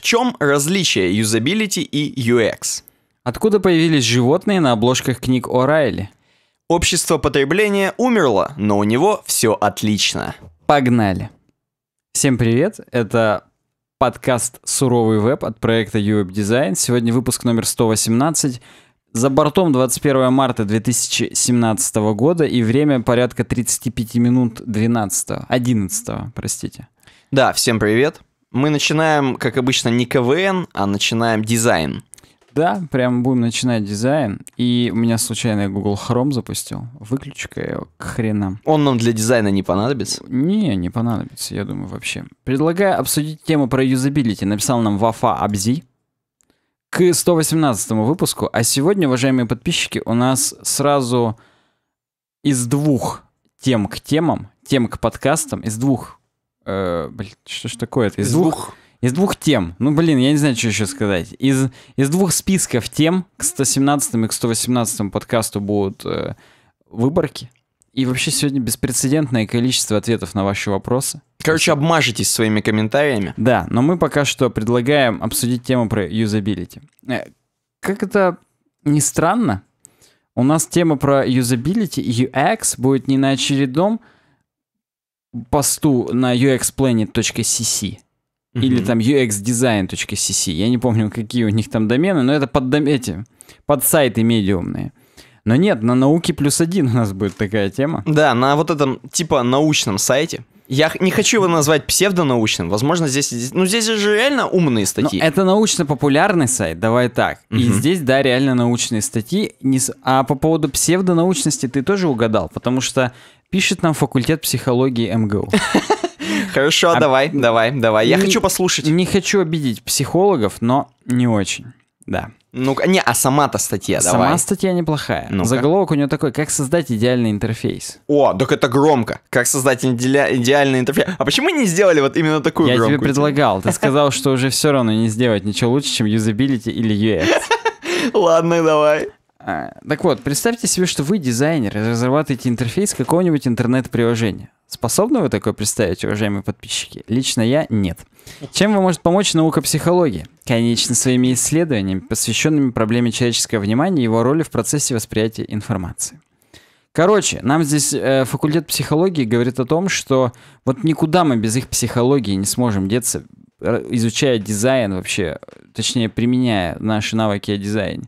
В чем различие юзабилити и UX? Откуда появились животные на обложках книг О'Райли? Общество потребления умерло, но у него все отлично. Погнали. Всем привет, это подкаст «Суровый веб» от проекта UWeb Design. Сегодня выпуск номер 118. За бортом 21 марта 2017 года и время порядка 35 минут 12, 11, простите. Да, всем привет мы начинаем, как обычно, не КВН, а начинаем дизайн. Да, прям будем начинать дизайн. И у меня случайно Google Chrome запустил. выключу его к хренам. Он нам для дизайна не понадобится? Не, не понадобится, я думаю, вообще. Предлагаю обсудить тему про юзабилити. Написал нам Вафа Абзи к 118 выпуску. А сегодня, уважаемые подписчики, у нас сразу из двух тем к темам, тем к подкастам, из двух Э, блин, что ж такое? Это из, из двух... двух... Из двух тем. Ну, блин, я не знаю, что еще сказать. Из, из двух списков тем к 117 и к 118 подкасту будут э, выборки. И вообще сегодня беспрецедентное количество ответов на ваши вопросы. Короче, обмажитесь своими комментариями. Да, но мы пока что предлагаем обсудить тему про юзабилити. Э, как это ни странно, у нас тема про юзабилити и UX будет не на очередном посту на uxplanet.cc mm-hmm. или там uxdesign.cc. Я не помню, какие у них там домены, но это под дом... эти, под сайты медиумные. Но нет, на науке плюс один у нас будет такая тема. Да, на вот этом типа научном сайте. Я не хочу его назвать псевдонаучным. Возможно, здесь... Ну, здесь же реально умные статьи. Но это научно-популярный сайт, давай так. Угу. И здесь, да, реально научные статьи. Не... А по поводу псевдонаучности ты тоже угадал, потому что Пишет нам факультет психологии МГУ. Хорошо, а... давай, давай, давай. Я не, хочу послушать. Не хочу обидеть психологов, но не очень. Да. Ну, не, а сама-то статья, Сама давай. статья неплохая. ну Заголовок у нее такой, как создать идеальный интерфейс. О, так это громко. Как создать иде идеальный интерфейс. А почему не сделали вот именно такую Я тебе предлагал. Ты сказал, что уже все равно не сделать ничего лучше, чем юзабилити или UX. Ладно, давай. А, так вот, представьте себе, что вы дизайнер и разрабатываете интерфейс какого-нибудь интернет-приложения. Способны вы такое представить, уважаемые подписчики? Лично я нет. Чем вам может помочь наука психологии? Конечно, своими исследованиями, посвященными проблеме человеческого внимания и его роли в процессе восприятия информации. Короче, нам здесь э, факультет психологии говорит о том, что вот никуда мы без их психологии не сможем деться, э, изучая дизайн вообще, точнее, применяя наши навыки о дизайне.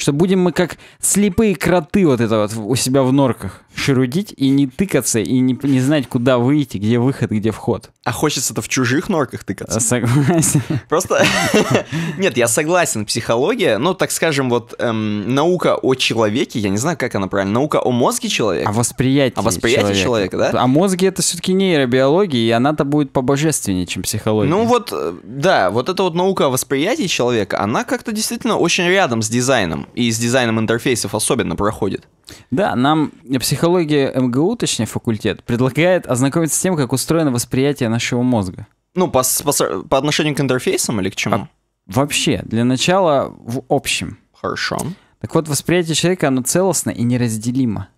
Что будем мы как слепые кроты вот это вот у себя в норках шерудить и не тыкаться, и не, не знать, куда выйти, где выход, где вход. А хочется-то в чужих норках тыкаться. А, согласен. Просто... Нет, я согласен, психология, ну, так скажем, вот эм, наука о человеке, я не знаю, как она правильно, наука о мозге человека. О восприятии О восприятии человека, человека да? А мозге это все-таки нейробиология, и она-то будет побожественнее, чем психология. Ну вот, э, да, вот эта вот наука о восприятии человека, она как-то действительно очень рядом с дизайном, и с дизайном интерфейсов особенно проходит. Да, нам психология Психология МГУ, точнее факультет, предлагает ознакомиться с тем, как устроено восприятие нашего мозга. Ну, по, по, по отношению к интерфейсам или к чему? А, вообще, для начала в общем. Хорошо. Так вот, восприятие человека, оно целостно и неразделимо.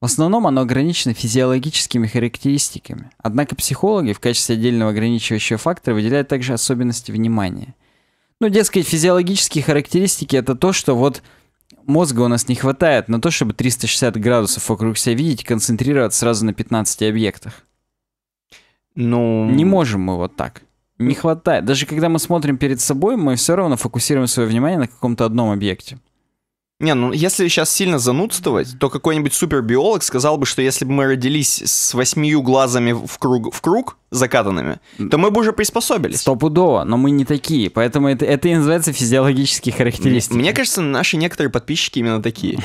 В основном оно ограничено физиологическими характеристиками. Однако психологи в качестве отдельного ограничивающего фактора выделяют также особенности внимания. Ну, дескать, физиологические характеристики — это то, что вот мозга у нас не хватает на то, чтобы 360 градусов вокруг себя видеть и концентрироваться сразу на 15 объектах. Ну... Не можем мы вот так. Не ну хватает. Даже когда мы смотрим перед собой, мы все равно фокусируем свое внимание на каком-то одном объекте. Не, ну если сейчас сильно занудствовать, то какой-нибудь супербиолог сказал бы, что если бы мы родились с восьмию глазами в круг, в круг закатанными, то мы бы уже приспособились. Стопудово, но мы не такие, поэтому это, это и называется физиологические характеристики. Мне, мне кажется, наши некоторые подписчики именно такие.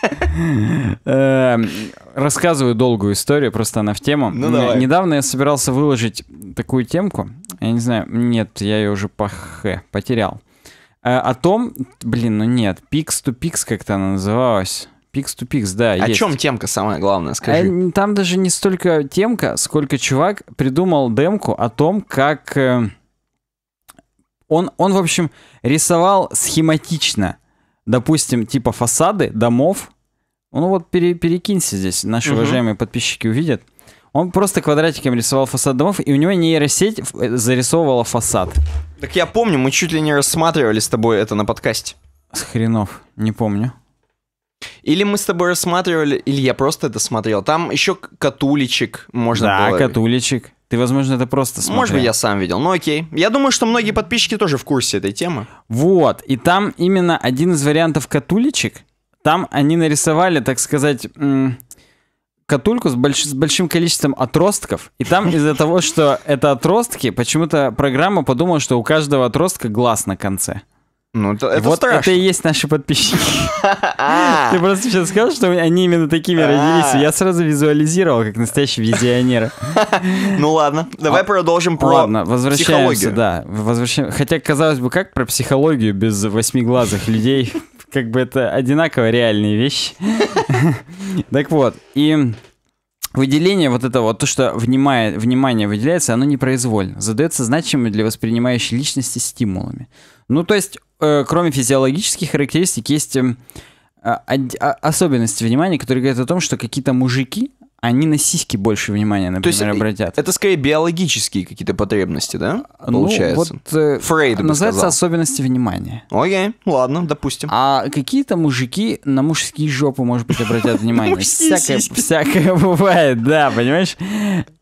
Эм, рассказываю долгую историю, просто она в тему. Ну, недавно я собирался выложить такую темку, я не знаю, нет, я ее уже пах потерял. Э, о том, блин, ну нет, Pix to Pix как-то она называлась. Пикс ту пикс, да. О есть. чем темка самое главное, э, скажи? Там даже не столько темка, сколько чувак придумал демку о том, как э, он, он в общем, рисовал схематично, допустим, типа фасады домов. Ну вот пере, перекинься здесь, наши угу. уважаемые подписчики увидят. Он просто квадратиком рисовал фасад домов, и у него нейросеть зарисовывала фасад. Так я помню, мы чуть ли не рассматривали с тобой это на подкасте. С хренов, не помню. Или мы с тобой рассматривали, или я просто это смотрел. Там еще катуличек можно да, было. Да, катуличек. Ты, возможно, это просто смотрел. Может быть, я сам видел, но окей. Я думаю, что многие подписчики тоже в курсе этой темы. Вот, и там именно один из вариантов катуличек, там они нарисовали, так сказать, Катульку с, больш... с большим количеством отростков. И там из-за того, что это отростки, почему-то программа подумала, что у каждого отростка глаз на конце. Ну, это, это вот страшно. это и есть наши подписчики. Ты просто сейчас сказал, что они именно такими а. родились. Я сразу визуализировал, как настоящий визионер. Ну ладно, давай а, продолжим про Ладно, возвращаемся, да. Хотя, казалось бы, как про психологию без восьмиглазых людей как бы это одинаково реальные вещи. Так вот, и выделение вот этого, то, что внимание, выделяется, оно непроизвольно. Задается значимыми для воспринимающей личности стимулами. Ну, то есть, э, кроме физиологических характеристик, есть эм, а, а, особенности внимания, которые говорят о том, что какие-то мужики они на сиськи больше внимания, например, То есть, обратят. Это скорее биологические какие-то потребности, да? Ну, получается. Ну, вот, э, Фрейд а бы Называется сказал. особенности внимания. Окей, ладно, допустим. А какие-то мужики на мужские жопы, может быть, обратят внимание. Всякое, всякое бывает, да, понимаешь?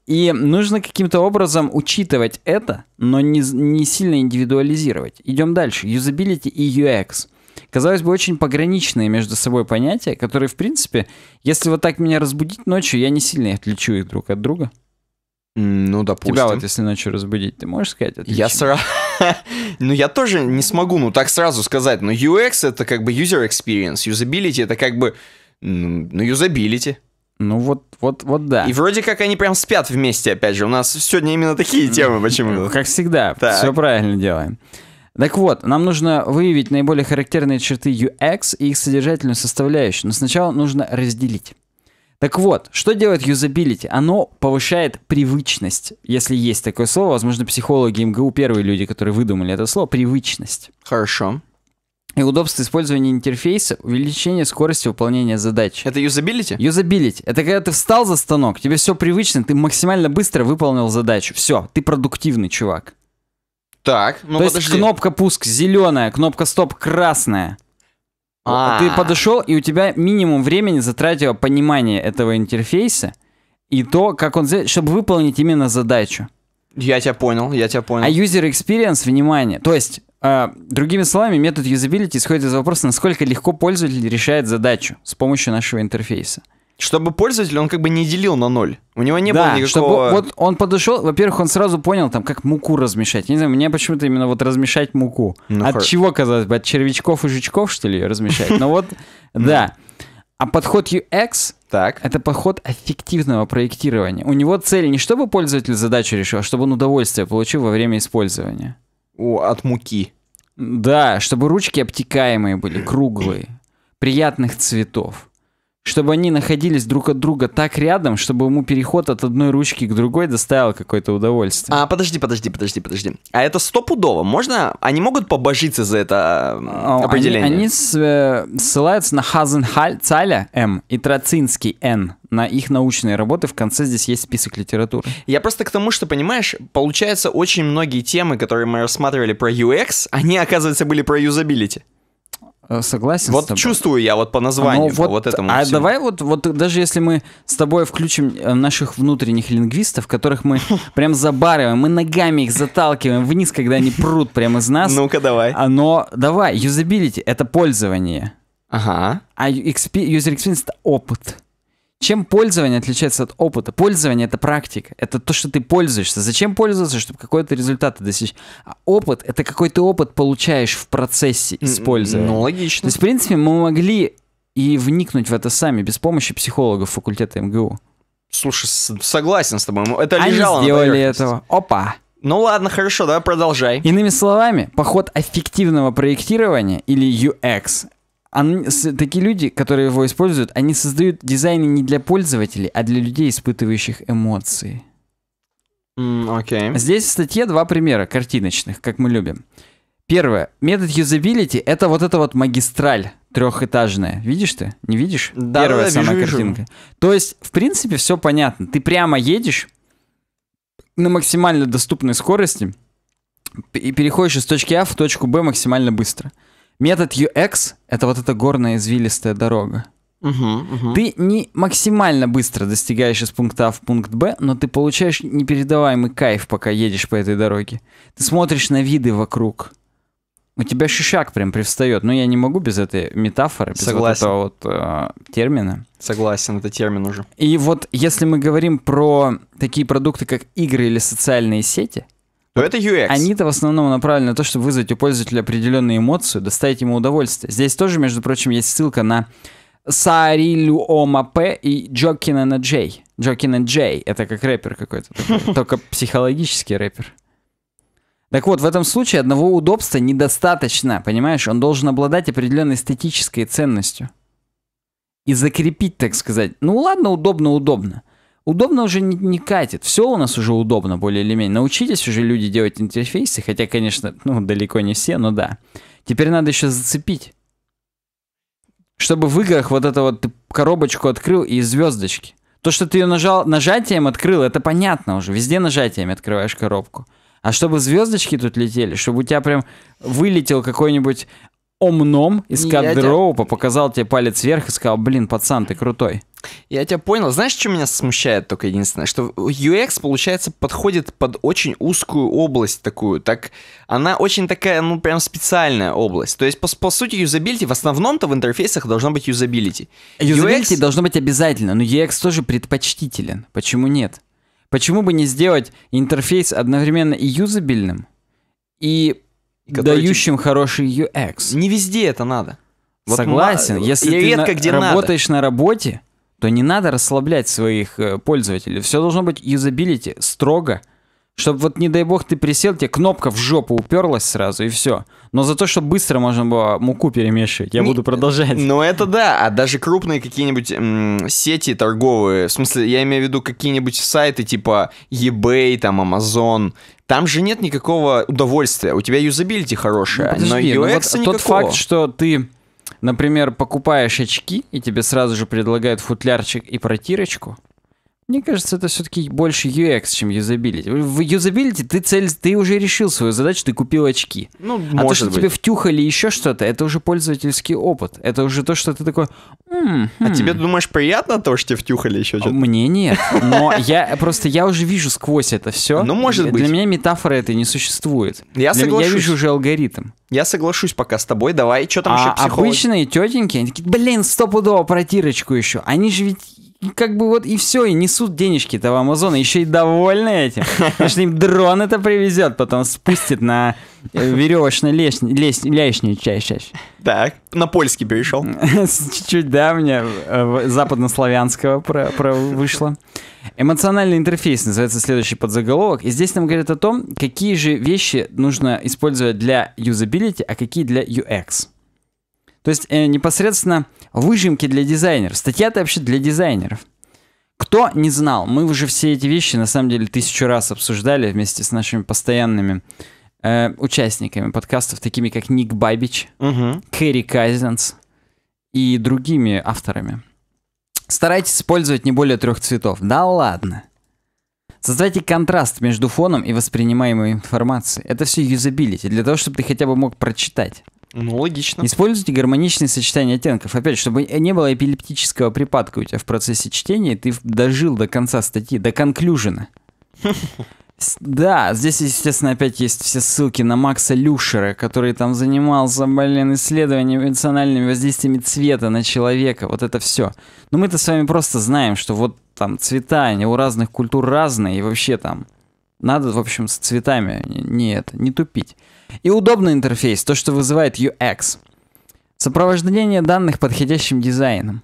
И нужно каким-то образом учитывать это, но не, не сильно индивидуализировать. Идем дальше. Юзабилити и UX казалось бы, очень пограничные между собой понятия, которые, в принципе, если вот так меня разбудить ночью, я не сильно отличу их друг от друга. Ну, допустим. Тебя вот, если ночью разбудить, ты можешь сказать? Отлично. Я сразу... ну, я тоже не смогу, ну, так сразу сказать. Но UX — это как бы user experience. Usability — это как бы... Ну, юзабилити. Ну вот, вот, вот да. И вроде как они прям спят вместе, опять же. У нас сегодня именно такие темы почему-то. Как всегда, так. все правильно делаем. Так вот, нам нужно выявить наиболее характерные черты UX и их содержательную составляющую, но сначала нужно разделить. Так вот, что делает юзабилити? Оно повышает привычность, если есть такое слово. Возможно, психологи МГУ первые люди, которые выдумали это слово. Привычность. Хорошо. И удобство использования интерфейса, увеличение скорости выполнения задач. Это юзабилити? Юзабилити. Это когда ты встал за станок, тебе все привычно, ты максимально быстро выполнил задачу. Все, ты продуктивный чувак. Так, ну То подожди. есть кнопка пуск зеленая, кнопка стоп красная. А, -а, а Ты подошел, и у тебя минимум времени затратило понимание этого интерфейса и то, как он... чтобы выполнить именно задачу. Я тебя понял, я тебя понял. А user experience, внимание, то есть, э, другими словами, метод юзабилити исходит из вопроса, насколько легко пользователь решает задачу с помощью нашего интерфейса чтобы пользователь, он как бы не делил на ноль. У него не да, было никакого... Чтобы, вот он подошел, во-первых, он сразу понял, там, как муку размешать. не знаю, мне почему-то именно вот размешать муку. Ну, От хор... чего, казалось бы, от червячков и жучков, что ли, ее размешать? Но вот, да. А подход UX так. это подход эффективного проектирования. У него цель не чтобы пользователь задачу решил, а чтобы он удовольствие получил во время использования. О, от муки. Да, чтобы ручки обтекаемые были, круглые, приятных цветов чтобы они находились друг от друга так рядом, чтобы ему переход от одной ручки к другой доставил какое-то удовольствие. А, подожди, подожди, подожди, подожди. А это стопудово. Можно... Они могут побожиться за это определение? Они, они э, ссылаются на Хазенхальцаля М и Троцинский Н на их научные работы. В конце здесь есть список литературы. Я просто к тому, что, понимаешь, получается, очень многие темы, которые мы рассматривали про UX, они, оказывается, были про юзабилити. Э, согласен. Вот чувствую я вот по названию, ну, вот, по вот этому. А всему. давай вот, вот даже если мы с тобой включим э, наших внутренних лингвистов, которых мы прям забариваем, мы ногами их заталкиваем вниз, когда они прут прямо из нас. Ну-ка давай. А, но давай, юзабилити — это пользование. Ага. А user experience — это опыт. Чем пользование отличается от опыта? Пользование — это практика, это то, что ты пользуешься. Зачем пользоваться, чтобы какой-то результат достичь? А опыт — это какой ты опыт получаешь в процессе использования. Ну, логично. То есть, в принципе, мы могли и вникнуть в это сами без помощи психологов факультета МГУ. Слушай, согласен с тобой. Это Они лежало сделали на этого. Опа. Ну ладно, хорошо, давай продолжай. Иными словами, поход аффективного проектирования или UX он, с, такие люди, которые его используют, они создают дизайны не для пользователей, а для людей, испытывающих эмоции. Mm, okay. Здесь в статье два примера картиночных, как мы любим. Первое. Метод юзабилити — это вот эта вот магистраль трехэтажная. Видишь ты? Не видишь? Да, Первая да, самая вижу, картинка. Вижу. То есть, в принципе, все понятно. Ты прямо едешь на максимально доступной скорости и переходишь из точки А в точку Б максимально быстро. Метод UX — это вот эта горная извилистая дорога. Угу, угу. Ты не максимально быстро достигаешь из пункта А в пункт Б, но ты получаешь непередаваемый кайф, пока едешь по этой дороге. Ты смотришь на виды вокруг. У тебя шишак прям привстает. Но ну, я не могу без этой метафоры, без Согласен. вот этого вот э, термина. Согласен, это термин уже. И вот если мы говорим про такие продукты, как игры или социальные сети, ну, это UX. Они-то в основном направлены на то, чтобы вызвать у пользователя определенные эмоции, доставить ему удовольствие. Здесь тоже, между прочим, есть ссылка на Саарилю Омапе и Джокина Джей. Джокина Джей. Это как рэпер какой-то. Только психологический рэпер. Так вот, в этом случае одного удобства недостаточно, понимаешь? Он должен обладать определенной эстетической ценностью. И закрепить, так сказать. Ну ладно, удобно, удобно. Удобно уже не, не катит. Все у нас уже удобно, более или менее. Научились уже люди делать интерфейсы, хотя, конечно, ну, далеко не все, но да. Теперь надо еще зацепить. Чтобы в играх вот это вот коробочку открыл и звездочки. То, что ты ее нажал, нажатием открыл, это понятно уже. Везде нажатиями открываешь коробку. А чтобы звездочки тут летели, чтобы у тебя прям вылетел какой-нибудь омном из кадроупа, показал тебе палец вверх и сказал, блин, пацан, ты крутой. Я тебя понял. Знаешь, что меня смущает только единственное? Что UX, получается, подходит под очень узкую область такую. Так, она очень такая, ну, прям специальная область. То есть, по, по сути, юзабилити в основном-то в интерфейсах должно быть юзабилити. Юзабилити UX... должно быть обязательно, но UX тоже предпочтителен. Почему нет? Почему бы не сделать интерфейс одновременно и юзабильным, и дающим тебе... хороший UX? Не везде это надо. Согласен, мало... если ты редко на... где работаешь надо. на работе, то не надо расслаблять своих э, пользователей. Все должно быть юзабилити строго, чтобы вот, не дай бог, ты присел, тебе кнопка в жопу уперлась сразу, и все. Но за то, что быстро можно было муку перемешивать, я не, буду продолжать. Ну это да, а даже крупные какие-нибудь сети торговые, в смысле, я имею в виду какие-нибудь сайты типа eBay, там, Amazon, там же нет никакого удовольствия, у тебя юзабилити хорошая, ну, подожди, но UX ну, вот никакого. Тот факт, что ты Например, покупаешь очки, и тебе сразу же предлагают футлярчик и протирочку – мне кажется, это все-таки больше UX, чем юзабилити. В юзабилити ты цель, ты уже решил свою задачу, ты купил очки. Ну, а может то, что быть. тебе втюхали еще что-то, это уже пользовательский опыт. Это уже то, что ты такой... М-м-м". А тебе, хм». думаешь, приятно то, что тебе втюхали еще что-то? Мне нет. Но я просто, я уже вижу сквозь это все. Ну, может быть. Для меня метафоры этой не существует. Я Для соглашусь. Я вижу уже алгоритм. Я соглашусь пока с тобой, давай, что там еще а психолог? обычные тетеньки, они такие, блин, стопудово протирочку еще. Они же ведь как бы вот и все, и несут денежки-то в Амазон, еще и довольны этим. Потому что им дрон это привезет, потом спустит на э, веревочную лестницу лес, лестнице чаще, чаще. Так, на польский перешел. Чуть-чуть, да, у меня э, западнославянского про, про вышло. Эмоциональный интерфейс называется следующий подзаголовок. И здесь нам говорят о том, какие же вещи нужно использовать для юзабилити, а какие для UX. То есть э, непосредственно Выжимки для дизайнеров. Статья-то вообще для дизайнеров. Кто не знал, мы уже все эти вещи на самом деле тысячу раз обсуждали вместе с нашими постоянными э, участниками подкастов, такими как Ник Бабич, угу. Кэрри Казинс и другими авторами. Старайтесь использовать не более трех цветов. Да ладно. Создайте контраст между фоном и воспринимаемой информацией. Это все юзабилити, для того, чтобы ты хотя бы мог прочитать. Ну, логично. Используйте гармоничные сочетания оттенков. Опять, чтобы не было эпилептического припадка у тебя в процессе чтения, ты дожил до конца статьи, до конклюжена. Да, здесь, естественно, опять есть все ссылки на Макса Люшера, который там занимался, блин, исследованием эмоциональными воздействиями цвета на человека, вот это все. Но мы-то с вами просто знаем, что вот там цвета, они у разных культур разные, и вообще там надо, в общем, с цветами не это, не тупить. И удобный интерфейс, то, что вызывает UX. Сопровождение данных подходящим дизайном.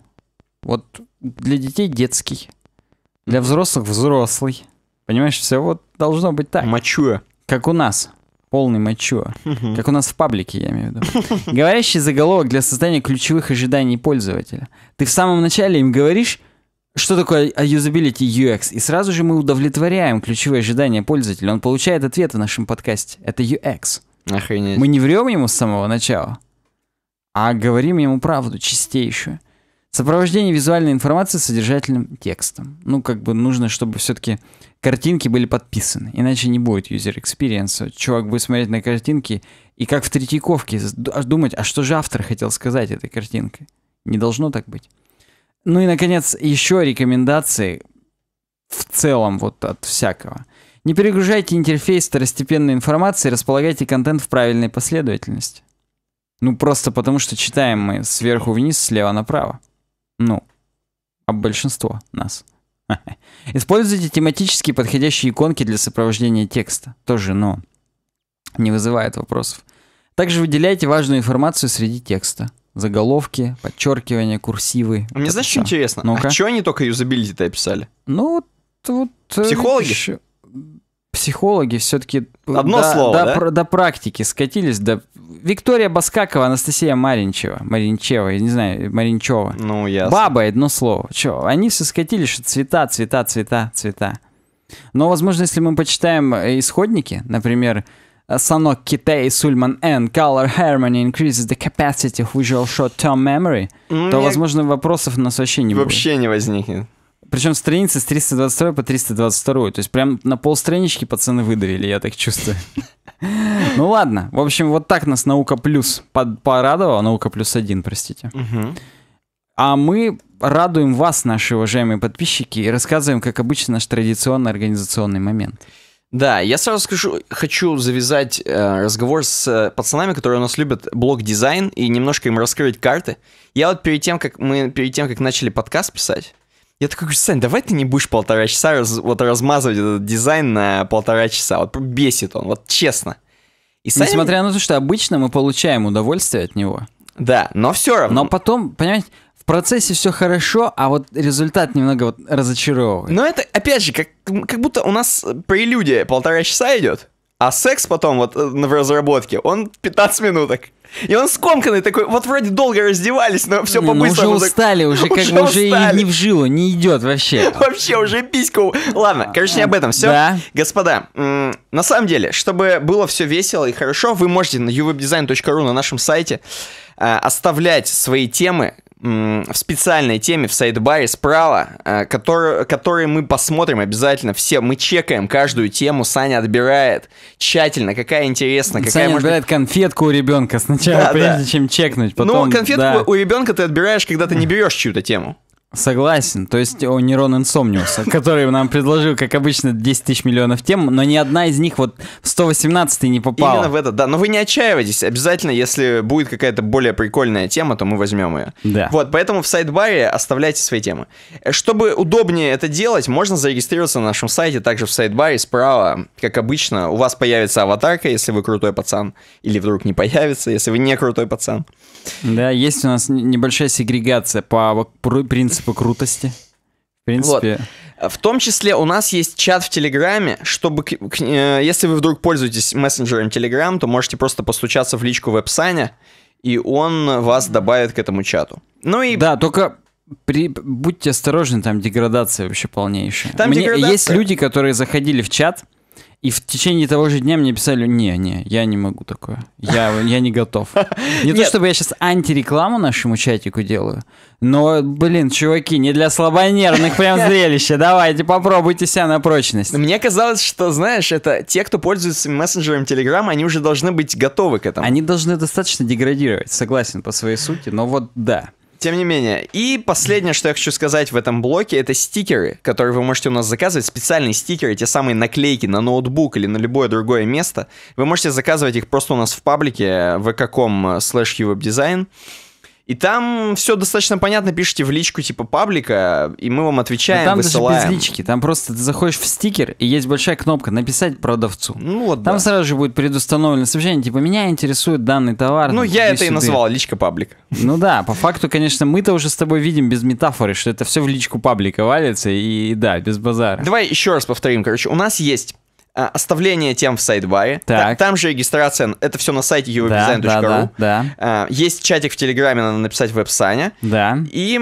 Вот для детей детский, для взрослых взрослый. Понимаешь, все вот должно быть так. Мачуя. Как у нас. Полный мочу, Как у нас в паблике, я имею в виду. Говорящий заголовок для создания ключевых ожиданий пользователя. Ты в самом начале им говоришь, что такое юзабилити UX, и сразу же мы удовлетворяем ключевые ожидания пользователя. Он получает ответ в нашем подкасте. Это UX. Охренеть. Мы не врем ему с самого начала, а говорим ему правду чистейшую. Сопровождение визуальной информации содержательным текстом. Ну, как бы нужно, чтобы все-таки картинки были подписаны, иначе не будет юзер experience. Чувак будет смотреть на картинки и как в Третьяковке думать, а что же автор хотел сказать этой картинкой. Не должно так быть. Ну и, наконец, еще рекомендации в целом вот от всякого – не перегружайте интерфейс второстепенной информации, располагайте контент в правильной последовательности. Ну, просто потому что читаем мы сверху вниз, слева направо. Ну, а большинство нас. Используйте тематически подходящие иконки для сопровождения текста. Тоже, но не вызывает вопросов. Также выделяйте важную информацию среди текста. Заголовки, подчеркивания, курсивы. А мне знаешь, что интересно? ну А что они только юзабилити-то описали? Ну, вот... Э, Психологи? Видишь, психологи все-таки э, Одно до, слово, до, да? Про, до практики скатились. До... Виктория Баскакова, Анастасия Маринчева. Маринчева, я не знаю, Маринчева. Ну, ясно. Баба, одно слово. Че, они все скатились, что цвета, цвета, цвета, цвета. Но, возможно, если мы почитаем э, исходники, например, э, Санок Китей Сульман Н. Color Harmony increases the capacity of visual short-term memory, ну, то, возможно, вопросов у нас вообще не вообще будет. Вообще не возникнет. Причем страницы с 322 по 322. То есть прям на полстранички пацаны выдавили, я так чувствую. Ну ладно. В общем, вот так нас наука плюс порадовала. Наука плюс один, простите. А мы радуем вас, наши уважаемые подписчики, и рассказываем, как обычно, наш традиционный организационный момент. Да, я сразу скажу, хочу завязать э, разговор с э, пацанами, которые у нас любят блог дизайн и немножко им раскрыть карты. Я вот перед тем, как мы перед тем, как начали подкаст писать, я такой говорю, Сань, давай ты не будешь полтора часа раз, вот размазывать этот дизайн на полтора часа. Вот бесит он, вот честно. И Саня... Несмотря на то, что обычно мы получаем удовольствие от него. Да, но все равно. Но потом, понимаете, в процессе все хорошо, а вот результат немного вот разочаровывает. Но это, опять же, как, как будто у нас прелюдия полтора часа идет. А секс потом вот э, в разработке, он 15 минуток. И он скомканный такой, вот вроде долго раздевались, но все ну по-быстрому. уже устали, уже как бы уже и не в жилу, не идет вообще. Вообще уже письку. Ладно, короче, не об этом все. Да. Господа, на самом деле, чтобы было все весело и хорошо, вы можете на uwebdesign.ru на нашем сайте э, оставлять свои темы, в специальной теме в сайдбаре справа, э, который, который мы посмотрим обязательно все. Мы чекаем каждую тему, Саня отбирает тщательно, какая интересна, какая Саня может... отбирает конфетку у ребенка сначала, да, прежде да. чем чекнуть. Ну, потом... Ну, конфетку да. у ребенка ты отбираешь, когда ты не берешь чью-то тему. Согласен. То есть о Нерон Инсомниус, который нам предложил, как обычно, 10 тысяч миллионов тем, но ни одна из них вот в 118 не попала. Именно в это, да. Но вы не отчаивайтесь. Обязательно, если будет какая-то более прикольная тема, то мы возьмем ее. Да. Вот, поэтому в сайт-баре оставляйте свои темы. Чтобы удобнее это делать, можно зарегистрироваться на нашем сайте, также в сайт-баре справа, как обычно, у вас появится аватарка, если вы крутой пацан, или вдруг не появится, если вы не крутой пацан. Да, есть у нас небольшая сегрегация по принципу крутости. В принципе. В том числе у нас есть чат в Телеграме, чтобы, э, если вы вдруг пользуетесь мессенджером Телеграм, то можете просто постучаться в личку веб-саня, и он вас добавит к этому чату. Ну и... Да, только при... будьте осторожны, там деградация вообще полнейшая. Там Мне... деградация. Есть люди, которые заходили в чат, и в течение того же дня мне писали, не, не, я не могу такое, я, я не готов. Не то, чтобы я сейчас антирекламу нашему чатику делаю, но, блин, чуваки, не для слабонервных прям зрелище, давайте попробуйте себя на прочность. Мне казалось, что, знаешь, это те, кто пользуется мессенджером Telegram, они уже должны быть готовы к этому. Они должны достаточно деградировать, согласен по своей сути, но вот да. Тем не менее. И последнее, что я хочу сказать в этом блоке, это стикеры, которые вы можете у нас заказывать. Специальные стикеры, те самые наклейки на ноутбук или на любое другое место. Вы можете заказывать их просто у нас в паблике vk.com slash dизайн. И там все достаточно понятно, пишите в личку типа паблика, и мы вам отвечаем, Но там высылаем. даже без лички, там просто ты заходишь в стикер, и есть большая кнопка «Написать продавцу». Ну вот, Там да. сразу же будет предустановлено сообщение, типа «Меня интересует данный товар». Ну я это и назвал, личка паблика. Ну да, по факту, конечно, мы-то уже с тобой видим без метафоры, что это все в личку паблика валится, и да, без базара. Давай еще раз повторим, короче, у нас есть а, оставление тем в сайдбаре. Так. Там же регистрация, это все на сайте uwebdesign.ru. Да, да, да, да. А, есть чатик в Телеграме, надо написать в веб-сане. Да. И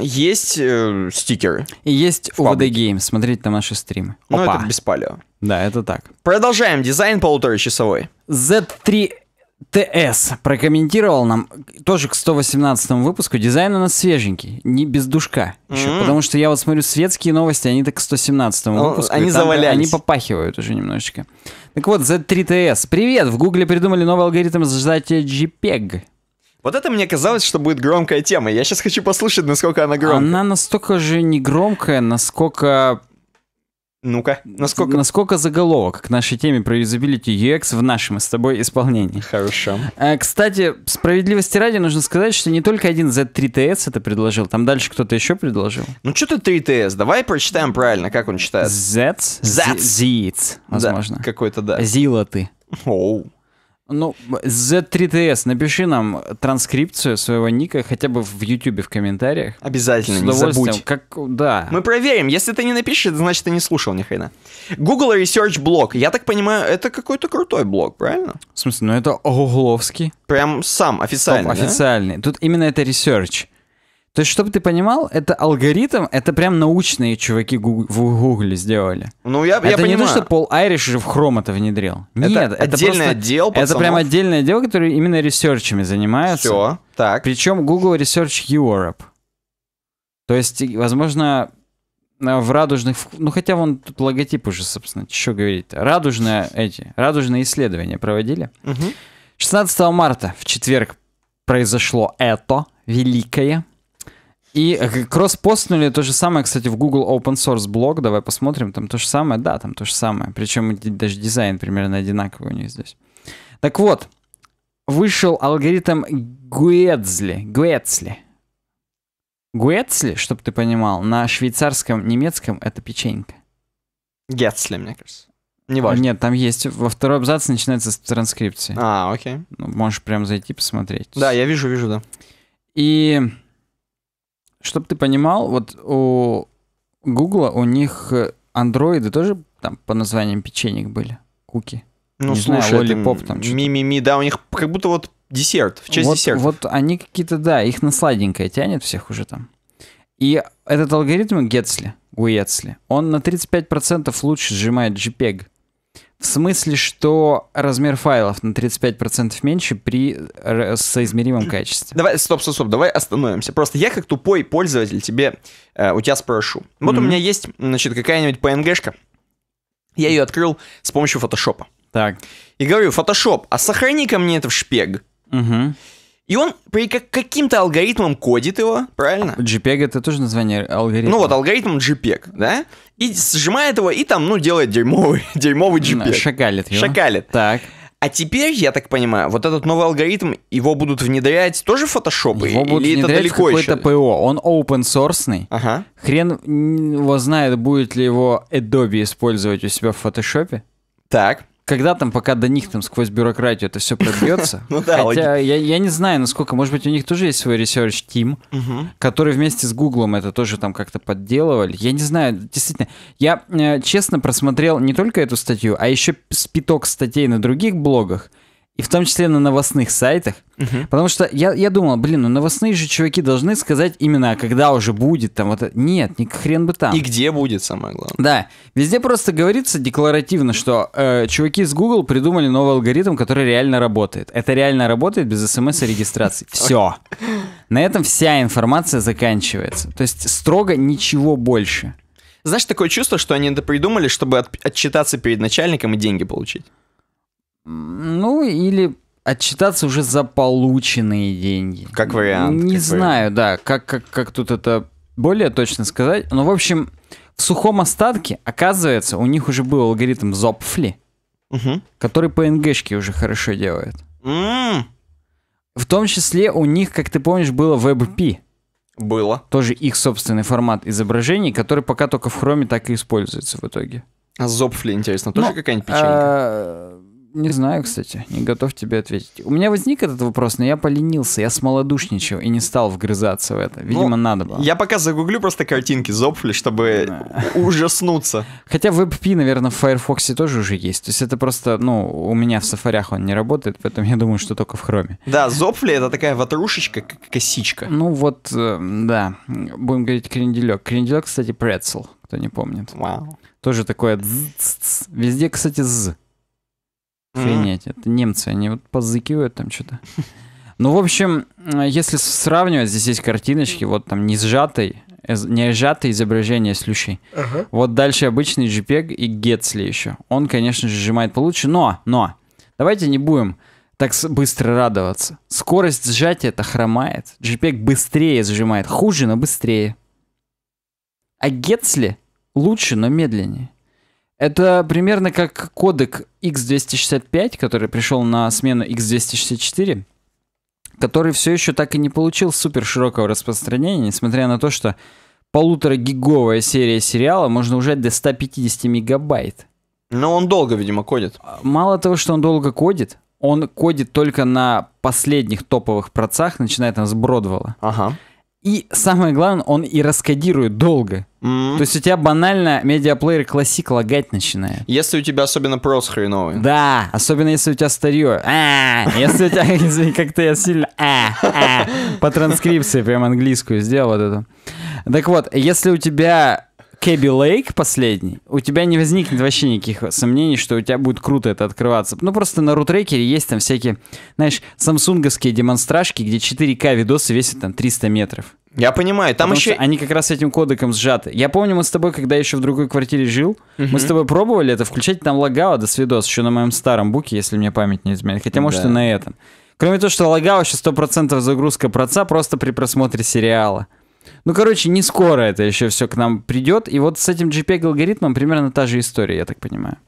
есть э, стикеры. И есть UVD гейм, смотрите там наши стримы. Ну, это без палео. Да, это так. Продолжаем. Дизайн полуторачасовой. Z3 ТС прокомментировал нам тоже к 118 выпуску. Дизайн у нас свеженький, не без душка. Еще, mm-hmm. Потому что я вот смотрю светские новости, они так к 117 ну, выпуску. Они завалялись. Они попахивают уже немножечко. Так вот, Z3TS. Привет! В Гугле придумали новый алгоритм сжатия JPEG. Вот это мне казалось, что будет громкая тема. Я сейчас хочу послушать, насколько она громкая. Она настолько же не громкая, насколько ну-ка, насколько... Насколько заголовок к нашей теме про юзабилити UX в нашем с тобой исполнении. Хорошо. Э, кстати, справедливости ради нужно сказать, что не только один Z3TS это предложил, там дальше кто-то еще предложил. Ну что ты 3TS, давай прочитаем правильно, как он читается? Z? Z. Z, возможно. Да, какой-то, да. Зила ты. Оу. Oh. Ну, Z3TS, напиши нам транскрипцию своего ника хотя бы в YouTube в комментариях. Обязательно, С не забудь. Как, да. Мы проверим. Если ты не напишешь, значит, ты не слушал ни хрена. Google Research блог, Я так понимаю, это какой-то крутой блог, правильно? В смысле, ну это гугловский. Прям сам, официальный, Стоп, да? официальный. Тут именно это research. То есть, чтобы ты понимал, это алгоритм, это прям научные чуваки в Гугле сделали. Ну, я, это я понимаю. Это не то, что Пол Айриш же в Chrome это внедрил. Нет, это отдельное просто, отдел пацанов. Это прям отдельное дело, которое именно ресерчами занимается. Все, так. Причем Google Research Europe. То есть, возможно, э, в радужных... Ну, хотя вон тут логотип уже, собственно, что говорить -то. Радужные эти, радужные исследования проводили. Угу. 16 марта в четверг произошло это великое. И э, кросс-постнули то же самое, кстати, в Google Open Source блог. Давай посмотрим, там то же самое. Да, там то же самое. Причем даже дизайн примерно одинаковый у них здесь. Так вот, вышел алгоритм Гуэцли. Гуэцли. Гуэцли, чтобы ты понимал, на швейцарском немецком это печенька. Гетсли, мне кажется. Не важно. Нет, там есть. Во второй абзац начинается с транскрипции. А, окей. Ну, можешь прям зайти посмотреть. Да, я вижу, вижу, да. И чтобы ты понимал, вот у Гугла, у них э, андроиды тоже там по названиям печенек были, куки. Ну, не слушай, знаю, лолипоп там. Ми-ми-ми, да, у них как будто вот десерт, в честь вот, десерта. Вот они какие-то, да, их на сладенькое тянет всех уже там. И этот алгоритм Гетсли, Гуетсли, он на 35% лучше сжимает JPEG. В смысле, что размер файлов на 35% меньше при э, соизмеримом качестве. Давай, стоп, стоп, стоп, давай остановимся. Просто я как тупой пользователь тебе, э, у тебя спрошу. Вот mm-hmm. у меня есть, значит, какая-нибудь PNG-шка. Я ее открыл с помощью фотошопа. Так. И говорю, фотошоп, а сохрани ко мне это в шпег. Угу. Mm -hmm. И он при каким-то алгоритмом кодит его, правильно? JPEG это тоже название алгоритма. Ну вот, алгоритм JPEG, да? И сжимает его, и там, ну, делает дерьмовый, дерьмовый JPEG. Шакалит его. Шакалит. Так. А теперь, я так понимаю, вот этот новый алгоритм, его будут внедрять тоже в Photoshop? Его будут или внедрять это далеко в какое-то ПО. Он open source. Ага. Хрен его знает, будет ли его Adobe использовать у себя в Photoshop. Так когда там, пока до них там сквозь бюрократию это все пробьется. ну, да, хотя я, я не знаю, насколько, может быть, у них тоже есть свой research team, который вместе с Гуглом это тоже там как-то подделывали. Я не знаю, действительно. Я э, честно просмотрел не только эту статью, а еще спиток статей на других блогах и в том числе на новостных сайтах. Угу. Потому что я, я думал, блин, ну новостные же чуваки должны сказать именно, когда уже будет там вот это. Нет, ни хрен бы там. И где будет, самое главное. Да. Везде просто говорится декларативно, что э, чуваки с Google придумали новый алгоритм, который реально работает. Это реально работает без смс и регистрации. Все. На этом вся информация заканчивается. То есть строго ничего больше. Знаешь, такое чувство, что они это придумали, чтобы отчитаться перед начальником и деньги получить. Ну, или отчитаться уже за полученные деньги. Как вариант. Не как знаю, вариант. да, как, как, как тут это более точно сказать. Но, ну, в общем, в сухом остатке, оказывается, у них уже был алгоритм Zopfli угу. который PNG-шки уже хорошо делает. Mm. В том числе у них, как ты помнишь, было WebP. Было. Тоже их собственный формат изображений, который пока только в хроме так и используется в итоге. А Zopfli интересно, тоже ну, какая-нибудь печенька? А, не знаю, кстати, не готов тебе ответить. У меня возник этот вопрос, но я поленился, я смолодушничал и не стал вгрызаться в это. Ну, Видимо, ну, надо было. Я пока загуглю просто картинки Зопфли, чтобы ужаснуться. Хотя WebP, наверное, в Firefox тоже уже есть. То есть это просто, ну, у меня в сафарях он не работает, поэтому я думаю, что только в хроме. Да, Зопфли это такая ватрушечка, как косичка. Ну вот, э, да, будем говорить кренделек. Кренделек, кстати, прецел, кто не помнит. Вау. Тоже такое везде, кстати, з. Охренеть, mm это немцы, они вот подзыкивают там что-то. Ну, в общем, э, если сравнивать, здесь есть картиночки, вот там не сжатый, э, не сжатое изображение с лющей. Ага. Вот дальше обычный JPEG и Гетсли еще. Он, конечно же, сжимает получше, но, но, давайте не будем так быстро радоваться. Скорость сжатия это хромает. JPEG быстрее сжимает. Хуже, но быстрее. А Гетсли лучше, но медленнее. Это примерно как кодек X265, который пришел на смену X264, который все еще так и не получил супер широкого распространения, несмотря на то, что полутора гиговая серия сериала можно ужать до 150 мегабайт. Но он долго, видимо, кодит. А, мало того, что он долго кодит, он кодит только на последних топовых процах, начиная там с Бродвелла. Ага. И самое главное, он и раскодирует долго. mm То есть у тебя банально медиаплеер классик лагать начинает. Если у тебя особенно прос хреновый. Да, особенно если у тебя старье. А, если у тебя, как-то я сильно а, а, по транскрипции прям английскую сделал вот это. Так вот, если у тебя Кэби Лейк последний, у тебя не возникнет вообще никаких сомнений, что у тебя будет круто это открываться. Ну, просто на рутрекере есть там всякие, знаешь, самсунговские демонстражки, где 4К видосы весят там 300 метров. Я понимаю, там Потому еще... Они как раз этим кодеком сжаты. Я помню, мы с тобой, когда еще в другой квартире жил, угу. мы с тобой пробовали это включать, там лагало до свидос, еще на моем старом буке, если мне память не изменяет. Хотя, да. может, и на этом. Кроме того, что лагало еще 100% загрузка проца просто при просмотре сериала. Ну, короче, не скоро это еще все к нам придет. И вот с этим JPEG-алгоритмом примерно та же история, я так понимаю.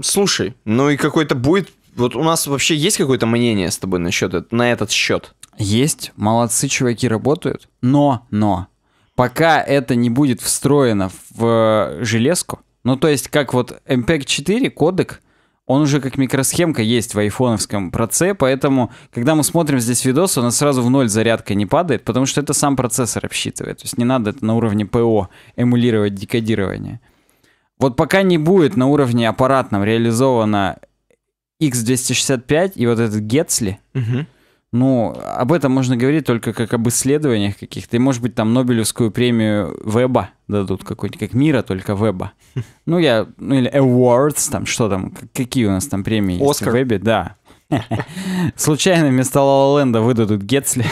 Слушай, ну и какой-то будет... Вот у нас вообще есть какое-то мнение с тобой насчет на этот счет? Есть, молодцы, чуваки работают, но, но, пока это не будет встроено в э, железку, ну то есть как вот MPEG 4 кодек, он уже как микросхемка есть в айфоновском проце, поэтому, когда мы смотрим здесь видос, у нас сразу в ноль зарядка не падает, потому что это сам процессор обсчитывает. То есть не надо это на уровне ПО эмулировать декодирование. Вот пока не будет на уровне аппаратном реализовано X265 и вот этот Гетсли, угу ну, об этом можно говорить только как об исследованиях каких-то. И, может быть, там Нобелевскую премию веба дадут какой-нибудь, как мира, только веба. Ну, я, ну, или awards, там, что там, какие у нас там премии есть Оскар. в вебе, да. Случайно вместо Ла Ленда выдадут Гетсли.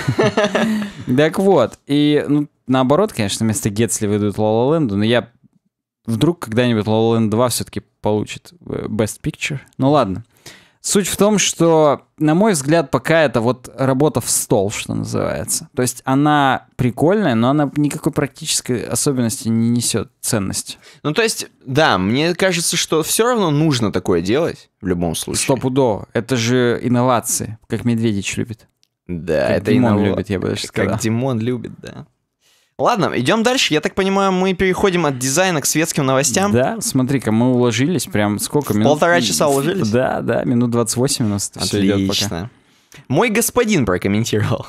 Так вот, и, ну, наоборот, конечно, вместо Гетсли выдадут Ла Ленду, но я вдруг когда-нибудь La La 2 все-таки получит э, Best Picture. Ну ладно. Суть в том, что, на мой взгляд, пока это вот работа в стол, что называется. То есть она прикольная, но она никакой практической особенности не несет ценности. Ну, то есть, да, мне кажется, что все равно нужно такое делать в любом случае. Стопудово. Это же инновации, как Медведич любит. Да, как это Димон иннов... любит, я бы даже сказал. Как Димон любит, да. Ладно, идем дальше. Я так понимаю, мы переходим от дизайна к светским новостям. Да, смотри-ка, мы уложились прям сколько минут? Полтора часа уложились? Да, да, минут 28 у нас Отлично. все идет пока. Мой господин прокомментировал.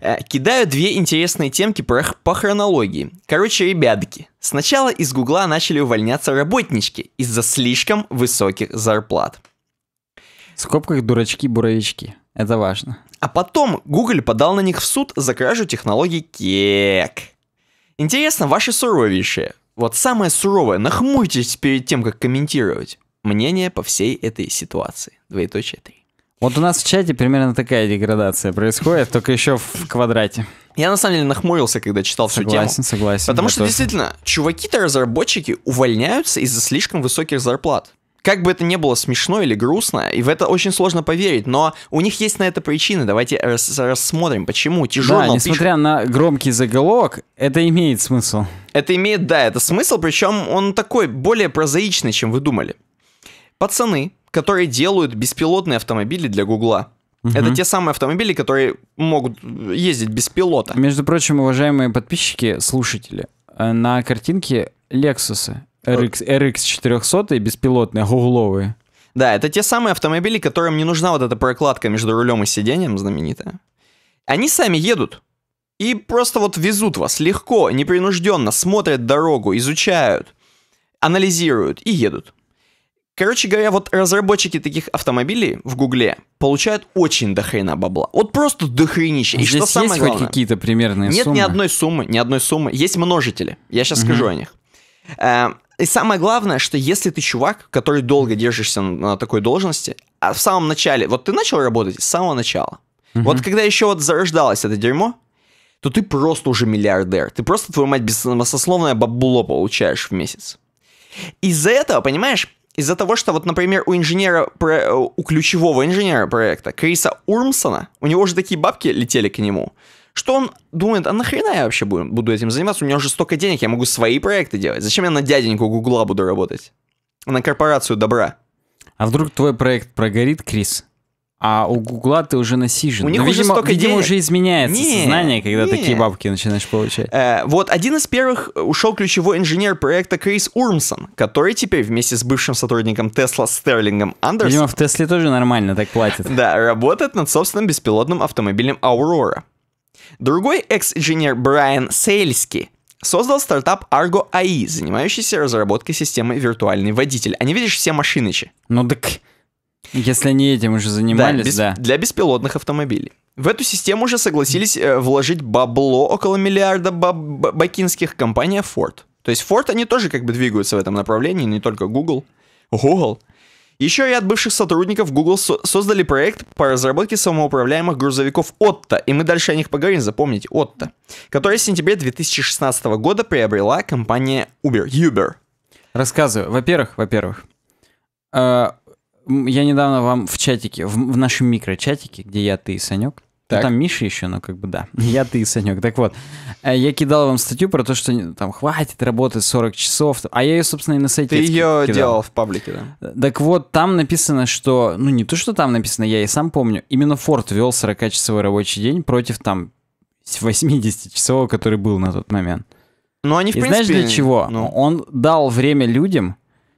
Э, кидаю две интересные темки по, по хронологии. Короче, ребятки, сначала из Гугла начали увольняться работнички из-за слишком высоких зарплат. В скобках дурачки-буровички. Это важно. А потом Google подал на них в суд за кражу технологий кек. Интересно, ваши суровейшие. Вот самое суровое, Нахмуйтесь перед тем, как комментировать. Мнение по всей этой ситуации. Двоеточие 3. Вот у нас в чате примерно такая деградация происходит, только еще в квадрате. Я на самом деле нахмурился, когда читал всю согласен, тему. Согласен, согласен. Потому что тоже. действительно, чуваки-то разработчики увольняются из-за слишком высоких зарплат как бы это ни было смешно или грустно, и в это очень сложно поверить, но у них есть на это причины. Давайте рас рассмотрим, почему. Тяжело. Да, несмотря пишет... на громкий заголовок, это имеет смысл. Это имеет, да, это смысл, причем он такой более прозаичный, чем вы думали. Пацаны, которые делают беспилотные автомобили для Гугла, Угу. Это те самые автомобили, которые могут ездить без пилота. Между прочим, уважаемые подписчики, слушатели, э, на картинке Lexus RX, RX 400 беспилотные, гугловые. Да, это те самые автомобили, которым не нужна вот эта прокладка между рулем и сиденьем знаменитая. Они сами едут. И просто вот везут вас легко, непринужденно, смотрят дорогу, изучают, анализируют и едут. Короче говоря, вот разработчики таких автомобилей в Гугле получают очень дохрена бабла. Вот просто дохренища. И Здесь что самое главное? хоть какие-то примерные Нет суммы? ни одной суммы, ни одной суммы. Есть множители. Я сейчас угу. скажу о них. Э, и самое главное, что если ты чувак, который долго держишься на такой должности, а в самом начале, вот ты начал работать с самого начала, угу. вот когда еще вот зарождалось это дерьмо, то ты просто уже миллиардер. Ты просто, твою мать, баснословное бабуло получаешь в месяц. Из-за этого, понимаешь, из-за того, что вот, например, у инженера, э, у ключевого инженера проекта, Криса Урмсона, у него же такие бабки летели к нему, что он думает, а нахрена я вообще буду, буду этим заниматься? У меня уже столько денег, я могу свои проекты делать. Зачем я на дяденьку Гугла буду работать? На корпорацию добра. А вдруг твой проект прогорит, Крис? А у Гугла ты уже насижен. У них ну, уже видимо, столько видимо, денег. уже изменяется не, сознание, когда не. такие бабки начинаешь получать. Э, вот один из первых э, ушел ключевой инженер проекта Крис Урмсон, который теперь вместе с бывшим сотрудником Тесла Стерлингом Андерсоном... Видимо, в Тесле тоже нормально так платят. Да, работает над собственным беспилотным автомобилем Аурора. Другой экс-инженер Брайан Сейльски создал стартап Argo AI, занимающийся разработкой системы виртуальный водитель. Они, видишь, все машинычи. Ну так, если они этим уже занимались, да, без, да. Для беспилотных автомобилей. В эту систему уже согласились э, вложить бабло около миллиарда баб бакинских компания Ford. То есть Ford, они тоже как бы двигаются в этом направлении, не только Google. Google. Еще ряд бывших сотрудников Google со создали проект по разработке самоуправляемых грузовиков Otto, и мы дальше о них поговорим, запомните, Otto, который в сентябре 2016 года приобрела компания Uber. Uber. Рассказываю. Во-первых, во-первых, э, я недавно вам в чатике, в, в нашем микрочатике, где я, ты и Санек, ну, так. Ну, там Миша еще, но как бы да. Я, ты и Санек. Так вот, э, я кидал вам статью про то, что там хватит работать 40 часов. А я ее, собственно, и на сайте Ты ее кидал. делал в паблике, да? Э, так вот, там написано, что... Ну, не то, что там написано, я и сам помню. Именно Форд вел 40-часовой рабочий день против там 80-часового, который был на тот момент. Ну, они, в и принципе... знаешь, для чего? Ну. Он дал время людям,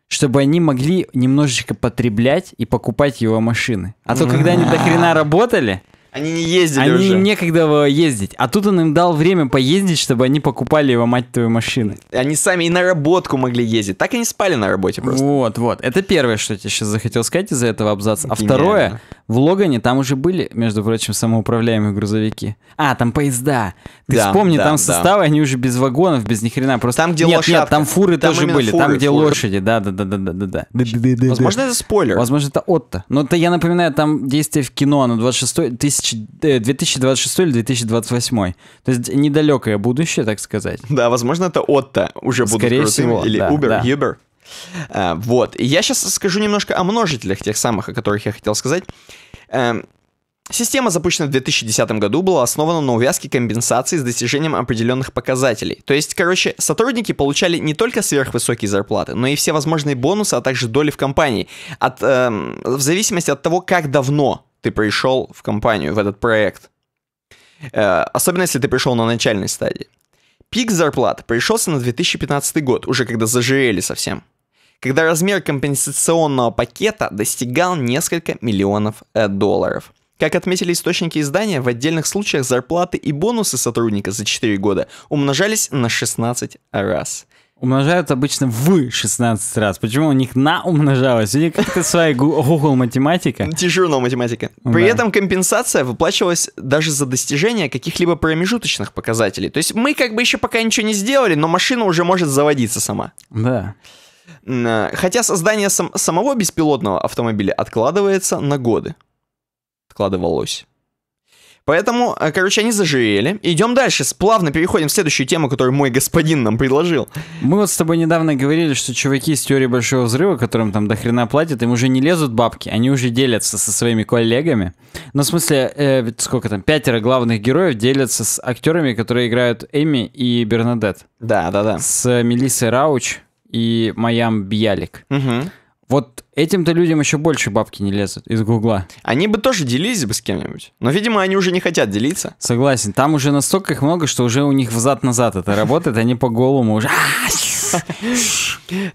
чтобы они могли немножечко потреблять и покупать его машины. А то, когда они до хрена работали, они не ездили они уже. Им некогда было ездить. А тут он им дал время поездить, чтобы они покупали его, мать твою, машины. Они сами и на работку могли ездить. Так они спали на работе просто. Вот, вот. Это первое, что я тебе сейчас захотел сказать из-за этого абзаца. А Гениально. второе, в Логане там уже были, между прочим, самоуправляемые грузовики. А, там поезда. Ты да, вспомни, да, там да. составы, они уже без вагонов, без ни хрена. Просто... Там, где нет, лошадка. Нет, там фуры там тоже были, фуры, там, где фуры. лошади. Да, да, да, да, да, да, да. Возможно, это спойлер. Возможно, это Отто. Но это я напоминаю, там действие в кино, оно 26, 1000, 2026 или 2028. То есть недалекое будущее, так сказать. Да, возможно, это Отто уже будут Скорее всего, или да, Uber, да. Uber. Э, вот. я сейчас скажу немножко о множителях тех самых, о которых я хотел сказать. Э, система, запущена в 2010 году, была основана на увязке компенсации с достижением определенных показателей. То есть, короче, сотрудники получали не только сверхвысокие зарплаты, но и все возможные бонусы, а также доли в компании. От, эм, в зависимости от того, как давно ты пришел в компанию, в этот проект. Э, особенно если ты пришел на начальной стадии. Пик зарплат пришелся на 2015 год, уже когда зажирели совсем когда размер компенсационного пакета достигал несколько миллионов э, долларов. Как отметили источники издания, в отдельных случаях зарплаты и бонусы сотрудника за 4 года умножались на 16 раз умножают обычно в 16 раз. Почему у них на умножалось? У них как-то своя Google математика. Дежурная математика. Ну При да. этом компенсация выплачивалась даже за достижение каких-либо промежуточных показателей. То есть мы как бы еще пока ничего не сделали, но машина уже может заводиться сама. Да. Э, хотя создание сам самого беспилотного автомобиля откладывается на годы. Откладывалось. Поэтому, э, короче, они зажирели. Идем дальше. Плавно переходим в следующую тему, которую мой господин нам предложил. Мы вот с тобой недавно говорили, что чуваки из теории Большого Взрыва, которым там до хрена платят, им уже не лезут бабки, они уже делятся со своими коллегами. Ну, в смысле, э, сколько там, пятеро главных героев делятся с актерами, которые играют Эми и Бернадет. Да, да, да. С Мелиссой Рауч, и Майям Бьялик. Угу. Вот этим-то людям еще больше бабки не лезут из Гугла. Они бы тоже делились бы с кем-нибудь. Но, видимо, они уже не хотят делиться. Согласен. Там уже настолько их много, что уже у них взад-назад это работает, они по голому уже... А,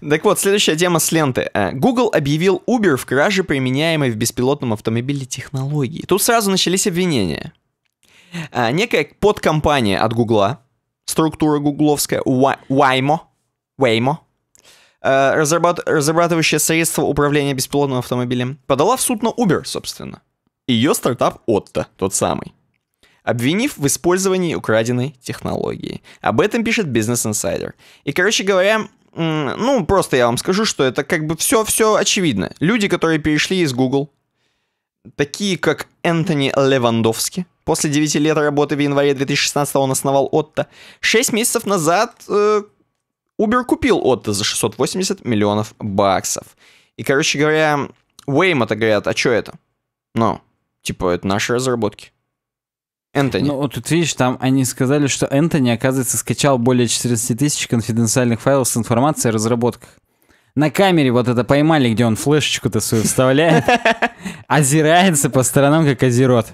так вот, следующая тема с ленты. Э, Google объявил Uber в краже, применяемой в беспилотном автомобиле технологии. Тут сразу начались обвинения. Э, некая подкомпания от Гугла, структура гугловская, Waymo, Waymo, Э, разрабат... разрабатывающая средства управления беспилотным автомобилем, подала в суд на Uber, собственно. ее стартап Отто, тот самый обвинив в использовании украденной технологии. Об этом пишет Business Insider. И, короче говоря, ну, просто я вам скажу, что это как бы все-все очевидно. Люди, которые перешли из Google, такие как Энтони Левандовский, после 9 лет работы в январе 2016 он основал Отто, 6 месяцев назад э, Uber купил Отто за 680 миллионов баксов. И, короче говоря, Waymo-то говорят, а что это? Ну, типа, это наши разработки. Энтони. Ну, вот тут видишь, там они сказали, что Энтони, оказывается, скачал более 400 тысяч конфиденциальных файлов с информацией о разработках на камере вот это поймали, где он флешечку-то свою вставляет, озирается по сторонам, как озерот,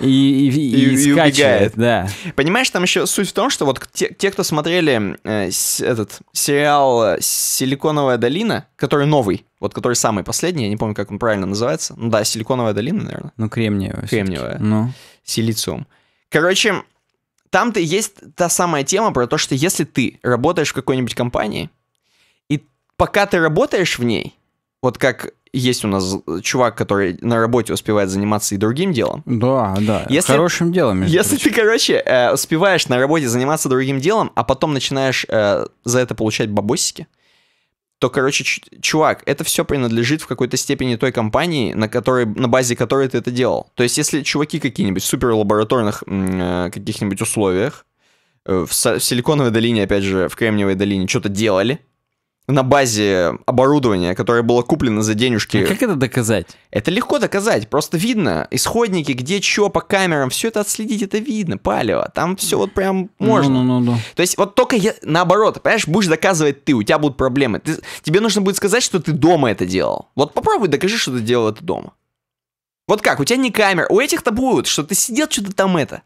и, и, и, и, скачивает, да. Понимаешь, там еще суть в том, что вот те, те кто смотрели э, с, этот сериал «Силиконовая долина», который новый, вот который самый последний, я не помню, как он правильно называется, ну да, «Силиконовая долина», наверное. Ну, кремниевая. Кремниевая. Ну. Силициум. Короче, там-то есть та самая тема про то, что если ты работаешь в какой-нибудь компании, пока ты работаешь в ней, вот как есть у нас чувак, который на работе успевает заниматься и другим делом. Да, да. Если, хорошим делом. Если прочим. ты, короче, э, успеваешь на работе заниматься другим делом, а потом начинаешь э, за это получать бабосики, то, короче, чувак, это все принадлежит в какой-то степени той компании, на, которой, на базе которой ты это делал. То есть, если чуваки какие-нибудь в суперлабораторных э, каких-нибудь условиях, э, в, в Силиконовой долине, опять же, в Кремниевой долине что-то делали, на базе оборудования, которое было куплено за денежки. А как это доказать? Это легко доказать, просто видно исходники, где чё по камерам, все это отследить, это видно, палево, там все вот прям ну, можно. ну, ну, ну. То есть вот только я, наоборот, понимаешь, будешь доказывать ты, у тебя будут проблемы. Ты, тебе нужно будет сказать, что ты дома это делал. Вот попробуй докажи, что ты делал это дома. Вот как, у тебя не камера, у этих-то будут, что ты сидел что-то там это.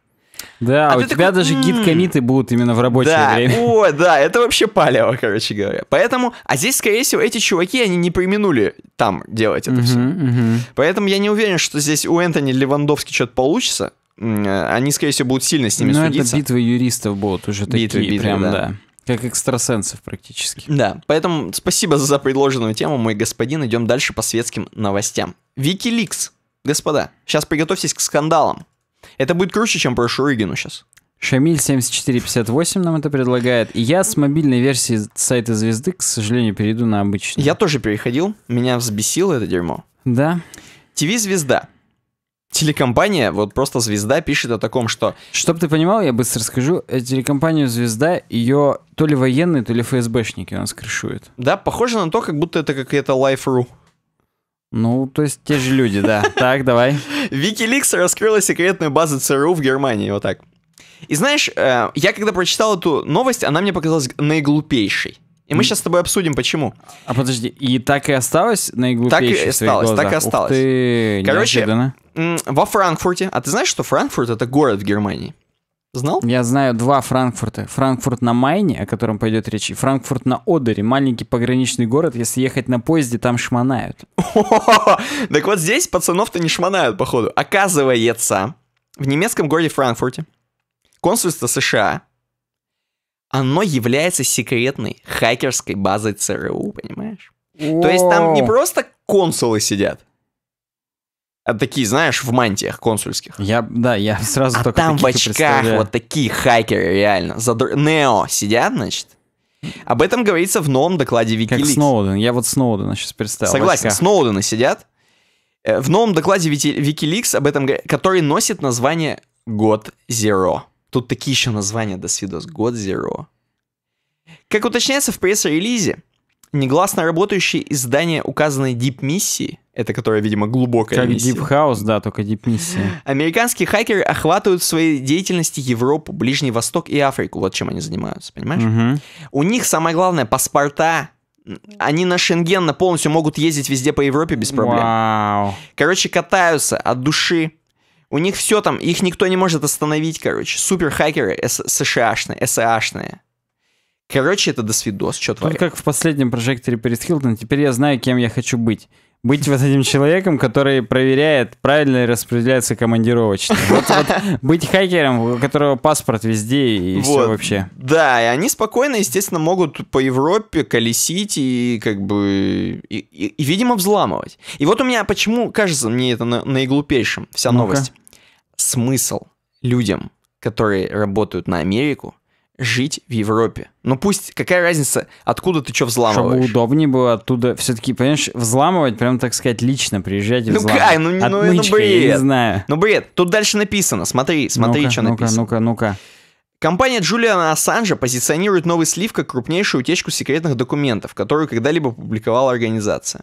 Да, а у тебя такой, даже гид-комиты «М-м». будут именно в рабочее да, время. О, да, это вообще палево, короче говоря. Поэтому, а здесь, скорее всего, эти чуваки, они не применули там делать это все. Поэтому я не уверен, что здесь у Энтони Левандовски что-то получится. Э, они, скорее всего, будут сильно с ними Но ну, судиться. это битвы юристов будут уже битвы, такие, битвы, прям, да. да. Как экстрасенсов практически. Да, поэтому спасибо за предложенную тему, мой господин. Идем дальше по светским новостям. Викиликс, господа, сейчас приготовьтесь к скандалам. Это будет круче, чем про Шуригину сейчас. Шамиль 7458 нам это предлагает. я с мобильной версии сайта звезды, к сожалению, перейду на обычный. Я тоже переходил. Меня взбесило это дерьмо. Да. ТВ Звезда. Телекомпания, вот просто Звезда пишет о таком, что... Чтоб ты понимал, я быстро скажу, э, телекомпанию Звезда, ее то ли военные, то ли ФСБшники у нас крышуют. Да, похоже на то, как будто это какая-то Life.ru. Ну, то есть те же люди, да. Так, давай. Викиликс раскрыла секретную базу ЦРУ в Германии, вот так. И знаешь, э, я когда прочитал эту новость, она мне показалась наиглупейшей. И мы сейчас с тобой обсудим, почему. А подожди, и так и осталось наиглупейшей Так и осталось, так и осталось. Ух ты, Короче, неожиданно. во Франкфурте, а ты знаешь, что Франкфурт — это город в Германии? Знал? Я знаю два Франкфурта. Франкфурт на Майне, о котором пойдет речь, и Франкфурт на Одере, маленький пограничный город. Если ехать на поезде, там шманают. Так вот здесь пацанов-то не шманают походу. Оказывается, в немецком городе Франкфурте консульство США, оно является секретной хакерской базой ЦРУ, понимаешь? То есть там не просто консулы сидят, а такие, знаешь, в мантиях консульских. Я, да, я сразу а только там в очках вот такие хакеры реально. Задр... Нео сидят, значит. Об этом говорится в новом докладе Wikileaks. Как Сноуден. Я вот Сноудена сейчас представил. Согласен, Сноудена сидят. Э, в новом докладе Wikileaks об этом, который носит название «Год Zero». Тут такие еще названия, до свидос. «Год Zero». Как уточняется в пресс-релизе, негласно работающие издания указанной дип-миссии – это которая, видимо, глубокая как миссия. Как Deep House, да, только Deep миссия. Американские хакеры охватывают в своей деятельности Европу, Ближний Восток и Африку. Вот чем они занимаются, понимаешь? Угу. У них самое главное паспорта. Они на Шенген полностью могут ездить везде по Европе без проблем. Вау. Короче, катаются от души. У них все там, их никто не может остановить, короче. Супер хакеры США-шные, СА-шные. Короче, это досвидос, что творит. как в последнем прожекторе перед Хилтон, теперь я знаю, кем я хочу быть быть вот этим человеком, который проверяет, правильно ли распределяются командировочные. Вот, вот, быть хакером, у которого паспорт везде и вот. все вообще. Да, и они спокойно, естественно, могут по Европе колесить и как бы... И, и, и видимо, взламывать. И вот у меня почему, кажется, мне это на, наиглупейшим вся ну новость. Смысл людям, которые работают на Америку, жить в Европе. Ну пусть, какая разница, откуда ты что взламываешь? Чтобы удобнее было оттуда, все-таки, понимаешь, взламывать, прям, так сказать, лично приезжать и ну, взламывать. ну, как, ну, ну, ну бред. Я не знаю. Ну бред, тут дальше написано, смотри, смотри, ну что ну написано. Ну-ка, ну-ка, ну-ка. Компания Джулиана Ассанжа позиционирует новый слив как крупнейшую утечку секретных документов, которую когда-либо публиковала организация.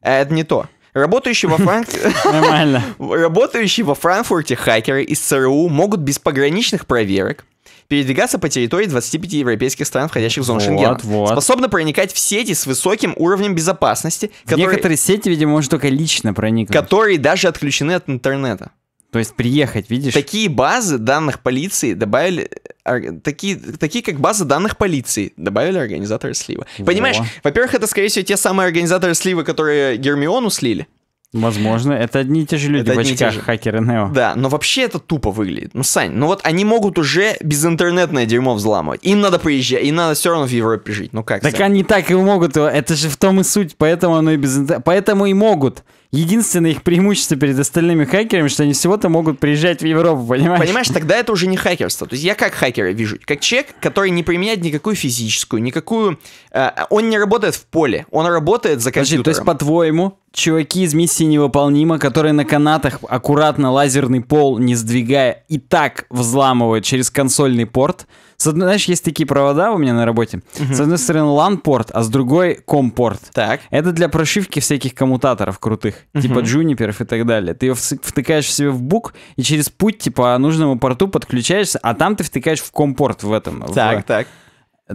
А это не то. Работающие во, Франк... Работающие во Франкфурте хакеры из ЦРУ могут без пограничных проверок передвигаться по территории 25 европейских стран, входящих в зону вот, Шенгена. Вот. Способна проникать в сети с высоким уровнем безопасности. Которые, некоторые сети, видимо, можно только лично проникнуть. Которые даже отключены от интернета. То есть приехать, видишь? Такие базы данных полиции добавили... Э, такие, такие как базы данных полиции добавили организаторы слива. Во. Понимаешь, во-первых, это, скорее всего, те самые организаторы слива, которые Гермиону слили. Возможно, это одни и те же люди это в очках хакеры Нео. Да, но вообще это тупо выглядит. Ну, Сань, ну вот они могут уже без безинтернетное дерьмо взламывать. Им надо приезжать, им надо все равно в Европе жить. Ну как? Так Сань? они так и могут. Это же в том и суть, поэтому оно и без Поэтому и могут единственное их преимущество перед остальными хакерами, что они всего-то могут приезжать в Европу, понимаешь? Понимаешь, тогда это уже не хакерство. То есть я как хакера вижу? Как человек, который не применяет никакую физическую, никакую... Э, он не работает в поле, он работает за компьютером. Подожди, то есть, по-твоему, чуваки из миссии невыполнимо, которые на канатах аккуратно лазерный пол не сдвигая и так взламывают через консольный порт, с одной, знаешь, есть такие провода у меня на работе. Угу. С одной стороны LAN-порт, а с другой COM-порт. Так. Это для прошивки всяких коммутаторов крутых, угу. типа джуниперов и так далее. Ты его втыкаешь в себе в бук и через путь, типа, нужному порту подключаешься, а там ты втыкаешь в COM-порт в этом. Так, в... так.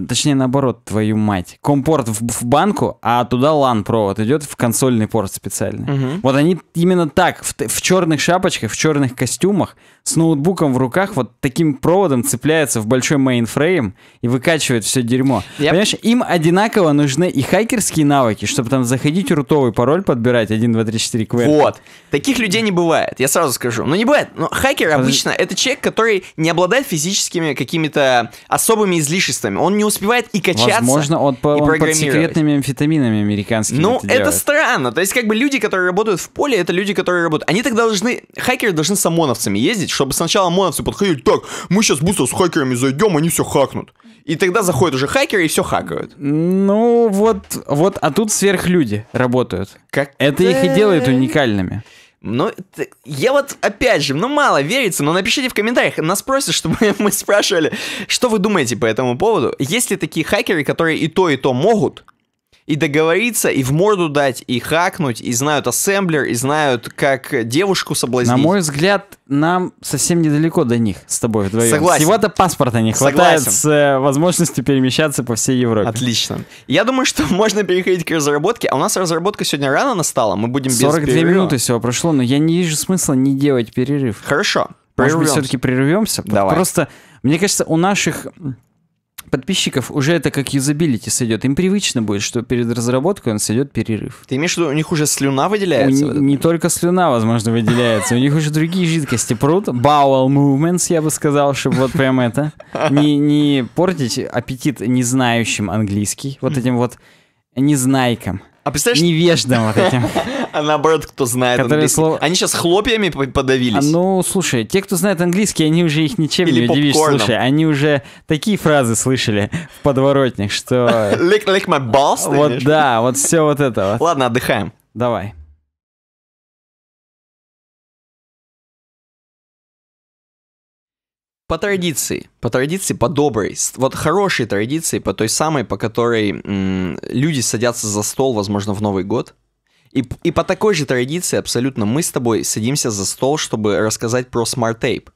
Точнее, наоборот, твою мать. Компорт в, в банку, а туда лан-провод идет в консольный порт специальный. Угу. Вот они именно так, в, в черных шапочках, в черных костюмах, с ноутбуком в руках, вот таким проводом цепляется в большой мейнфрейм и выкачивает все дерьмо. Я... Понимаешь, им одинаково нужны и хакерские навыки, чтобы там заходить, рутовый пароль подбирать, 1, 2, 3, 4, квест. Вот. Таких людей не бывает, я сразу скажу. Ну, не бывает. Но хакер Подожди. это человек, который не обладает физическими какими-то особыми излишествами. Он не успевает и качаться, Возможно, он, по, и он под секретными амфетаминами американскими Ну, это, это странно. То есть, как бы люди, которые работают в поле, это люди, которые работают. Они тогда должны... Хакеры должны с ОМОНовцами ездить, чтобы сначала ОМОНовцы подходили, так, мы сейчас быстро с хакерами зайдем, они все хакнут. И тогда заходят уже хакеры и все хакают. Ну, вот, вот, а тут сверхлюди работают. Как? Это их и делает уникальными. Ну, это, я вот, опять же, ну, мало верится, но напишите в комментариях, нас спросят, чтобы мы спрашивали, что вы думаете по этому поводу. Есть ли такие хакеры, которые и то, и то могут, и договориться, и в морду дать, и хакнуть, и знают ассемблер, и знают, как девушку соблазнить. На мой взгляд, нам совсем недалеко до них с тобой вдвоем. Согласен. Всего-то паспорта не хватает Согласен. с э, возможностью перемещаться по всей Европе. Отлично. Я думаю, что можно переходить к разработке. А у нас разработка сегодня рано настала, мы будем 42 без 42 минуты всего прошло, но я не вижу смысла не делать перерыв. Хорошо. Прервемся. Может быть, все-таки прервемся? Давай. Просто, мне кажется, у наших подписчиков уже это как юзабилити сойдет. Им привычно будет, что перед разработкой он сойдет перерыв. Ты имеешь в виду, у них уже слюна выделяется? У, не только слюна, возможно, выделяется. У них уже другие жидкости прут. Bowel movements, я бы сказал, чтобы вот прям это. Не, не портить аппетит незнающим английский. Вот этим вот незнайкам. А представляешь... Невеждам вот этим. А наоборот, кто знает Которые английский. Они сейчас хлопьями подавились. А, ну, слушай, те, кто знает английский, они уже их ничем не удивишь. Слушай, они уже такие фразы слышали в подворотнях, что... lick, lick my balls? Вот да, вот все вот это вот. Ладно, отдыхаем. Давай. По традиции, по традиции, по доброй, вот хорошей традиции, по той самой, по которой м, люди садятся за стол, возможно, в Новый год. И, и по такой же традиции абсолютно мы с тобой садимся за стол, чтобы рассказать про Smart Tape.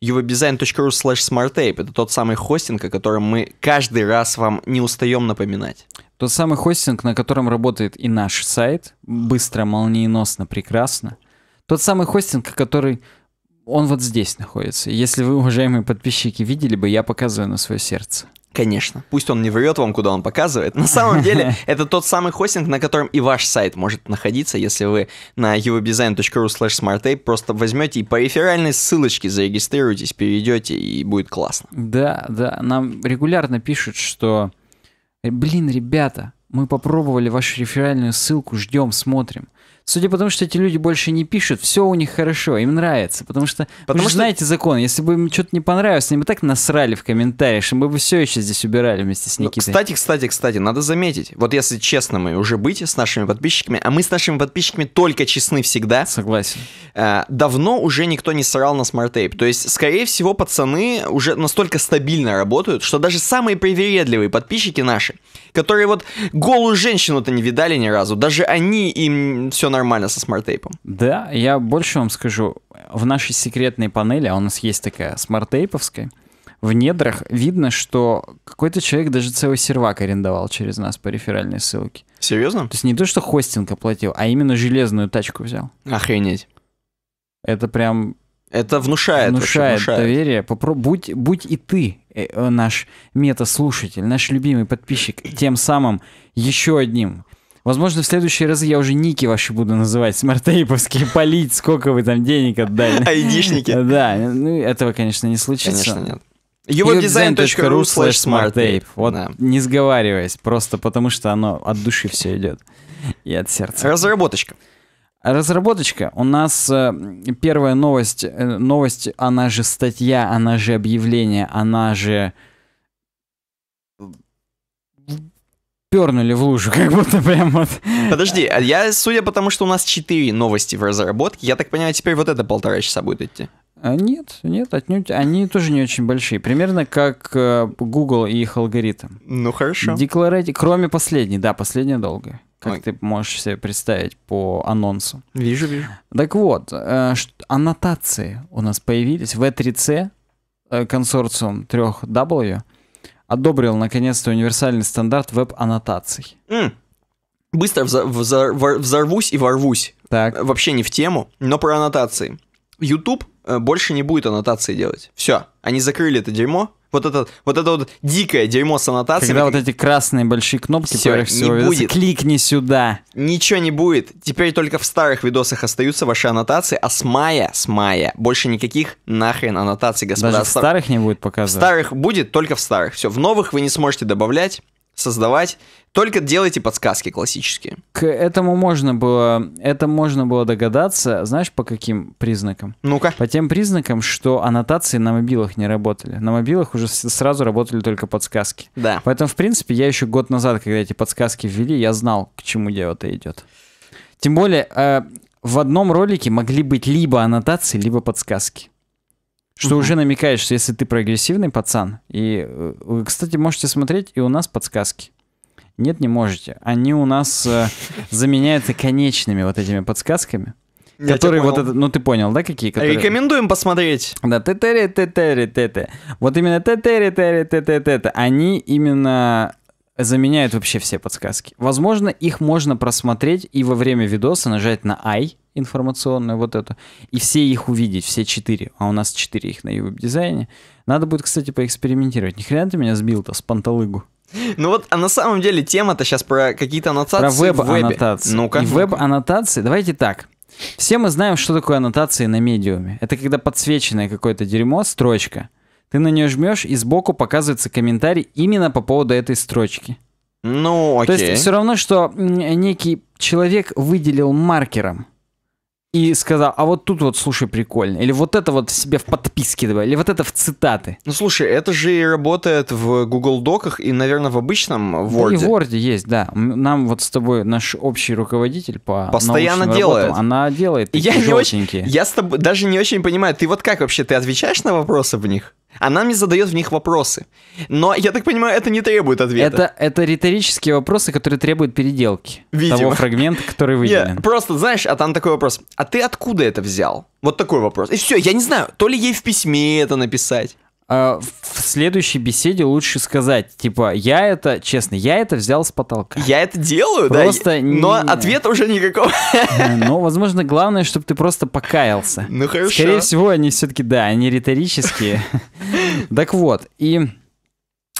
uwebdesign.ru slash smarttape — это тот самый хостинг, о котором мы каждый раз вам не устаем напоминать. Тот самый хостинг, на котором работает и наш сайт, быстро, молниеносно, прекрасно. Тот самый хостинг, который он вот здесь находится. Если вы, уважаемые подписчики, видели бы, я показываю на свое сердце. Конечно. Пусть он не врет вам, куда он показывает. На самом деле, это тот самый хостинг, на котором и ваш сайт может находиться, если вы на uwebdesign.ru slash smartape просто возьмете и по реферальной ссылочке зарегистрируетесь, перейдете, и будет классно. Да, да. Нам регулярно пишут, что, «Э, блин, ребята, мы попробовали вашу реферальную ссылку, ждем, смотрим. Судя по тому, что эти люди больше не пишут, все у них хорошо, им нравится. Потому что, потому вы что... знаете закон, если бы им что-то не понравилось, они бы так насрали в комментариях, что мы бы все еще здесь убирали вместе с ну, Никитой. Ну, кстати, кстати, кстати, надо заметить, вот если честно мы уже быть с нашими подписчиками, а мы с нашими подписчиками только честны всегда. Согласен. Э, давно уже никто не срал на смарт-тейп. То есть, скорее всего, пацаны уже настолько стабильно работают, что даже самые привередливые подписчики наши, которые вот голую женщину-то не видали ни разу, даже они им все нормально со смарт-тейпом. Да, я больше вам скажу. В нашей секретной панели, а у нас есть такая смарт-тейповская, в недрах видно, что какой-то человек даже целый сервак арендовал через нас по реферальной ссылке. Серьезно? То есть не то, что хостинг оплатил, а именно железную тачку взял. Охренеть. Это прям... Это внушает, внушает, внушает. доверие. Попро... Будь, будь и ты э, э, наш мета-слушатель, наш любимый подписчик, тем самым еще одним Возможно, в следующие разы я уже ники ваши буду называть, смарт полить, сколько вы там денег отдали. Айдишники. Да, ну этого, конечно, не случится. Конечно, нет. uwebdesign.ru slash smarttape. Вот да. не сговариваясь, просто потому что оно от души все идет. И от сердца. Разработочка. Разработочка. У нас э, первая новость, э, новость, она же статья, она же объявление, она же пернули в лужу, как будто прям вот. Подожди, а я, судя по тому, что у нас 4 новости в разработке, я так понимаю, теперь вот это полтора часа будет идти. А, нет, нет, отнюдь. Они тоже не очень большие. Примерно как э, Google и их алгоритм. Ну хорошо. Декларати... Кроме последней, да, последняя долгая. Как Ой. ты можешь себе представить по анонсу. Вижу, вижу. Так вот, э, аннотации у нас появились в E3C э консорциум 3W одобрил наконец-то универсальный стандарт веб-аннотаций. Mm. Быстро взор- взор- взорвусь и ворвусь. Так. Э, вообще не в тему, но про аннотации. YouTube э, больше не будет аннотации делать. Все, они закрыли это дерьмо, вот это вот, это вот дикое дерьмо с аннотациями. Когда вот эти красные большие кнопки все, поверх всего не будет. кликни сюда. Ничего не будет. Теперь только в старых видосах остаются ваши аннотации, а с мая, с мая, больше никаких нахрен аннотаций, господа. Даже в старых не будет показывать? В старых будет, только в старых. Все, в новых вы не сможете добавлять, создавать. Только делайте подсказки классические. К этому можно было, это можно было догадаться, знаешь, по каким признакам? Ну-ка. По тем признакам, что аннотации на мобилах не работали. На мобилах уже сразу работали только подсказки. Да. Поэтому, в принципе, я еще год назад, когда эти подсказки ввели, я знал, к чему дело-то идет. Тем более, э, в одном ролике могли быть либо аннотации, либо подсказки. Что угу. уже намекаешь, что если ты прогрессивный пацан, и, э, кстати, можете смотреть, и у нас подсказки. Нет, не можете. Они у нас э, заменяются конечными вот этими подсказками. Я которые вот это, ну ты понял, да, какие? Которые... Рекомендуем посмотреть. Да, тетери, тетери, тете. Вот именно тетери, тетери, тете, тете. Они именно заменяют вообще все подсказки. Возможно, их можно просмотреть и во время видоса нажать на i информационную вот эту, и все их увидеть, все четыре. А у нас четыре их на веб-дизайне. Надо будет, кстати, поэкспериментировать. Ни хрена ты меня сбил-то с панталыгу. Ну вот, а на самом деле тема-то сейчас про какие-то аннотации Про веб-аннотации. ну как? И веб-аннотации. Давайте так. Все мы знаем, что такое аннотации на медиуме. Это когда подсвеченное какое-то дерьмо, строчка — ты на нее жмешь, и сбоку показывается комментарий именно по поводу этой строчки. Ну, окей. То есть все равно, что некий человек выделил маркером и сказал, а вот тут вот, слушай, прикольно. Или вот это вот себе в подписке давай, или вот это в цитаты. Ну, слушай, это же и работает в Google Доках и, наверное, в обычном Word. Да и в Word есть, да. Нам вот с тобой наш общий руководитель по Постоянно делает. Работам, она делает я не очень, Я с тобой даже не очень понимаю, ты вот как вообще, ты отвечаешь на вопросы в них? Она мне задает в них вопросы. Но, я так понимаю, это не требует ответа. Это, это риторические вопросы, которые требуют переделки Видимо. того фрагмента, который выделен. Нет, просто, знаешь, а там такой вопрос. А ты откуда это взял? Вот такой вопрос. И все, я не знаю, то ли ей в письме это написать, Э, в следующей беседе лучше сказать, типа, я это, честно, я это взял с потолка. Я это делаю, просто да? Просто... Но ответа уже никакого. Э, ну, возможно, главное, чтобы ты просто покаялся. Ну, хорошо. Скорее всего, они все-таки, да, они риторические. Так вот, и...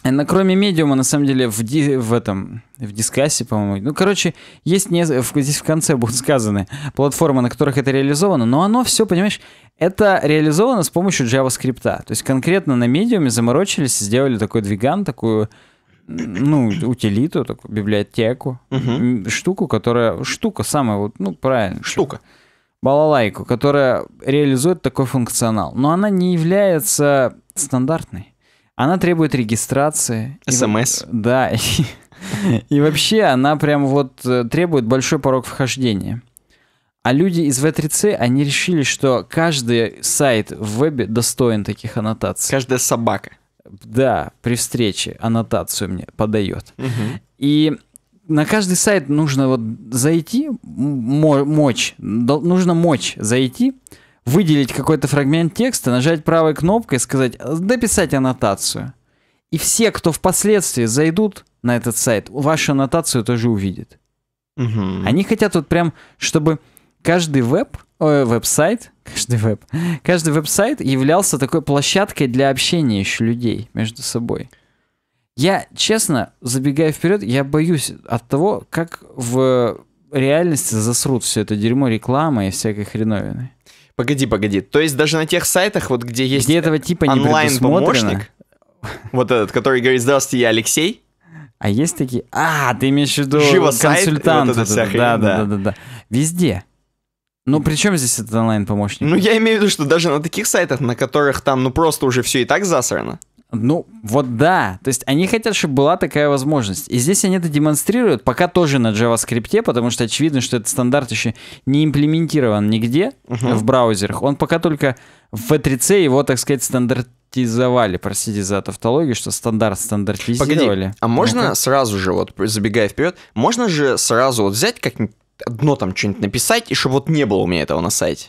На ну, кроме медиума, на самом деле, в, ди в этом, в дискассе, по-моему. Ну, короче, есть не... здесь в конце будут сказаны платформы, на которых это реализовано, но оно все, понимаешь, это реализовано с помощью JavaScript. То есть конкретно на медиуме заморочились, сделали такой двиган, такую ну, утилиту, такую библиотеку, угу. штуку, которая... Штука самая вот, ну, правильно. Штука. Балалайку, которая реализует такой функционал. Но она не является стандартной. Она требует регистрации. СМС. И, да. И, и вообще она прям вот э, требует большой порог вхождения. А люди из V3C, они решили, что каждый сайт в вебе достоин таких аннотаций. Каждая собака. Да, при встрече аннотацию мне подает. Угу. И на каждый сайт нужно вот зайти, мочь, нужно мочь зайти, выделить какой-то фрагмент текста, нажать правой кнопкой и сказать «дописать аннотацию». И все, кто впоследствии зайдут на этот сайт, вашу аннотацию тоже увидят. Угу. Они хотят вот прям, чтобы каждый веб, э, веб-сайт, каждый веб, каждый веб-сайт являлся такой площадкой для общения еще людей между собой. Я, честно, забегая вперед, я боюсь от того, как в реальности засрут все это дерьмо рекламы и всякой хреновины. Погоди, погоди. То есть даже на тех сайтах, вот где есть где этого типа не онлайн-помощник, вот этот, который говорит, здравствуйте, я Алексей, а есть такие... А, ты имеешь в виду Живосайт, консультант. Вот это, хрень, да, да, да, да, да. Везде. Ну, при чем здесь этот онлайн-помощник? Ну, я имею в виду, что даже на таких сайтах, на которых там, ну, просто уже все и так засрано, ну, вот да. То есть они хотят, чтобы была такая возможность. И здесь они это демонстрируют, пока тоже на JavaScript, потому что очевидно, что этот стандарт еще не имплементирован нигде uh-huh. в браузерах. Он пока только в V3C его, так сказать, стандартизовали. Простите за тавтологию, что стандарт стандартизировали. Погоди, а можно ну сразу же, вот забегая вперед, можно же сразу вот взять как-нибудь одно там что-нибудь написать, и чтобы вот не было у меня этого на сайте?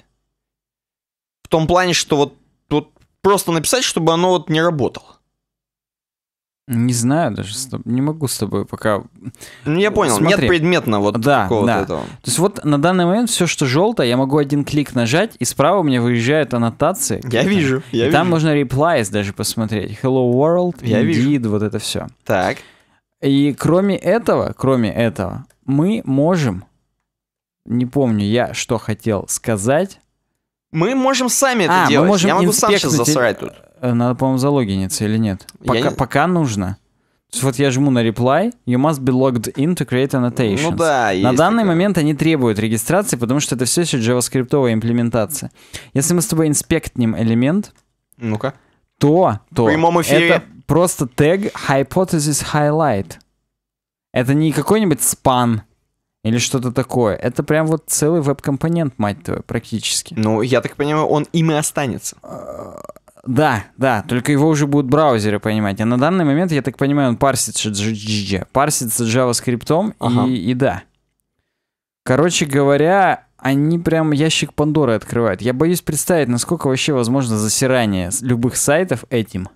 В том плане, что вот тут просто написать, чтобы оно вот не работало? Не знаю даже, не могу с тобой пока. Ну я понял, Смотри. нет предметно вот да, такого да. этого. То есть вот на данный момент все, что желтое, я могу один клик нажать, и справа у меня выезжают аннотации. Я вижу, я и вижу. Там можно replies даже посмотреть. Hello World, я Indeed, вижу. вот это все. Так. И кроме этого, кроме этого, мы можем, не помню я, что хотел сказать, мы можем сами а, это делать. Можем Я могу сам сейчас засрать тут. Э, надо, по-моему, залогиниться или нет? Пока, Я... пока нужно. Вот я жму на reply, you must be logged in to create annotations. Ну да, есть. На данный такая. момент они требуют регистрации, потому что это все еще джаваскриптовая имплементация. Если мы с тобой инспектнем элемент, ну-ка. то, то это просто тег hypothesis highlight. Это не какой-нибудь спан, или что-то такое. Это прям вот целый веб-компонент, мать твою, практически. Ну, я так понимаю, он им и останется. А, да, да, только его уже будут браузеры понимать. А на данный момент, я так понимаю, он парсится, парсится JavaScript ага. и, и да. Короче говоря, они прям ящик Пандоры открывают. Я боюсь представить, насколько вообще возможно засирание любых сайтов этим.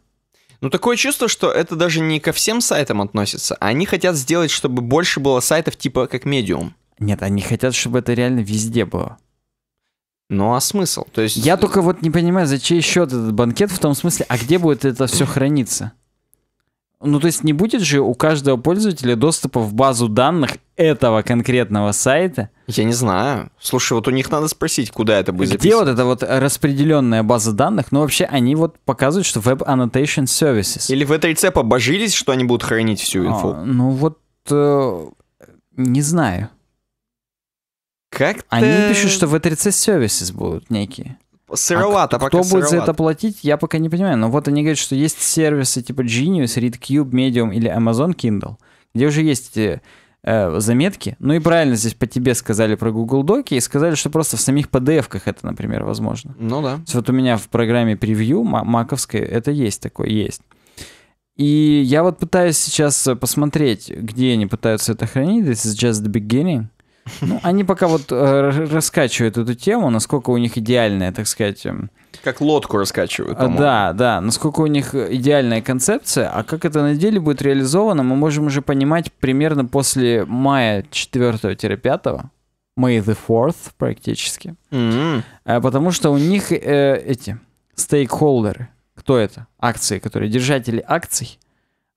Ну, такое чувство, что это даже не ко всем сайтам относится. Они хотят сделать, чтобы больше было сайтов типа как Medium. Нет, они хотят, чтобы это реально везде было. Ну а смысл? То есть... Я только вот не понимаю, за чей счет этот банкет в том смысле, а где будет это все храниться? Ну, то есть не будет же у каждого пользователя доступа в базу данных этого конкретного сайта? Я не знаю. Слушай, вот у них надо спросить, куда это будет Где вот эта вот распределенная база данных? Ну, вообще, они вот показывают, что Web Annotation Services. Или в этой рецепте побожились, что они будут хранить всю а, инфу? А, ну, вот... Э, не знаю. Как Они пишут, что в 3 Services будут некие сыровато, а пока кто сыровато. будет за это платить, я пока не понимаю. Но вот они говорят, что есть сервисы типа Genius, ReadCube, Medium или Amazon Kindle, где уже есть э, э заметки. Ну и правильно здесь по тебе сказали про Google Доки и сказали, что просто в самих PDF-ках это, например, возможно. Ну да. Есть, вот у меня в программе превью маковской это есть такое, есть. И я вот пытаюсь сейчас посмотреть, где они пытаются это хранить. This is just the beginning. Ну, они пока вот э, раскачивают эту тему, насколько у них идеальная, так сказать... Эм, как лодку раскачивают. по а, Да, да, насколько у них э, идеальная концепция, а как это на деле будет реализовано, мы можем уже понимать примерно после мая 4-5. May the 4th практически. Mm-hmm. Потому что у них э, эти стейкхолдеры, кто это? Акции, которые держатели акций,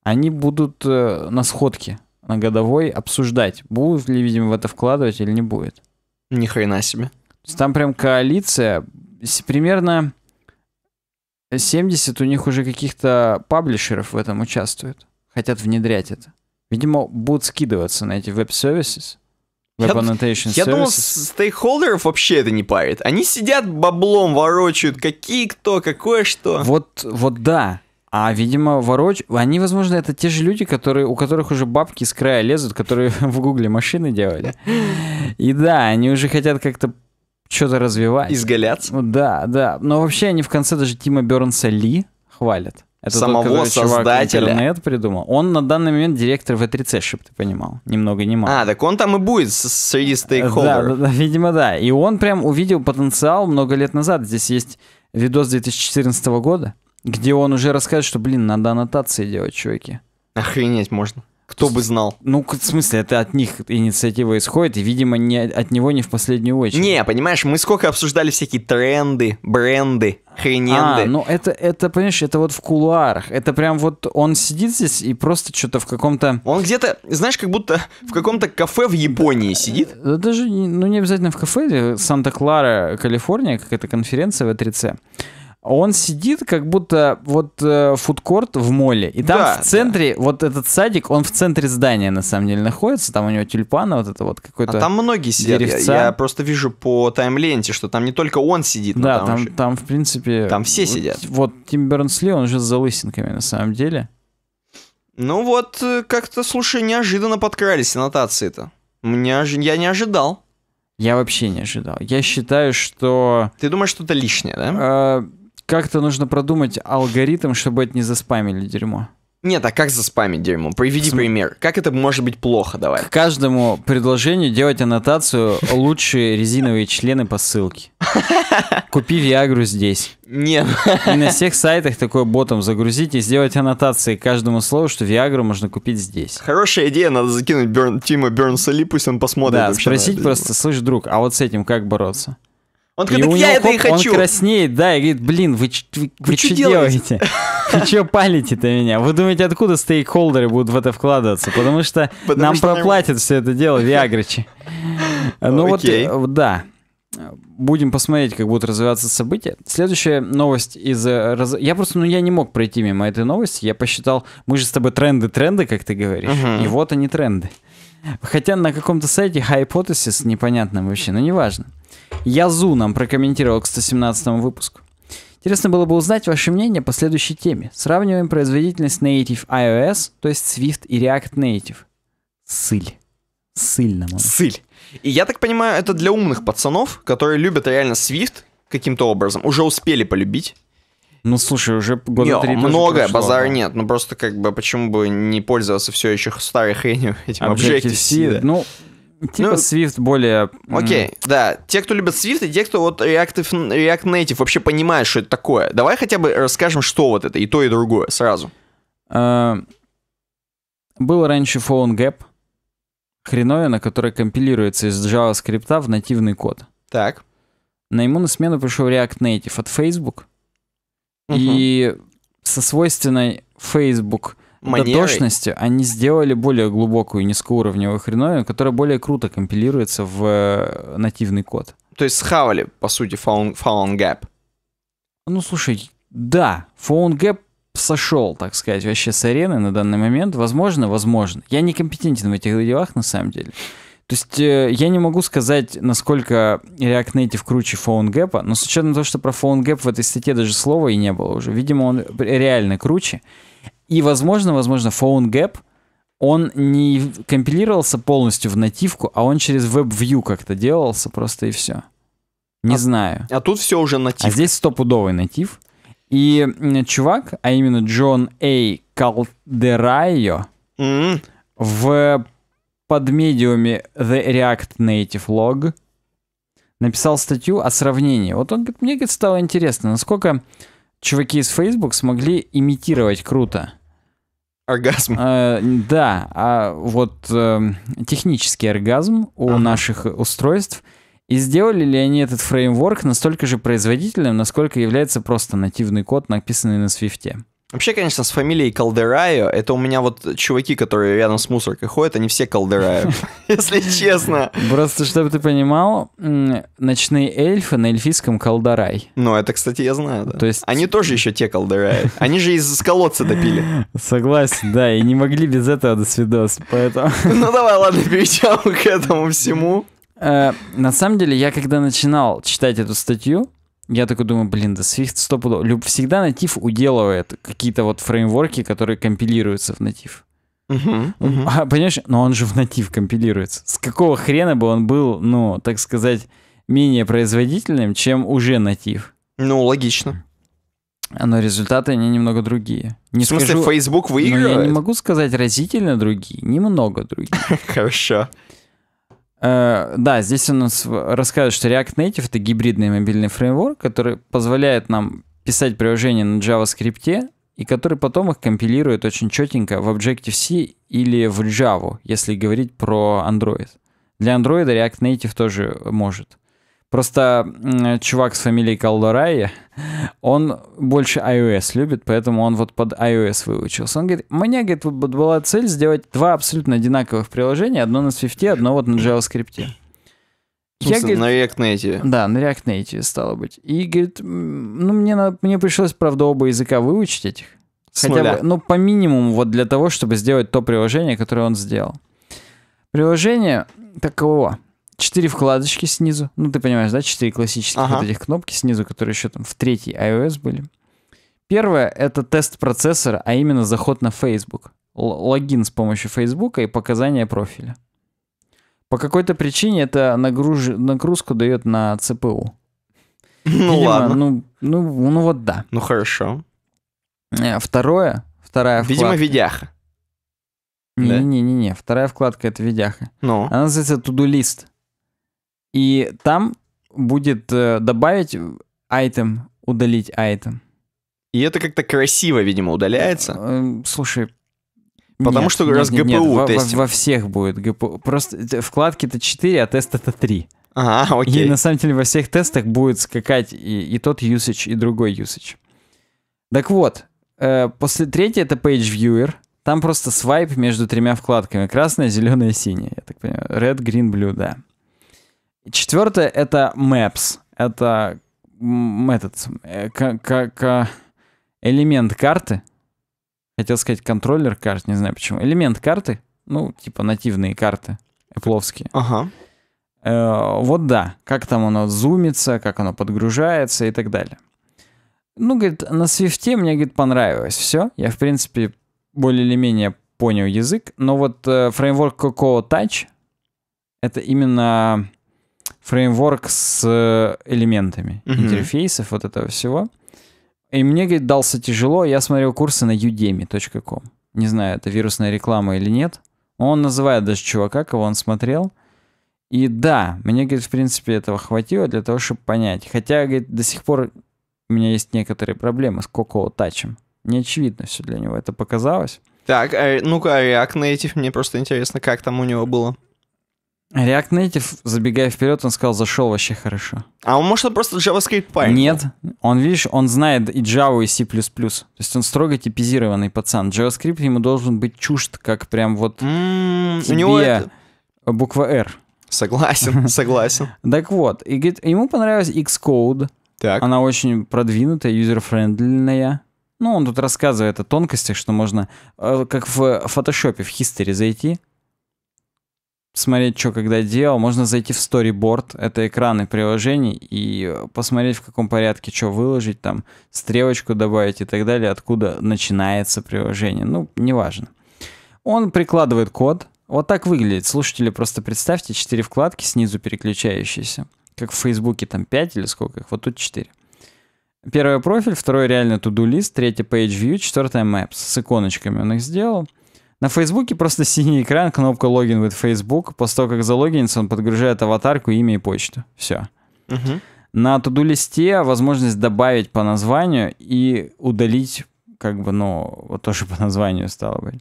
они будут э, на сходке на годовой обсуждать, будут ли, видимо, в это вкладывать или не будет. Ни хрена себе. там прям коалиция, примерно 70 у них уже каких-то паблишеров в этом участвуют, хотят внедрять это. Видимо, будут скидываться на эти веб-сервисы. Web annotation я, я думал, стейкхолдеров вообще это не парит. Они сидят баблом, ворочают, какие кто, какое что. Вот, вот да. А, видимо, вороч... Они, возможно, это те же люди, которые... у которых уже бабки с края лезут, которые в гугле машины делали. И да, они уже хотят как-то что-то развивать. Изгаляться? Ну да, да. Но вообще они в конце даже Тима Бернса Ли хвалят. Это Самого тот, создателя. Чувак интернет придумал. Он на данный момент директор V3C, чтобы ты понимал. Ни много ни мало. А, так он там и будет среди стейкхолдеров. Да, да, да, видимо, да. И он прям увидел потенциал много лет назад. Здесь есть видос 2014 года. Где он уже рассказывает, что, блин, надо аннотации делать, чуваки. Охренеть можно. Кто бы знал. Ну, в смысле, это от них инициатива исходит, и, видимо, не, от него не в последнюю очередь. Не, понимаешь, мы сколько обсуждали всякие тренды, бренды, хрененды. А, ну это, это, понимаешь, это вот в кулуарах. Это прям вот он сидит здесь и просто что-то в каком-то... Он где-то, знаешь, как будто в каком-то кафе в Японии да, сидит. Да, даже, ну не обязательно в кафе, Санта-Клара, Калифорния, какая-то конференция в 3 c он сидит, как будто вот э, фудкорт в моле. И там да, в центре, да. вот этот садик, он в центре здания, на самом деле, находится. Там у него тюльпаны, вот это вот какой-то А там многие сидят. Я, я просто вижу по тайм-ленте, что там не только он сидит. Да, там, там, еще... там в принципе... Там все сидят. Вот Тим Бернсли, он же с залысинками, на самом деле. Ну вот, э, как-то, слушай, неожиданно подкрались аннотации-то. Меня, я не ожидал. Я вообще не ожидал. Я считаю, что... Ты думаешь, что это лишнее, да? Э, как-то нужно продумать алгоритм, чтобы это не заспамили дерьмо. Нет, а как заспамить дерьмо? Приведи См... пример. Как это может быть плохо, давай? К каждому предложению делать аннотацию «Лучшие резиновые члены по ссылке». Купи Виагру здесь. Нет. И на всех сайтах такой ботом загрузить и сделать аннотации каждому слову, что Виагру можно купить здесь. Хорошая идея, надо закинуть Тима Бернса Ли, пусть он посмотрит. Да, спросить просто, слышь, друг, а вот с этим как бороться? Он и говорит, я это и хочу. Он краснеет, да, и говорит, блин, вы, вы, вы, вы что делаете? Вы что палите-то меня? Вы думаете, откуда стейкхолдеры будут в это вкладываться? Потому что нам проплатят все это дело Виагричи. Ну вот, э, да. Будем посмотреть, как будут развиваться события. Следующая новость из... Э, я просто, ну, я не мог пройти мимо этой новости. Я посчитал, мы же с тобой тренды-тренды, как ты говоришь. И вот они тренды. Хотя на каком-то сайте Hypothesis непонятно вообще, но неважно. Язу нам прокомментировал к 117 выпуску. Интересно было бы узнать ваше мнение по следующей теме. Сравниваем производительность Native iOS, то есть Swift и React Native. Сыль. Сыль нам Сыль. И я так понимаю, это для умных пацанов, которые любят реально Swift каким-то образом, уже успели полюбить. Ну, слушай, уже года три много, прошло, базара да. нет. Ну, просто как бы почему бы не пользоваться все еще старой хренью этим Objective-C, Objective-C да. Ну, Типа ну, Swift более... Окей, да. Те, кто любят Swift, и те, кто вот Reactive, React Native вообще понимает, что это такое. Давай хотя бы расскажем, что вот это, и то, и другое, сразу. Э, был раньше Phone Gap, хреновина, которая компилируется из JavaScript в нативный код. Так. На ему на смену пришел React Native от Facebook. Угу. И со свойственной Facebook до точности они сделали более глубокую низкоуровневую хреновину, которая более круто компилируется в э, нативный код. То есть схавали, по сути, phone, phone gap. Ну, слушай, да, phone gap сошел, так сказать, вообще с арены на данный момент. Возможно, возможно. Я не компетентен в этих делах, на самом деле. То есть э, я не могу сказать, насколько React Native круче PhoneGap, но с учетом того, что про PhoneGap в этой статье даже слова и не было уже, видимо, он реально круче. И, возможно, возможно, Phone Gap, он не компилировался полностью в нативку, а он через WebView как-то делался просто и все. Не а, знаю. А тут все уже натив. А здесь стопудовый натив. И чувак, а именно Джон Эй а. Калдерайо, mm-hmm. в подмедиуме The React Native Log написал статью о сравнении. Вот он говорит, мне говорит, стало интересно, насколько чуваки из Facebook смогли имитировать круто Оргазм. Э, да, а вот э, технический оргазм у ага. наших устройств. И сделали ли они этот фреймворк настолько же производительным, насколько является просто нативный код, написанный на свифте? Вообще, конечно, с фамилией Колдерайо, это у меня вот чуваки, которые рядом с мусоркой ходят, они все Колдерайо, если честно. Просто, чтобы ты понимал, ночные эльфы на эльфийском Колдорай. Ну, это, кстати, я знаю, да. То есть... Они тоже еще те Колдерайо. Они же из колодца допили. Согласен, да, и не могли без этого до свидос, поэтому... Ну, давай, ладно, перейдем к этому всему. Э, на самом деле, я когда начинал читать эту статью, я такой думаю, блин, да Swift стопудово. всегда натив уделывает какие-то вот фреймворки, которые компилируются в натив. Uh-huh, uh-huh. А, понимаешь, но он же в натив компилируется. С какого хрена бы он был, ну, так сказать, менее производительным, чем уже натив? Ну, логично. Но результаты, они немного другие. Не в смысле, скажу, Facebook выигрывает? я не могу сказать разительно другие, немного другие. Хорошо. Э, да, здесь у нас рассказывают, что React Native — это гибридный мобильный фреймворк, который позволяет нам писать приложения на JavaScript, и который потом их компилирует очень четенько в Objective-C или в Java, если говорить про Android. Для Android React Native тоже может. Просто чувак с фамилией Калдорай, он больше iOS любит, поэтому он вот под iOS выучился. Он говорит, у меня, говорит, была цель сделать два абсолютно одинаковых приложения, одно на Swift, одно вот на JavaScript. Я, говорит, на React Native. Да, на React Native, стало быть. И, говорит, ну, мне, надо, мне пришлось, правда, оба языка выучить этих. С Хотя нуля. бы, ну, по минимуму, вот для того, чтобы сделать то приложение, которое он сделал. Приложение такого четыре вкладочки снизу. Ну, ты понимаешь, да, четыре классических ага. вот этих кнопки снизу, которые еще там в третьей iOS были. Первое — это тест процессора, а именно заход на Facebook. Л- логин с помощью Facebook и показания профиля. По какой-то причине это нагруж... нагрузку дает на CPU. Ну Видимо, ладно. Ну, ну, ну вот да. Ну хорошо. Э, второе, вторая вкладка. Видимо, видяха. Не-не-не, да? вторая вкладка — это видяха. Ну? Она называется «Туду лист». И там будет э, добавить айтем, удалить айтем. И это как-то красиво, видимо, удаляется. Э, эм, слушай, Потому нет, что раз нет, ГПУ нет, тестим. Во, во, всех будет ГПУ. Просто э, вкладки это 4, а тест это 3. Ага, окей. И на самом деле во всех тестах будет скакать и, и тот usage, и другой usage. Так вот, э, после третьей это Page Viewer. Там просто свайп между тремя вкладками. Красная, зеленая, синяя, я так понимаю. Red, green, blue, да. Четвертое — это Maps. Это этот, э, как элемент карты. Хотел сказать контроллер карт, не знаю почему. Элемент карты, ну, типа нативные карты, эпловские. Ага. Э, вот да, как там оно зумится, как оно подгружается и так далее. Ну, говорит, на свифте мне, говорит, понравилось все. Я, в принципе, более или менее понял язык. Но вот э, фреймворк Cocoa Touch — это именно фреймворк с э, элементами угу. интерфейсов, вот этого всего. И мне, говорит, дался тяжело. Я смотрел курсы на udemy.com. Не знаю, это вирусная реклама или нет. Он называет даже чувака, кого он смотрел. И да, мне, говорит, в принципе, этого хватило для того, чтобы понять. Хотя, говорит, до сих пор у меня есть некоторые проблемы с Cocoa Touch. Не очевидно все для него это показалось. Так, э, ну-ка, React Native, мне просто интересно, как там у него было. React Native, забегая вперед, он сказал, зашел вообще хорошо. А он может он просто JavaScript парень? Нет, он, видишь, он знает и Java, и C++. То есть он строго типизированный пацан. JavaScript ему должен быть чужд, как прям вот mm, тебе у него это... буква R. Согласен, согласен. Так вот, и говорит, ему понравилась Xcode. Так. Она очень продвинутая, юзер-френдленная. Ну, он тут рассказывает о тонкостях, что можно, э, как в фотошопе, в хистере зайти, посмотреть, что когда делал. Можно зайти в сториборд, это экраны приложений, и э, посмотреть, в каком порядке что выложить, там стрелочку добавить и так далее, откуда начинается приложение. Ну, неважно. Он прикладывает код. Вот так выглядит. Слушатели, просто представьте, 4 вкладки снизу переключающиеся. Как в Фейсбуке там 5 или сколько их, вот тут 4. Первый профиль, второй реально to-do лист, третий page view, четвертая maps с иконочками он их сделал. На Фейсбуке просто синий экран, кнопка «Логин with Facebook». После того, как залогинится, он подгружает аватарку, имя и почту. Все. Угу. На туду-листе возможность добавить по названию и удалить, как бы, ну, вот тоже по названию стало быть.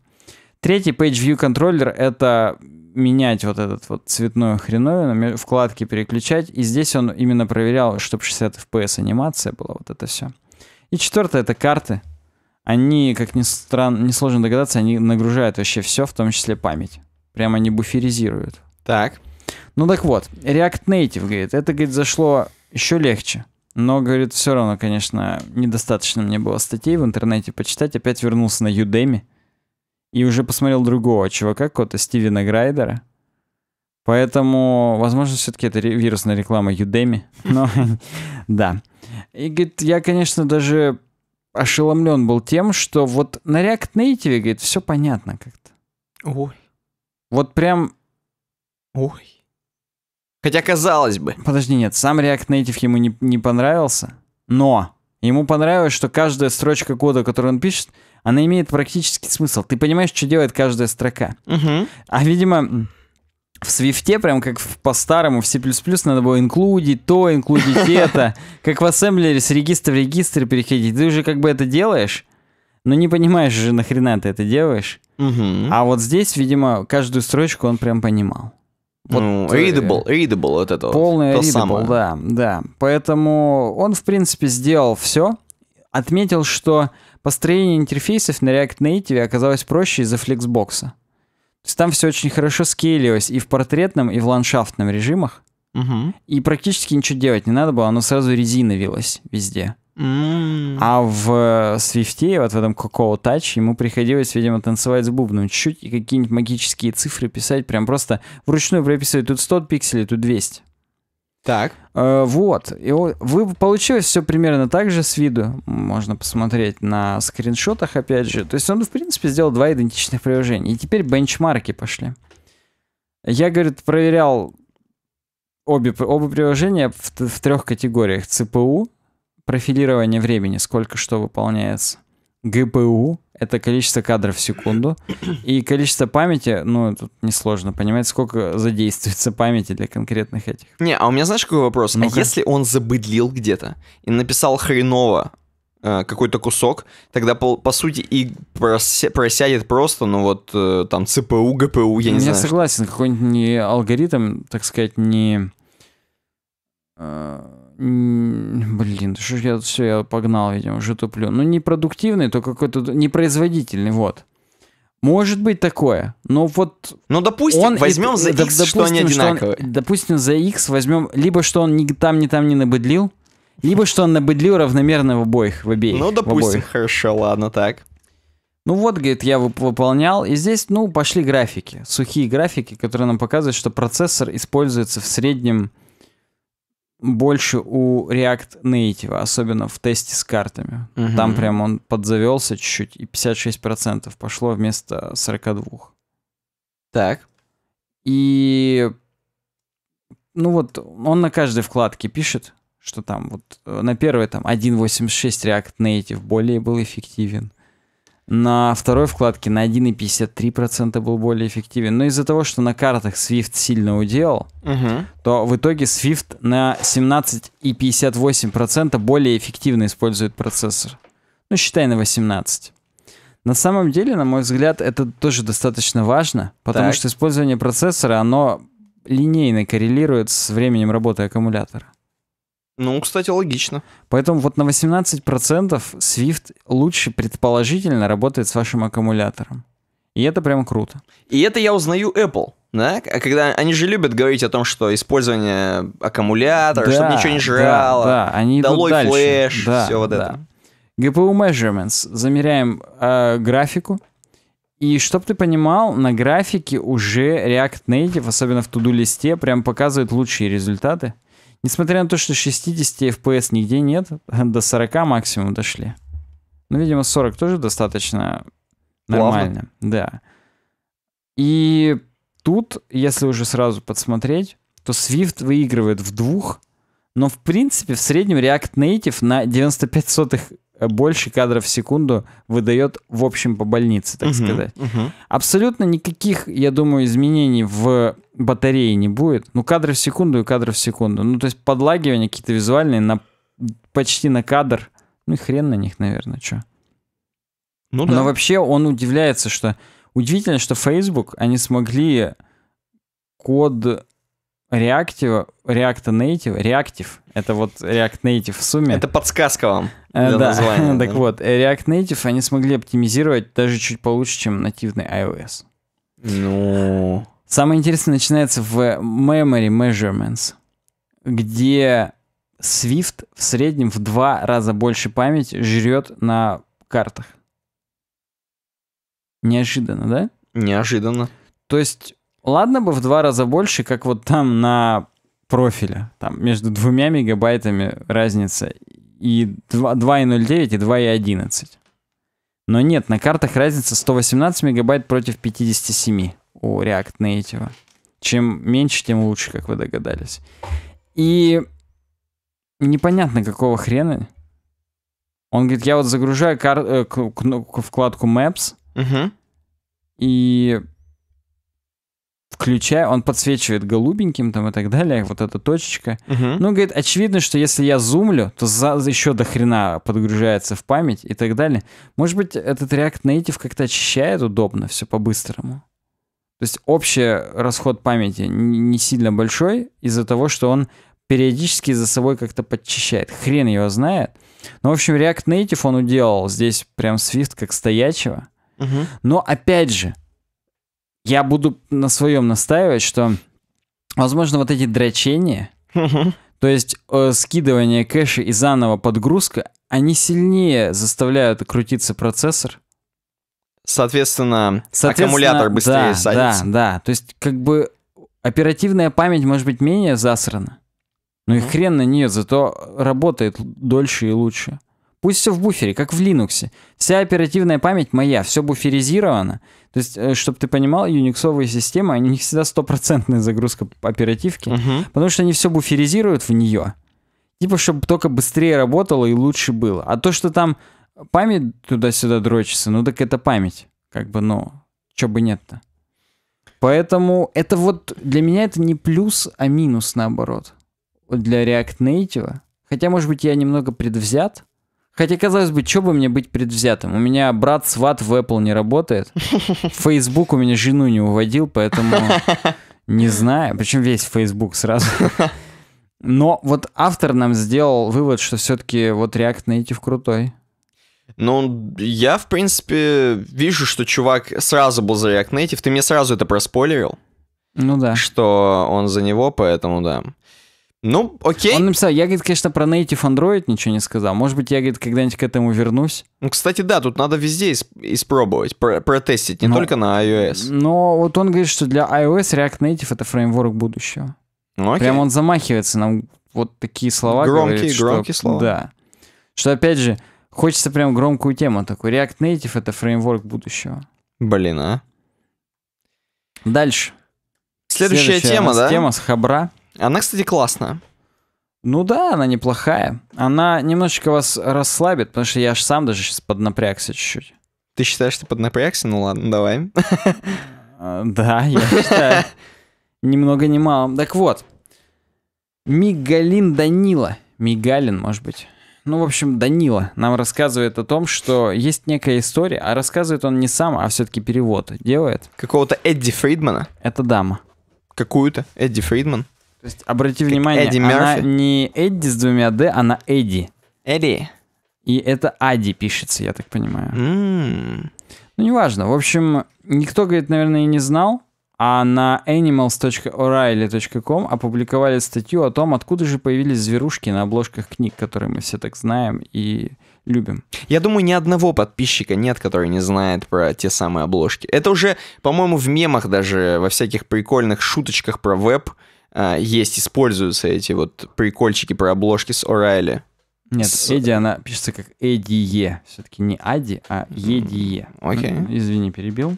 Третий Page View Controller — это менять вот этот вот цветную хреновину, вкладки переключать. И здесь он именно проверял, чтобы 60 FPS анимация была, вот это все. И четвертое — это карты они, как ни странно, несложно догадаться, они нагружают вообще все, в том числе память. Прямо они буферизируют. Так. Ну так вот, React Native, говорит, это, говорит, зашло еще легче. Но, говорит, все равно, конечно, недостаточно мне было статей в интернете почитать. Опять вернулся на Udemy и уже посмотрел другого чувака, какого-то Стивена Грайдера. Поэтому, возможно, все-таки это вирусная реклама Udemy. Но да. И говорит, я, конечно, даже ошеломлен был тем, что вот на React Native, говорит, все понятно как-то. Ой. Вот прям... Ой. Хотя казалось бы. Подожди, нет, сам React Native ему не, не понравился, но ему понравилось, что каждая строчка кода, которую он пишет, она имеет практический смысл. Ты понимаешь, что делает каждая строка. Угу. А, видимо, в свифте, прям как по-старому, в C++ надо было инклюдить то, инклюдить это. Как в ассемблере с регистра в регистр переходить. Ты уже как бы это делаешь, но не понимаешь же, нахрена ты это делаешь. А вот здесь, видимо, каждую строчку он прям понимал. Ну, э, readable, readable вот это Полный вот, readable, да, да. Поэтому он, в принципе, сделал все. Отметил, что построение интерфейсов на React Native оказалось проще из-за флексбокса там все очень хорошо скейлилось и в портретном, и в ландшафтном режимах. Угу. И практически ничего делать не надо было, оно сразу резиновилось везде. Mm. А в э, Свифте, вот в этом Cocoa Touch, ему приходилось, видимо, танцевать с бубном чуть-чуть и какие-нибудь магические цифры писать, прям просто вручную прописывать тут 100 пикселей, тут 200. Так. Э, вот. И вы, получилось все примерно так же с виду. Можно посмотреть на скриншотах, опять же. То есть он, в принципе, сделал два идентичных приложения. И теперь бенчмарки пошли. Я, говорит, проверял обе, оба приложения в, в трех категориях. ЦПУ, профилирование времени, сколько что выполняется. ГПУ — это количество кадров в секунду. И количество памяти, ну, тут несложно понимать, сколько задействуется памяти для конкретных этих. Не, а у меня знаешь какой вопрос? ну -ка. А если он забыдлил где-то и написал хреново э, какой-то кусок, тогда по, по сути и прося, просядет просто, ну вот э, там ЦПУ, ГПУ, я не я знаю. Я согласен, какой-нибудь не алгоритм, так сказать, не... Э Блин, что я все, я погнал, видимо, уже туплю. Ну, не продуктивный, то какой-то непроизводительный, вот. Может быть такое, но вот... Ну, допустим, он возьмем и, за X, допустим, что они одинаковые. Что он, допустим, за X возьмем, либо что он ни там, ни там не набыдлил, либо что он набыдлил равномерно в обоих, в обеих. Ну, допустим, обоих. хорошо, ладно, так. Ну вот, говорит, я выполнял, и здесь, ну, пошли графики, сухие графики, которые нам показывают, что процессор используется в среднем больше у React Native, особенно в тесте с картами. Угу. Там прям он подзавелся чуть-чуть, и 56% пошло вместо 42%. Так. И... Ну вот, он на каждой вкладке пишет, что там вот э, на первой там 1.86 React Native более был эффективен. На второй вкладке на 1,53% был более эффективен. Но из-за того, что на картах Swift сильно уделал, угу. то в итоге Swift на 17,58% более эффективно использует процессор. Ну, считай на 18. На самом деле, на мой взгляд, это тоже достаточно важно, потому так. что использование процессора, оно линейно коррелирует с временем работы аккумулятора. Ну, кстати, логично. Поэтому вот на 18% Swift лучше предположительно работает с вашим аккумулятором. И это прям круто. И это я узнаю Apple. Да? А когда они же любят говорить о том, что использование аккумулятора, да, чтобы ничего не жрало, да, да. Они долой дальше. флеш, да, все вот да. это. GPU measurements. Замеряем э, графику. И чтобы ты понимал, на графике уже React Native, особенно в туду листе, прям показывает лучшие результаты. Несмотря на то, что 60 FPS нигде нет, до 40 максимум дошли. Ну, видимо, 40 тоже достаточно нормально. Плавно. Да. И тут, если уже сразу подсмотреть, то Swift выигрывает в двух, но в принципе в среднем React Native на 95 сотых больше кадров в секунду выдает в общем по больнице, так угу, сказать. Угу. Абсолютно никаких, я думаю, изменений в батарее не будет. Ну, кадры в секунду и кадры в секунду. Ну, то есть подлагивания какие-то визуальные на почти на кадр. Ну и хрен на них, наверное, что. Ну, да. Но вообще он удивляется, что... Удивительно, что Facebook, они смогли код Reactive, React Native, Reactive, это вот React Native в сумме. Это подсказка вам э, для да. названия. так да. вот, React Native они смогли оптимизировать даже чуть получше, чем нативный iOS. Ну... Самое интересное начинается в Memory Measurements, где Swift в среднем в два раза больше памяти жрет на картах. Неожиданно, да? Неожиданно. То есть Ладно бы в два раза больше, как вот там на профиле. Там между двумя мегабайтами разница и 2.09 и 2.11. Но нет, на картах разница 118 мегабайт против 57 у React Native. Чем меньше, тем лучше, как вы догадались. И непонятно, какого хрена. Он говорит, я вот загружаю кар... Э, ну, вкладку Maps, угу. и включая, он подсвечивает голубеньким там и так далее, вот эта точечка. Угу. Ну, говорит, очевидно, что если я зумлю, то за, еще до хрена подгружается в память и так далее. Может быть, этот React Native как-то очищает удобно все по-быстрому? То есть общий расход памяти не сильно большой из-за того, что он периодически за собой как-то подчищает. Хрен его знает. Но, в общем, React Native он уделал здесь прям Swift как стоячего. Угу. Но, опять же, я буду на своем настаивать, что, возможно, вот эти дрочения, то есть э, скидывание кэша и заново подгрузка, они сильнее заставляют крутиться процессор. Соответственно, Соответственно аккумулятор быстрее да, садится. Да, да. То есть, как бы оперативная память может быть менее засрана. но и хрен на нее, зато работает дольше и лучше. Пусть все в буфере, как в Linux. Вся оперативная память моя, все буферизировано. То есть, э, чтобы ты понимал, юниксовые системы, они не всегда стопроцентная загрузка оперативки, угу. потому что они все буферизируют в нее. Типа, чтобы только быстрее работало и лучше было. А то, что там память туда-сюда дрочится, ну так это память. Как бы, ну, чё бы нет-то. Поэтому это вот для меня это не плюс, а минус наоборот. Для React Native. Хотя, может быть, я немного предвзят, Хотя, казалось бы, что бы мне быть предвзятым? У меня брат сват в Apple не работает. Facebook у меня жену не уводил, поэтому не знаю. Причем весь Facebook сразу. Но вот автор нам сделал вывод, что все-таки вот React Native крутой. Ну, я, в принципе, вижу, что чувак сразу был за React Native. Ты мне сразу это проспойлерил. Ну да. Что он за него, поэтому да. Ну, окей. Он написал, я, говорит, конечно, про Native Android ничего не сказал. Может быть, я, говорит, когда-нибудь к этому вернусь. Ну, кстати, да, тут надо везде испробовать, про протестить, не но, только на iOS. Но вот он говорит, что для iOS React Native — это фреймворк будущего. Ну, окей. Прямо он замахивается нам вот такие слова. Громкие, говорит, громкие что, слова. Да. Что, опять же, хочется прям громкую тему такую. React Native — это фреймворк будущего. Блин, а? Дальше. Следующая, Следующая тема, да? Тема с Хабра. Она, кстати, классная. Ну да, она неплохая. Она немножечко вас расслабит, потому что я аж сам даже сейчас поднапрягся чуть-чуть. Ты считаешь, что поднапрягся? Ну ладно, давай. Э, да, я считаю. Немного не мало. Так вот. Мигалин Данила. Мигалин, может быть. Ну, в общем, Данила нам рассказывает о том, что есть некая история, а рассказывает он не сам, а все-таки перевод делает. Какого-то Эдди Фридмана? Это дама. Какую-то? Эдди Фридман? То есть, обрати как внимание, Эдди она не Эдди с двумя Д, она Эдди. Эдди. И это Ади пишется, я так понимаю. М. Ну, неважно. В общем, никто, говорит, наверное, и не знал, а на animals.oraily.com опубликовали статью о том, откуда же появились зверушки на обложках книг, которые мы все так знаем и любим. Я думаю, ни одного подписчика нет, который не знает про те самые обложки. Это уже, по-моему, в мемах даже, во всяких прикольных шуточках про веб — а, есть, используются эти вот прикольчики про обложки с Орайли. Нет, с... Эдди, она пишется как Эдие. Все-таки не Ади, а Едие. Окей. Okay. Ну, извини, перебил.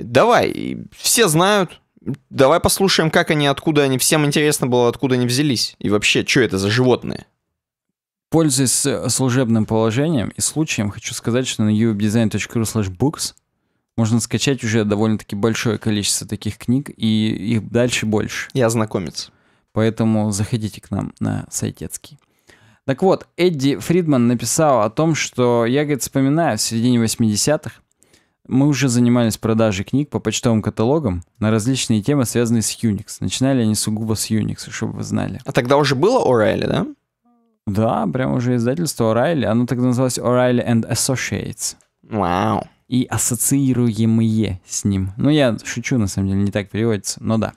Давай, все знают. Давай послушаем, как они, откуда они. Всем интересно было, откуда они взялись. И вообще, что это за животные? Пользуясь э, служебным положением и случаем, хочу сказать, что на uwebdesign.ru slash books можно скачать уже довольно-таки большое количество таких книг, и их дальше больше. И ознакомиться. Поэтому заходите к нам на сайтецкий. Так вот, Эдди Фридман написал о том, что, я, говорит, вспоминаю, в середине 80-х мы уже занимались продажей книг по почтовым каталогам на различные темы, связанные с Unix. Начинали они сугубо с Unix, чтобы вы знали. А тогда уже было O'Reilly, да? Да, прям уже издательство O'Reilly. Оно тогда называлось O'Reilly and Associates. Вау. Wow и ассоциируемые с ним. Ну, я шучу, на самом деле, не так переводится, но да.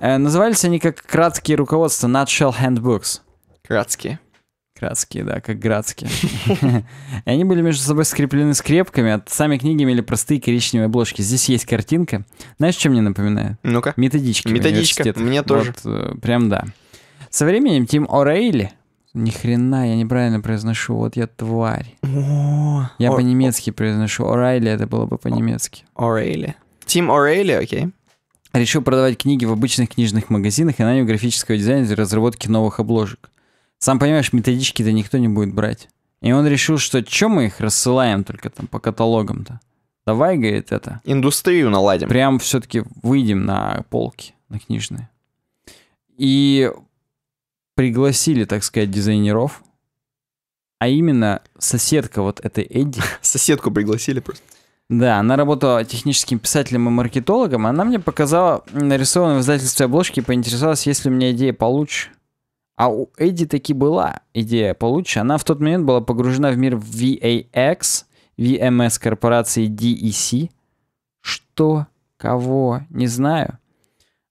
Э, назывались они как краткие руководства Nutshell Handbooks. Краткие. Краткие, да, как градские. И они были между собой скреплены скрепками, а сами книги имели простые коричневые обложки. Здесь есть картинка. Знаешь, чем мне напоминает? Ну-ка. Методички. Методичка, мне тоже. Э, прям да. Со временем Тим О'Рейли, ни хрена, я неправильно произношу. Вот я тварь. О, я о, по-немецки о, произношу. Орайли это было бы по-немецки. Орейли. Тим Орейли, окей. Решил продавать книги в обычных книжных магазинах и нанял графического дизайна для разработки новых обложек. Сам понимаешь, методички-то никто не будет брать. И он решил, что чем мы их рассылаем только там по каталогам-то? Давай, говорит, это... Индустрию наладим. Прям все таки выйдем на полки, на книжные. И пригласили, так сказать, дизайнеров, а именно соседка вот этой Эдди. Соседку пригласили просто. Да, она работала техническим писателем и маркетологом. Она мне показала нарисованные в издательстве обложки и поинтересовалась, есть ли у меня идея получше. А у Эдди таки была идея получше. Она в тот момент была погружена в мир VAX, VMS корпорации DEC. Что? Кого? Не знаю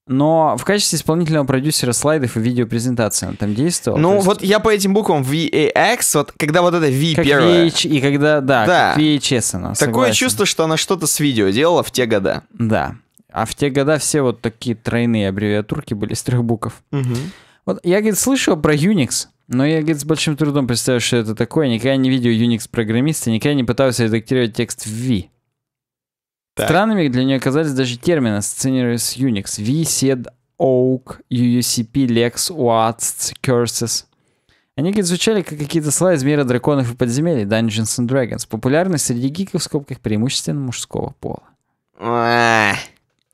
но в качестве исполнительного продюсера слайдов и видеопрезентации он там действовал. Ну, есть... вот я по этим буквам VAX, вот когда вот это V как первое. VH, и когда, да, да. как VHS она, Такое согласен. чувство, что она что-то с видео делала в те года. Да. А в те года все вот такие тройные аббревиатурки были с трех букв. Угу. Вот я, говорит, слышал про Unix, но я, говорит, с большим трудом представляю, что это такое. Никогда не видел Unix-программиста, никогда не пытался редактировать текст в V. Так. Странными для нее оказались даже термины, ассоциированные с Unix. VSED, OAK, UUCP, Lex, WAST, Curses. Они говорит, звучали как какие-то слова из мира драконов и подземелий, Dungeons and Dragons, популярны среди гиков в скобках преимущественно мужского пола.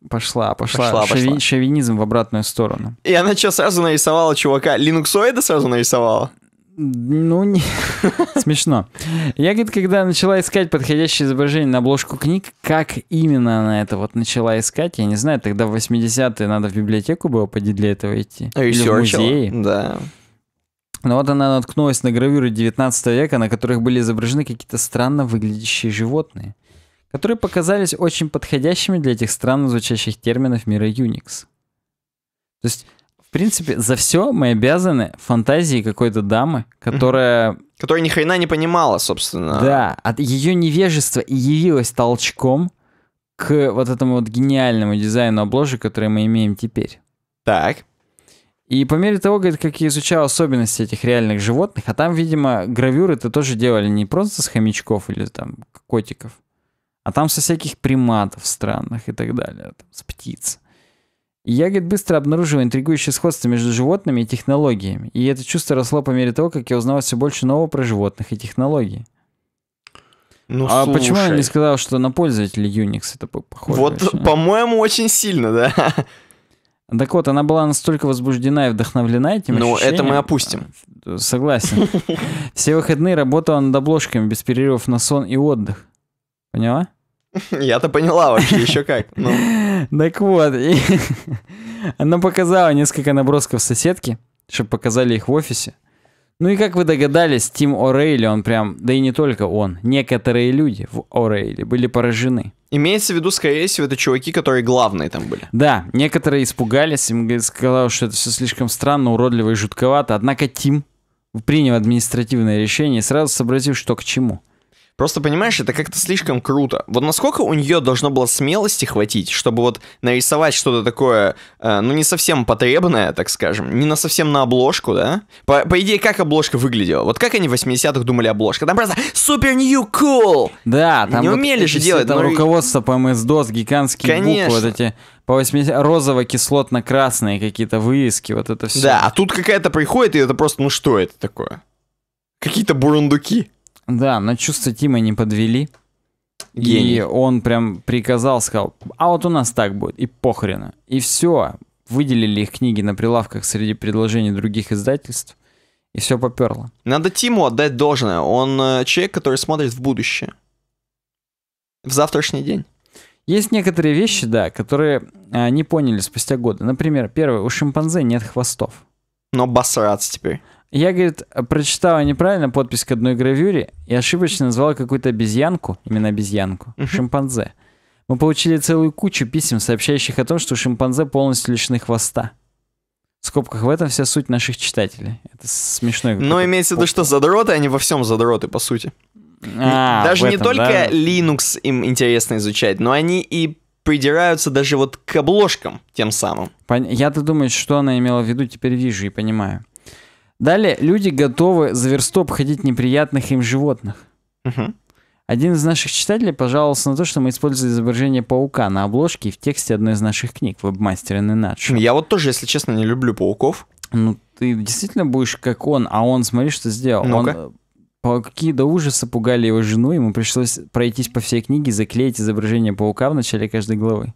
Пошла, пошла. пошла, Шови... пошла. Шовинизм в обратную сторону. И она что, сразу нарисовала чувака? Линуксоида сразу нарисовала? Ну, не... смешно. Я, говорит, когда начала искать подходящее изображение на обложку книг, как именно она это вот начала искать, я не знаю, тогда в 80-е надо в библиотеку было поди для этого идти. А Или в музей. Да. Ну вот она наткнулась на гравюры 19 века, на которых были изображены какие-то странно выглядящие животные, которые показались очень подходящими для этих странно звучащих терминов мира Unix. То есть в принципе, за все мы обязаны фантазии какой-то дамы, которая... Которая ни хрена не понимала, собственно. Да, от ее невежества явилась толчком к вот этому вот гениальному дизайну обложек, который мы имеем теперь. Так. И по мере того, говорит, как я изучал особенности этих реальных животных, а там, видимо, гравюры-то тоже делали не просто с хомячков или там котиков, а там со всяких приматов странных и так далее, там, с птиц. Ягод быстро обнаружил интригующее сходство между животными и технологиями, и это чувство росло по мере того, как я узнал все больше нового про животных и технологии. Ну, а слушай. почему я не сказал, что на пользователя Unix это похоже? Вот, вообще? по-моему, очень сильно, да. Так вот, она была настолько возбуждена и вдохновлена этим Ну, это мы опустим. А, согласен. Все выходные работала над обложками без перерывов на сон и отдых. Поняла? Я-то поняла вообще, еще как. Ну. Так вот, и она показала несколько набросков соседки, чтобы показали их в офисе. Ну и как вы догадались, Тим О'Рейли, он прям, да и не только он, некоторые люди в О'Рейли были поражены. Имеется в виду, скорее всего, это чуваки, которые главные там были. Да, некоторые испугались, им сказал, что это все слишком странно, уродливо и жутковато. Однако Тим принял административное решение, сразу сообразил, что к чему. Просто, понимаешь, это как-то слишком круто. Вот насколько у нее должно было смелости хватить, чтобы вот нарисовать что-то такое, э, ну, не совсем потребное, так скажем, не на совсем на обложку, да? По, по идее, как обложка выглядела? Вот как они в 80-х думали обложка? Там просто супер new cool! Да, там не вот умели же делать. Это но... Ну руководство по MS-DOS, гигантские Конечно. буквы, вот эти по 80 розово-кислотно-красные какие-то вывески, вот это все. Да, а тут какая-то приходит, и это просто, ну что это такое? Какие-то бурундуки. Да, но чувства Тима не подвели. Гений. И он прям приказал, сказал, а вот у нас так будет, и похрена. И все, выделили их книги на прилавках среди предложений других издательств, и все поперло. Надо Тиму отдать должное, он э, человек, который смотрит в будущее. В завтрашний день. Есть некоторые вещи, да, которые э, не поняли спустя годы. Например, первое, у шимпанзе нет хвостов. Но басрац теперь. Я, говорит, прочитала неправильно подпись к одной гравюре и ошибочно назвала какую-то обезьянку, именно обезьянку, шимпанзе. Мы получили целую кучу писем, сообщающих о том, что шимпанзе полностью лишены хвоста. В скобках в этом вся суть наших читателей. Это смешно. Но имеется в виду, что задроты, они во всем задроты, по сути. А, даже этом, не только да? Linux им интересно изучать, но они и придираются даже вот к обложкам тем самым. Пон... Я-то думаю, что она имела в виду, теперь вижу и понимаю. Далее люди готовы за версту обходить неприятных им животных. Угу. Один из наших читателей пожаловался на то, что мы использовали изображение паука на обложке и в тексте одной из наших книг «Вебмастер и Ненадж». Я вот тоже, если честно, не люблю пауков. Ну, ты действительно будешь как он, а он, смотри, что сделал. ну Он э, Пауки до ужаса пугали его жену, ему пришлось пройтись по всей книге и заклеить изображение паука в начале каждой главы.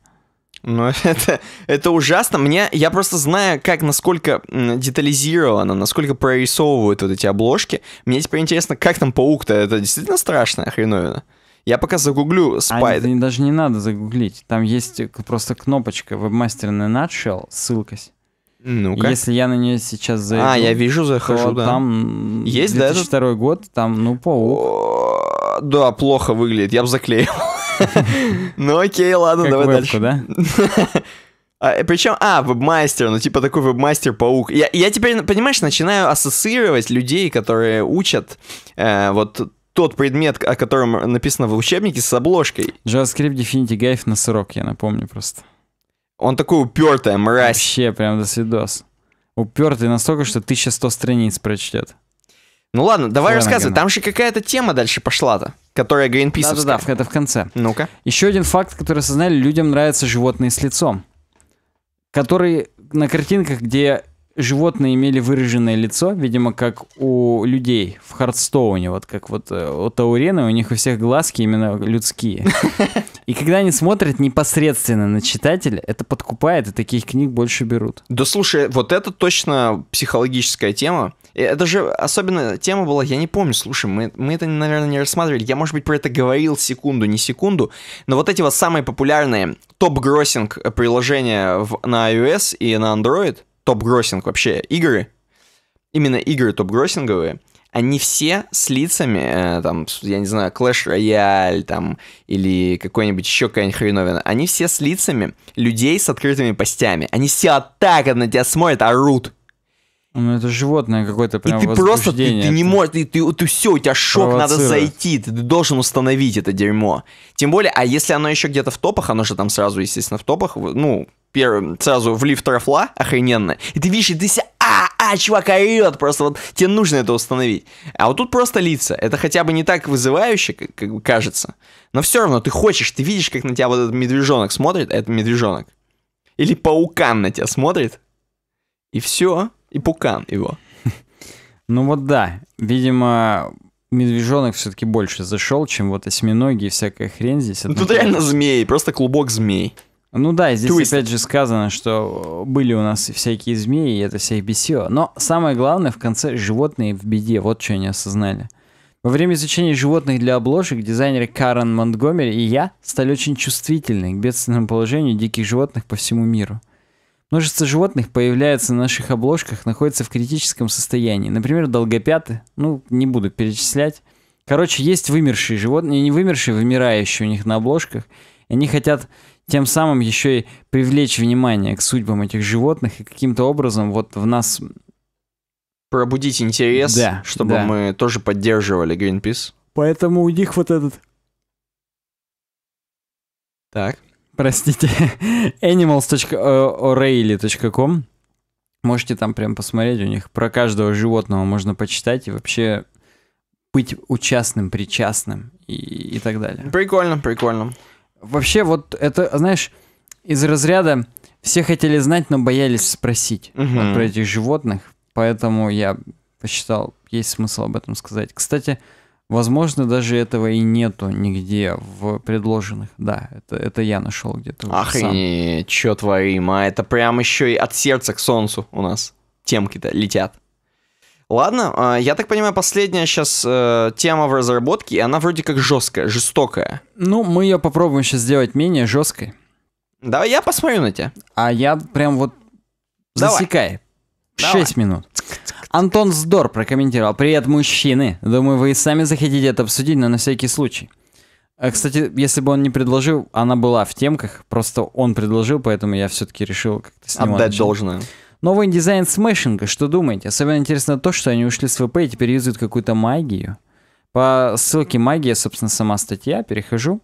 Ну, это, это ужасно. Мне, я просто знаю, как, насколько детализировано, насколько прорисовывают вот эти обложки. Мне теперь интересно, как там паук-то? Это действительно страшная хреновина? Я пока загуглю Spider. А, не, даже не надо загуглить. Там есть э, просто кнопочка вебмастерная Nutshell, ссылка. ну -ка. Если я на нее сейчас зайду... А, я вижу, захожу, да. там... Есть, 2002 да? 2002 год, там, ну, паук. О -о -о да, плохо выглядит, я бы заклеил. Ну окей, ладно, давай дальше. да? А, э, причем, а, вебмастер, ну типа такой вебмастер-паук. Я, я теперь, понимаешь, начинаю ассоциировать людей, которые учат э, вот тот предмет, о котором написано в учебнике, с обложкой. JavaScript Definity Guide на срок, я напомню просто. Он такой упертый, мразь. Вообще, прям до свидос. Упертый настолько, что 1100 страниц прочтет. Ну ладно, давай Все рассказывай. Там же какая-то тема дальше пошла-то, которая Greenpeace. Да-да-да, это в конце. Ну-ка. Еще один факт, который осознали, людям нравятся животные с лицом. которые на картинках, где животные имели выраженное лицо, видимо, как у людей в Хардстоуне, вот как вот э, у Таурена, у них у всех глазки именно людские. И когда они смотрят непосредственно на читателя, это подкупает, и таких книг больше берут. Да слушай, вот это точно психологическая тема. Это же особенно тема была, я не помню, слушай, мы, мы это, наверное, не рассматривали. Я, может быть, про это говорил секунду, не секунду. Но вот эти вот самые популярные топ-гроссинг приложения в, на iOS и на Android, топ-гроссинг вообще игры, именно игры топ-гроссинговые, они все с лицами, э, там, я не знаю, Clash Royale, там, или какой-нибудь еще какая-нибудь хреновина, они все с лицами людей с открытыми постями. Они все так на тебя смотрят, орут. Ну, это животное какое-то прям И ты просто, ты, ты не можешь, ты, ты, ты все, у тебя шок, надо зайти, ты, ты должен установить это дерьмо. Тем более, а если оно еще где-то в топах, оно же там сразу, естественно, в топах, ну, первым, сразу в лифт рафла, охрененно, и ты видишь, и ты себя, а, а, чувак орет, просто вот тебе нужно это установить. А вот тут просто лица, это хотя бы не так вызывающе, как, как кажется, но все равно ты хочешь, ты видишь, как на тебя вот этот медвежонок смотрит, а это медвежонок. Или паукан на тебя смотрит, и все. И пукан его. Ну вот да, видимо, медвежонок все-таки больше зашел, чем вот осьминоги и всякая хрень здесь. Ну тут реально змеи, просто клубок змей. Ну да, здесь Twist. опять же сказано, что были у нас всякие змеи, и это всех бесило. Но самое главное, в конце животные в беде, вот что они осознали. Во время изучения животных для обложек дизайнеры Карен Монтгомери и я стали очень чувствительны к бедственному положению диких животных по всему миру. Множество животных появляется на наших обложках, находится в критическом состоянии. Например, долгопяты, ну, не буду перечислять. Короче, есть вымершие животные, не вымершие, вымирающие у них на обложках. они хотят тем самым еще и привлечь внимание к судьбам этих животных и каким-то образом вот в нас... Пробудить интерес, да, чтобы да. мы тоже поддерживали Greenpeace. Поэтому у них вот этот... Так простите, animals.o'reilly.com. Можете там прям посмотреть, у них про каждого животного можно почитать и вообще быть участным, причастным и, и так далее. Прикольно, прикольно. Вообще вот это, знаешь, из разряда все хотели знать, но боялись спросить угу. вот, про этих животных, поэтому я посчитал, есть смысл об этом сказать. Кстати, Возможно, даже этого и нету нигде в предложенных. Да, это, это я нашел где-то. Охренеть, чё творим, а это прям еще и от сердца к солнцу у нас темки-то летят. Ладно, а, я так понимаю, последняя сейчас э, тема в разработке, и она вроде как жесткая, жестокая. Ну, мы ее попробуем сейчас сделать менее жесткой. Давай я посмотрю на тебя. А я прям вот засекай. Давай. 6 минут. Антон Здор прокомментировал. Привет, мужчины. Думаю, вы и сами захотите это обсудить, но на всякий случай. А, кстати, если бы он не предложил, она была в темках, просто он предложил, поэтому я все-таки решил как-то с него Отдать начать. должное. Новый дизайн смешинга, что думаете? Особенно интересно то, что они ушли с ВП и теперь юзают какую-то магию. По ссылке «Магия», собственно, сама статья, перехожу.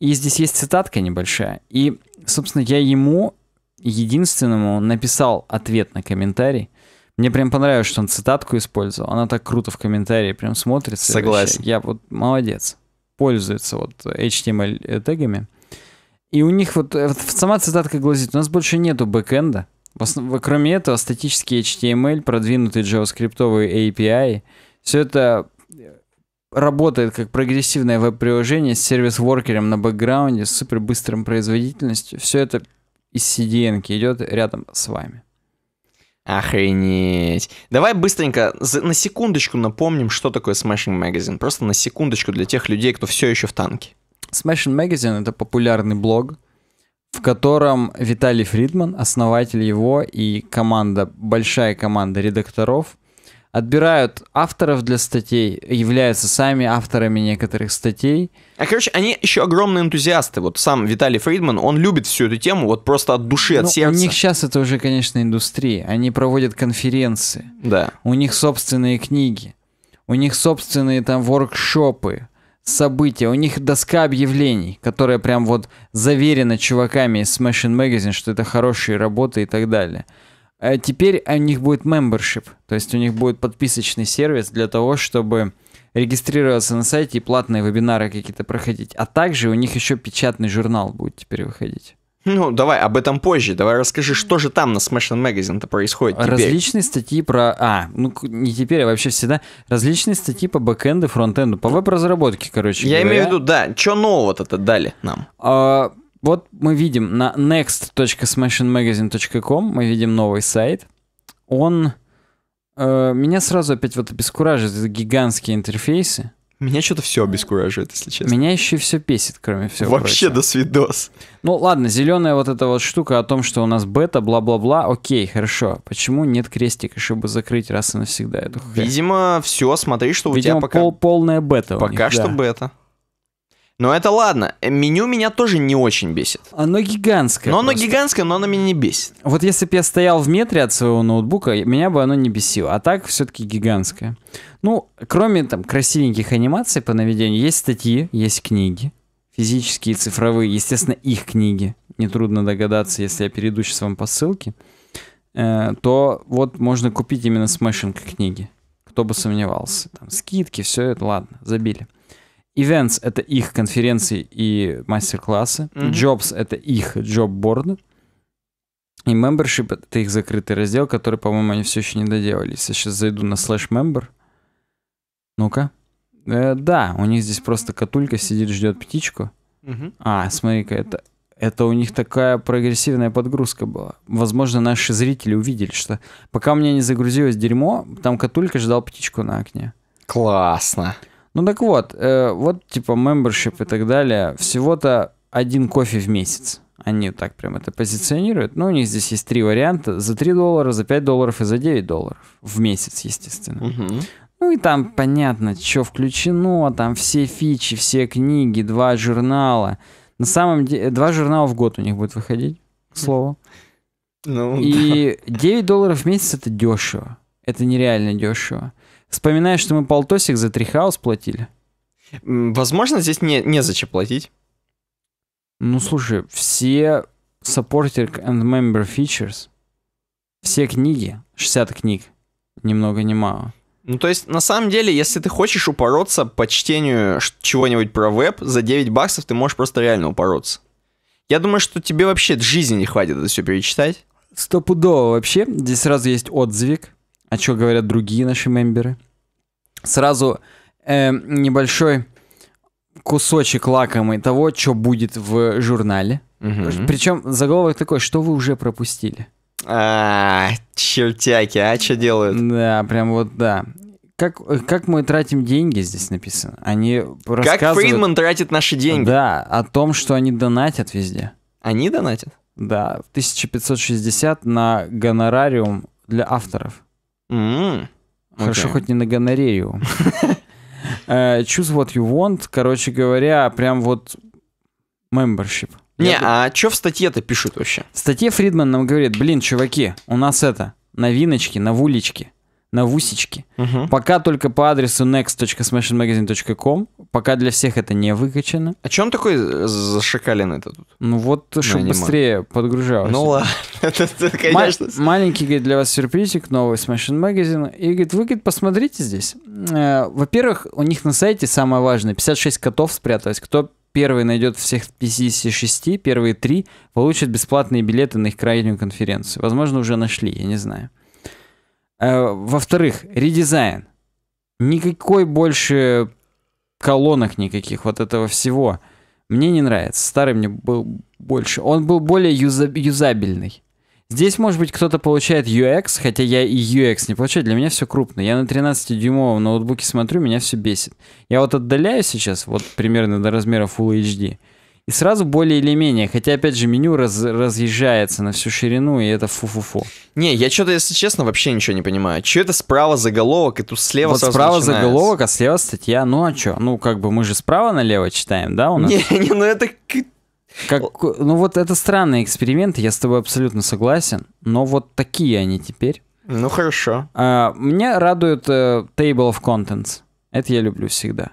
И здесь есть цитатка небольшая. И, собственно, я ему, единственному, написал ответ на комментарий. Мне прям понравилось, что он цитатку использовал. Она так круто в комментарии прям смотрится. Согласен. Я вот молодец. Пользуется вот HTML тегами. И у них вот, э, вот сама цитатка глазит. У нас больше нету бэкэнда. Основ... Кроме этого, статический HTML, продвинутый джаваскриптовый API, все это э, работает как прогрессивное веб-приложение с сервис-воркером на бэкграунде, с супербыстрым производительностью. Все это из CDN идет рядом с вами. Охренеть. Давай быстренько на секундочку напомним, что такое Smashing Magazine. Просто на секундочку для тех людей, кто все еще в танке. Smashing Magazine — это популярный блог, в котором Виталий Фридман, основатель его и команда, большая команда редакторов — отбирают авторов для статей, являются сами авторами некоторых статей. А, короче, они еще огромные энтузиасты. Вот сам Виталий Фридман, он любит всю эту тему вот просто от души, от ну, сердца. У них сейчас это уже, конечно, индустрия. Они проводят конференции. Да. У них собственные книги. У них собственные там воркшопы, события. У них доска объявлений, которая прям вот заверена чуваками из Smashing Magazine, что это хорошие работы и так далее. Э, теперь у них будет membership, то есть у них будет подписочный сервис для того, чтобы регистрироваться на сайте и платные вебинары какие-то проходить. А также у них еще печатный журнал будет теперь выходить. Ну, давай об этом позже. Давай расскажи, что же там на Smash Magazine-то происходит теперь. Различные статьи про... А, ну не теперь, а вообще всегда. Различные статьи по бэкэнду, фронтенду, по веб-разработке, короче Я говоря. имею в виду, да, что нового-то дали нам? А, вот мы видим на next.smashingmagazine.com, мы видим новый сайт. Он... Э, меня сразу опять вот обескуражит эти гигантские интерфейсы. Меня что-то все обескураживает, если честно. Меня еще и все бесит, кроме всего. Вообще до свидос. Ну ладно, зеленая вот эта вот штука о том, что у нас бета, бла-бла-бла. Окей, хорошо. Почему нет крестика, чтобы закрыть раз и навсегда эту хрень? Видимо, все, смотри, что Видимо, у тебя пока... Пол полная бета. Пока них, что да. бета. Но это ладно. Э, меню меня тоже не очень бесит. Оно гигантское. Но оно гигантское, но оно меня не бесит. Вот если бы я стоял в метре от своего ноутбука, меня бы оно не бесило. А так все-таки гигантское. Ну, кроме там красивеньких анимаций по наведению, есть статьи, есть книги. Физические, цифровые, естественно, их книги. Нетрудно догадаться, если я перейду сейчас вам по ссылке. Э, то вот можно купить именно смешинг книги. Кто бы сомневался. Там скидки, все это, ладно, забили. Events — это их конференции и мастер-классы. Mm-hmm. Jobs — это их джоб-борды. И membership — это их закрытый раздел, который, по-моему, они все еще не доделались. Я сейчас зайду на slash member. Ну-ка. Э, да, у них здесь просто катулька сидит, ждет птичку. Mm-hmm. А, смотри-ка, это, это у них такая прогрессивная подгрузка была. Возможно, наши зрители увидели, что пока у меня не загрузилось дерьмо, там катулька ждал птичку на окне. Классно. Ну так вот, э, вот типа membership и так далее, всего-то один кофе в месяц. Они так прям это позиционируют. ну, у них здесь есть три варианта. За 3 доллара, за 5 долларов и за 9 долларов. В месяц, естественно. Угу. Ну и там понятно, что включено, там все фичи, все книги, два журнала. На самом деле, два журнала в год у них будет выходить, к хм. слову. Ну, и да. 9 долларов в месяц это дешево. Это нереально дешево. Вспоминаю, что мы полтосик за трихаус платили? Возможно, здесь не, не зачем платить. Ну, слушай, все supporter and member features, все книги, 60 книг, ни много ни мало. Ну, то есть, на самом деле, если ты хочешь упороться по чтению чего-нибудь про веб, за 9 баксов ты можешь просто реально упороться. Я думаю, что тебе вообще жизни не хватит это все перечитать. Стопудово вообще. Здесь сразу есть отзывик а что говорят другие наши мемберы. Сразу э, небольшой кусочек лакомый того, что будет в журнале. Угу. Причем заголовок такой, что вы уже пропустили. А, чертяки, а что делают? Да, прям вот да. Как, как мы тратим деньги, здесь написано. Они рассказывают... Как Фридман тратит наши деньги. Да, о том, что они донатят везде. Они донатят? Да, 1560 на гонорариум для авторов. Mm-hmm. Okay. Хорошо, хоть не на гонорею. Э, choose what you want, короче говоря, прям вот membership. Не, а что в статье-то пишут вообще? В статье Фридман нам говорит, блин, чуваки, у нас это, новиночки, вуличке на вусечки. Угу. Пока только по адресу next.smashingmagazine.com. Пока для всех это не выкачано. А чем такой зашикален этот? Ну вот, ну, чтобы аниме. быстрее подгружалось. Ну ладно, Ма- маленький, говорит, для вас сюрпризик, новый Smashing Magazine. И говорит, вы, говорит, посмотрите здесь. Э, во-первых, у них на сайте самое важное, 56 котов спряталось. Кто первый найдет всех 56, первые три получат бесплатные билеты на их крайнюю конференцию. Возможно, уже нашли, я не знаю. Э, во-вторых, редизайн. Никакой больше колонок никаких, вот этого всего. Мне не нравится. Старый мне был больше. Он был более юза- юзабельный. Здесь, может быть, кто-то получает UX, хотя я и UX не получаю, для меня все крупно. Я на 13-дюймовом ноутбуке смотрю, меня все бесит. Я вот отдаляю сейчас, вот примерно до размера Full HD, и сразу более или менее. Хотя, опять же, меню раз, разъезжается на всю ширину, и это фу-фу-фу. Не, я что-то, если честно, вообще ничего не понимаю. Че это справа заголовок, и тут слева вот сразу справа начинается. заголовок, а слева статья. Ну а что? Ну, как бы мы же справа налево читаем, да? У нас? Не, не, ну это... Как, ну вот это странные эксперименты, я с тобой абсолютно согласен, но вот такие они теперь. Ну хорошо. А, меня радует э, Table of Contents. Это я люблю всегда.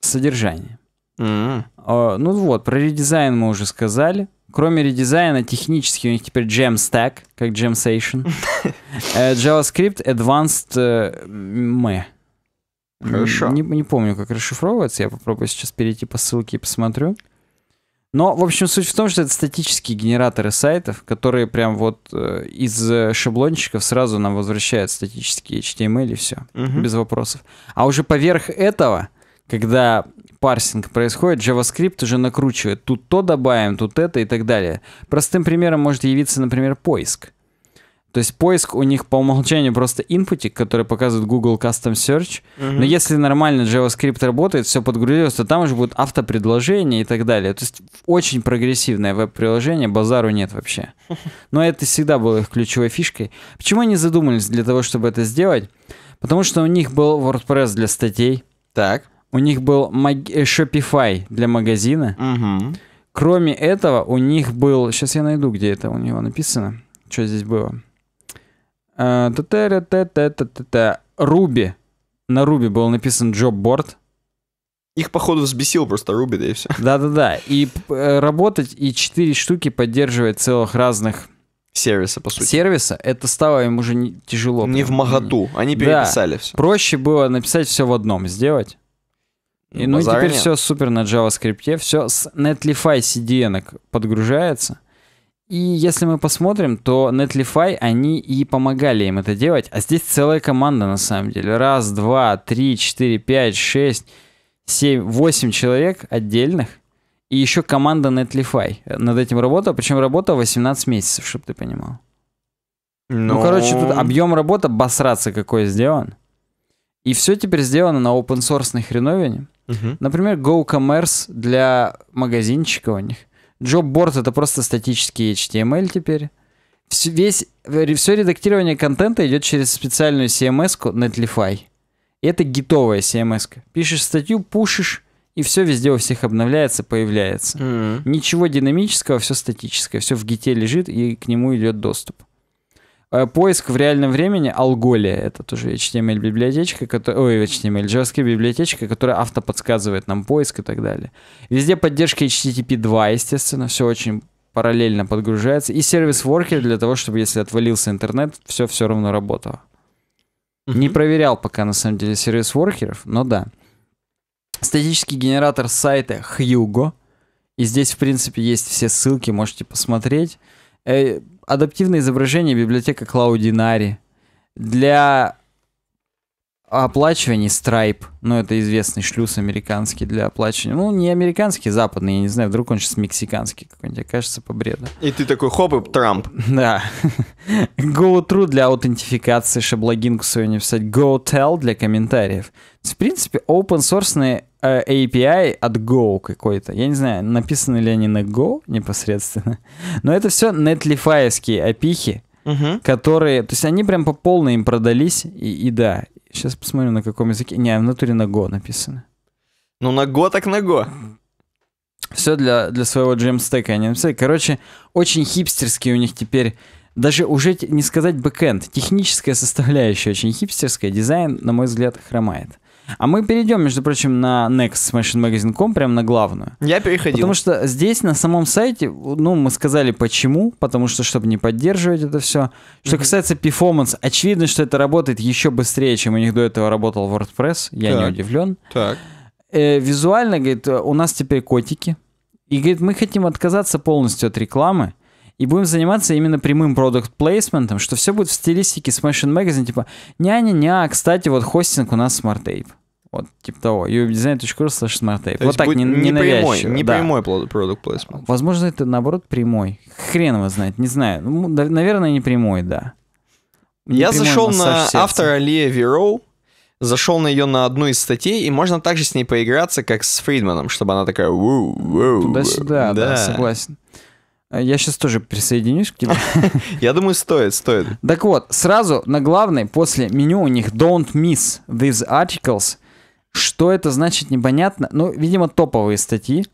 Содержание. Mm-hmm. ну вот, про редизайн мы уже сказали. Кроме редизайна, технически у них теперь Jamstack, как Jamstation. uh, э, JavaScript Advanced uh, э, M. Хорошо. Не, не помню, как расшифровывается. Я попробую сейчас перейти по ссылке и посмотрю. Но, в общем, суть в том, что это статические генераторы сайтов, которые прям вот э, из шаблончиков сразу нам возвращают статические HTML и все, угу. без вопросов. А уже поверх этого, когда парсинг происходит, JavaScript уже накручивает. Тут то добавим, тут это и так далее. Простым примером может явиться, например, поиск. То есть поиск у них по умолчанию просто инпутик, который показывает Google Custom Search. Mm-hmm. Но если нормально JavaScript работает, все подгрузилось, то там уже будут автопредложения и так далее. То есть очень прогрессивное веб-приложение, базару нет вообще. Но это всегда было их ключевой фишкой. Почему они задумались для того, чтобы это сделать? Потому что у них был WordPress для статей. Так у них был маг... Э, Shopify для магазина. Угу. Кроме этого, у них был... Сейчас я найду, где это у него написано. Что здесь было? Э, Руби. На Руби был написан джобборд. Их, походу, взбесил просто Руби, да и все. Да-да-да. И э, работать, и четыре штуки поддерживать целых разных сервиса, по сути. Сервиса, это стало им уже не, тяжело. Не в магату, они переписали да. все. Проще было написать все в одном, сделать. Ну, и, ну и теперь нет. все супер на JavaScript, все с Netlify CDN подгружается. И если мы посмотрим, то Netlify, они и помогали им это делать. А здесь целая команда, на самом деле. Раз, два, три, четыре, пять, шесть, семь, восемь человек отдельных. И еще команда Netlify над этим работала. Причем работа 18 месяцев, чтобы ты понимал. Но... Ну, ну, короче, тут объем работы басраться какой сделан. И все теперь сделано на open source хреновине. Угу. Например, GoCommerce для магазинчика у них. Jobboard — это просто статический HTML теперь. Весь, все редактирование контента идет через специальную CMS-ку Netlify. И это гитовая CMS. -ка. Пишешь статью, пушишь, и все везде у всех обновляется, появляется. mm Ничего динамического, все статическое, все в гите лежит, и к нему идет доступ. Э, поиск в реальном времени алголия. Это тоже HTML-библиотечка, эм которая... Ой, HTML, JavaScript эм библиотечка, которая автоподсказывает нам поиск и так далее. Везде поддержка HTTP 2, естественно, все очень параллельно подгружается. И сервис воркер для того, чтобы если отвалился интернет, все все равно работало. Mm-hmm. Не проверял пока на самом деле сервис воркеров, но да. Статический генератор сайта Hugo. И здесь, в принципе, есть все ссылки, можете посмотреть. Э, адаптивное изображение библиотека Клаудинари для оплачивании Stripe, ну это известный шлюз американский для оплачивания, ну не американский, западный, я не знаю, вдруг он сейчас мексиканский какой-нибудь окажется а по бреду. И ты такой хоп и Трамп. Да. GoTrue для аутентификации, шаблогинку свою не писать, GoTel для комментариев. В принципе, open source э, API от Go какой-то. Я не знаю, написаны ли они на Go непосредственно. Но это все netlify апихи, угу. которые... То есть они прям по полной им продались, и, и да. Сейчас посмотрим на каком языке. Не, в натуре на Go написано. Ну, на Go так на Go. Все для, для своего джемстека они написали. Короче, очень хипстерские у них теперь даже уже не сказать бэкэнд, техническая составляющая очень хипстерская, дизайн, на мой взгляд, хромает. А мы перейдем, между прочим, на Next Machine Magazine.com, прям на главную. Я переходил. Потому что здесь, на самом сайте, ну, мы сказали почему, потому что, чтобы не поддерживать это все. Что mm-hmm. касается performance, очевидно, что это работает еще быстрее, чем у них до этого работал WordPress, я так. не удивлен. Так. Э, визуально, говорит, э, у нас теперь котики. И говорит, мы хотим отказаться полностью от рекламы, и будем заниматься именно прямым продукт плейсментом что все будет в стилистике Smash and Magazine, типа «Ня-ня-ня, кстати, вот хостинг у нас Smart Tape». Вот, типа того, uvdesign.ru slash smarttape. Вот так, не, не прямой, не да. прямой продукт placement. Возможно, это, наоборот, прямой. Хрен его знает, не знаю. Ну, да, наверное, не прямой, да. Не Я прямой зашел на автора Лия Вероу, зашел на ее на одну из статей, и можно также с ней поиграться, как с Фридманом, чтобы она такая... Туда-сюда, да. да, согласен. Э, я сейчас тоже присоединюсь к тебе. Я думаю, стоит, стоит. Так вот, сразу на главной после меню у них Don't miss these articles. Что это значит, непонятно. Ну, видимо, топовые статьи.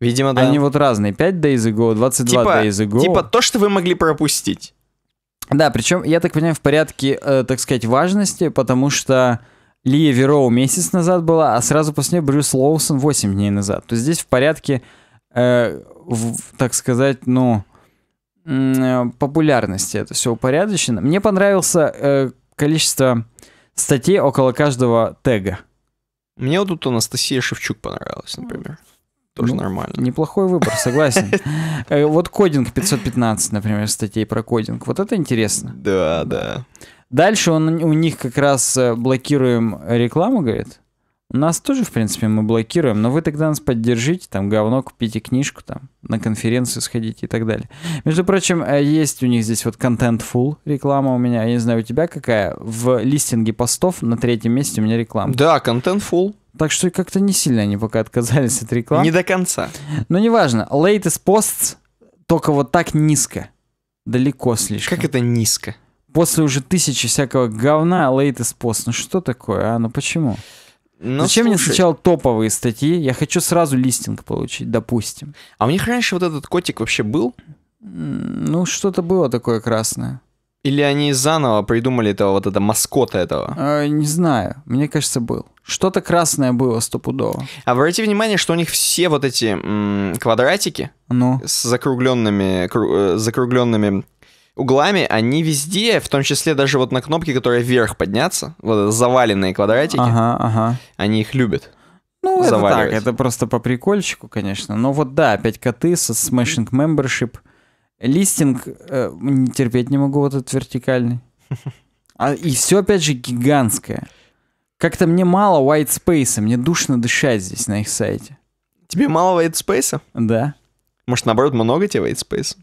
Видимо, да. Они вот разные. 5 days ago, 22 типа, days ago. Типа то, что вы могли пропустить. Да, причем, я так понимаю, в порядке, э, так сказать, важности, потому что Лия Вероу месяц назад была, а сразу после нее Брюс Лоусон 8 дней назад. То есть здесь в порядке э, в, так сказать, ну, э, популярности это все упорядочено. Мне понравился э, количество статей около каждого тега. Мне вот тут Анастасия Шевчук понравилась, например. Тоже ну, нормально. Неплохой выбор, согласен. Э, вот кодинг 515, например, статей про кодинг. Вот это интересно. Да, да. Дальше он у них как раз э, блокируем рекламу, говорит. Нас тоже, в принципе, мы блокируем, но вы тогда нас поддержите, там, говно, купите книжку, там, на конференцию сходите и так далее. Между прочим, э, есть у них здесь вот контент full реклама у меня, я не знаю, у тебя какая? В листинге постов на третьем месте у меня реклама. Да, контент full. Так что как-то не сильно они пока отказались от рекламы. Не до конца. Но ну, неважно, latest posts только вот так низко. Далеко слишком. Как это низко? После уже тысячи всякого говна latest post. Ну что такое, а? Ну почему? Почему? Но ну, Зачем слушай, мне сначала топовые статьи? Я хочу сразу листинг получить, допустим. А у них раньше вот этот котик вообще был? Ну, что-то было такое красное. Или они заново придумали этого вот это маскота этого? Э, не знаю. Мне кажется, был. Что-то красное было стопудово. А Обратите внимание, что у них все вот эти м- квадратики ну? с закругленными, кру- э, закругленными углами, они везде, в том числе даже вот на кнопке, которая вверх подняться, вот заваленные квадратики, ага, ага. они их любят. Ну, это так, это просто по прикольчику, конечно. Но вот да, опять коты со Smashing Membership. Листинг э, не терпеть не могу, вот этот вертикальный. А, и все, опять же, гигантское. Как-то мне мало white space, мне душно дышать здесь на их сайте. Тебе мало white space? Да. Может, наоборот, много тебе white space?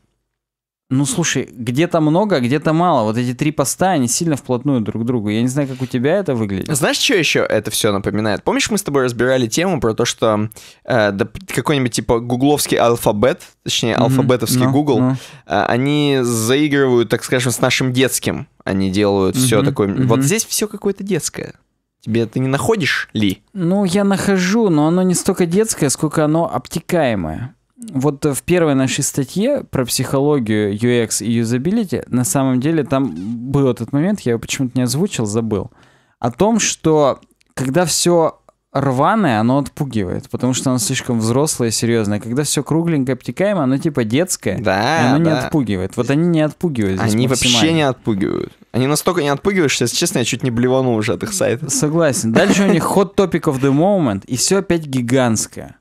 Ну, слушай, где-то много, где-то мало. Вот эти три поста, они сильно вплотную друг к другу. Я не знаю, как у тебя это выглядит. Знаешь, что еще это все напоминает? Помнишь, мы с тобой разбирали тему про то, что э, да, какой-нибудь типа гугловский алфабет, точнее, mm-hmm. алфабетовский no, ну, Google, no. Ну. Э, они заигрывают, так скажем, с нашим детским. Они делают mm-hmm. все такое. Mm-hmm. Вот здесь все какое-то детское. Тебе ты не находишь ли? Ну, я нахожу, но оно не столько детское, сколько оно обтекаемое вот в первой нашей статье про психологию UX и юзабилити, на самом деле там был этот момент, я его почему-то не озвучил, забыл, о том, что когда все рваное, оно отпугивает, потому что оно слишком взрослое и серьезное. Когда все кругленькое, обтекаемое, оно типа детское, да, и оно да. не отпугивает. Вот они не отпугивают здесь Они вообще не отпугивают. Они настолько не отпугивают, что, если честно, я чуть не блеванул уже от их сайта. Согласен. Дальше у них ход топиков the moment, и все опять гигантское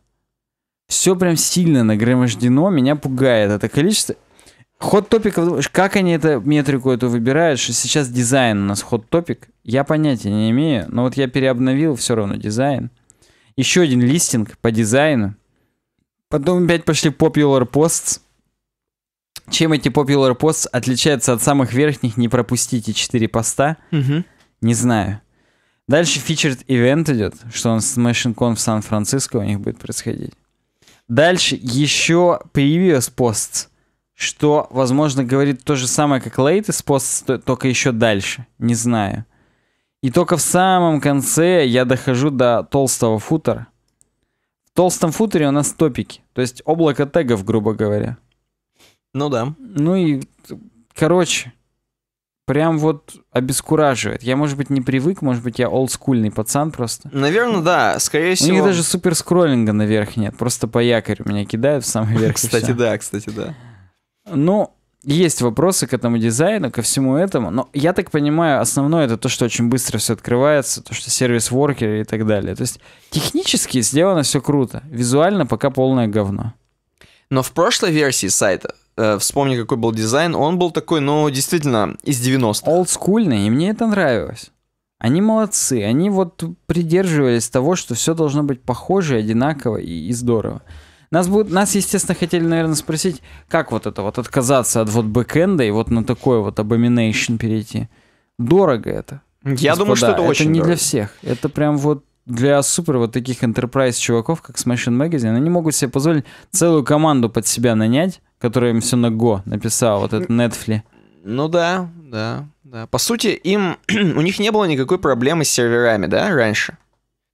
все прям сильно нагромождено, меня пугает это количество. Ход топиков, как они это метрику эту выбирают, что сейчас дизайн у нас ход топик, я понятия не имею, но вот я переобновил все равно дизайн. Еще один листинг по дизайну. Потом опять пошли popular posts. Чем эти popular posts отличаются от самых верхних, не пропустите 4 поста, угу. не знаю. Дальше featured event идет, что он с MachineCon в Сан-Франциско у них будет происходить. Дальше еще previous posts, что, возможно, говорит то же самое, как latest posts, только еще дальше. Не знаю. И только в самом конце я дохожу до толстого футера. В толстом футере у нас топики, то есть облако тегов, грубо говоря. Ну да. Ну и, короче, прям вот обескураживает. Я, может быть, не привык, может быть, я олдскульный пацан просто. Наверное, да, скорее всего. У них даже супер скроллинга наверх нет, просто по якорю меня кидают в самый верх. Кстати, да, кстати, да. Ну, есть вопросы к этому дизайну, ко всему этому, но я так понимаю, основное это то, что очень быстро все открывается, то, что сервис воркер и так далее. То есть технически сделано все круто, визуально пока полное говно. Но в прошлой версии сайта э, вспомни, какой был дизайн, он был такой, ну, действительно, из 90-х. Олдскульный, и мне это нравилось. Они молодцы, они вот придерживались того, что все должно быть похоже, одинаково и, и здорово. Нас, будет, нас, естественно, хотели, наверное, спросить, как вот это вот отказаться от вот бэкэнда и вот на такой вот Abomination перейти. Дорого это. Я господа. думаю, что это, это очень не дорого. для всех. Это прям вот для супер вот таких enterprise чуваков, как Smashing Magazine, они могут себе позволить целую команду под себя нанять, который им все на Го написал, вот этот Netflix. Ну да, да, да. По сути, им у них не было никакой проблемы с серверами, да, раньше.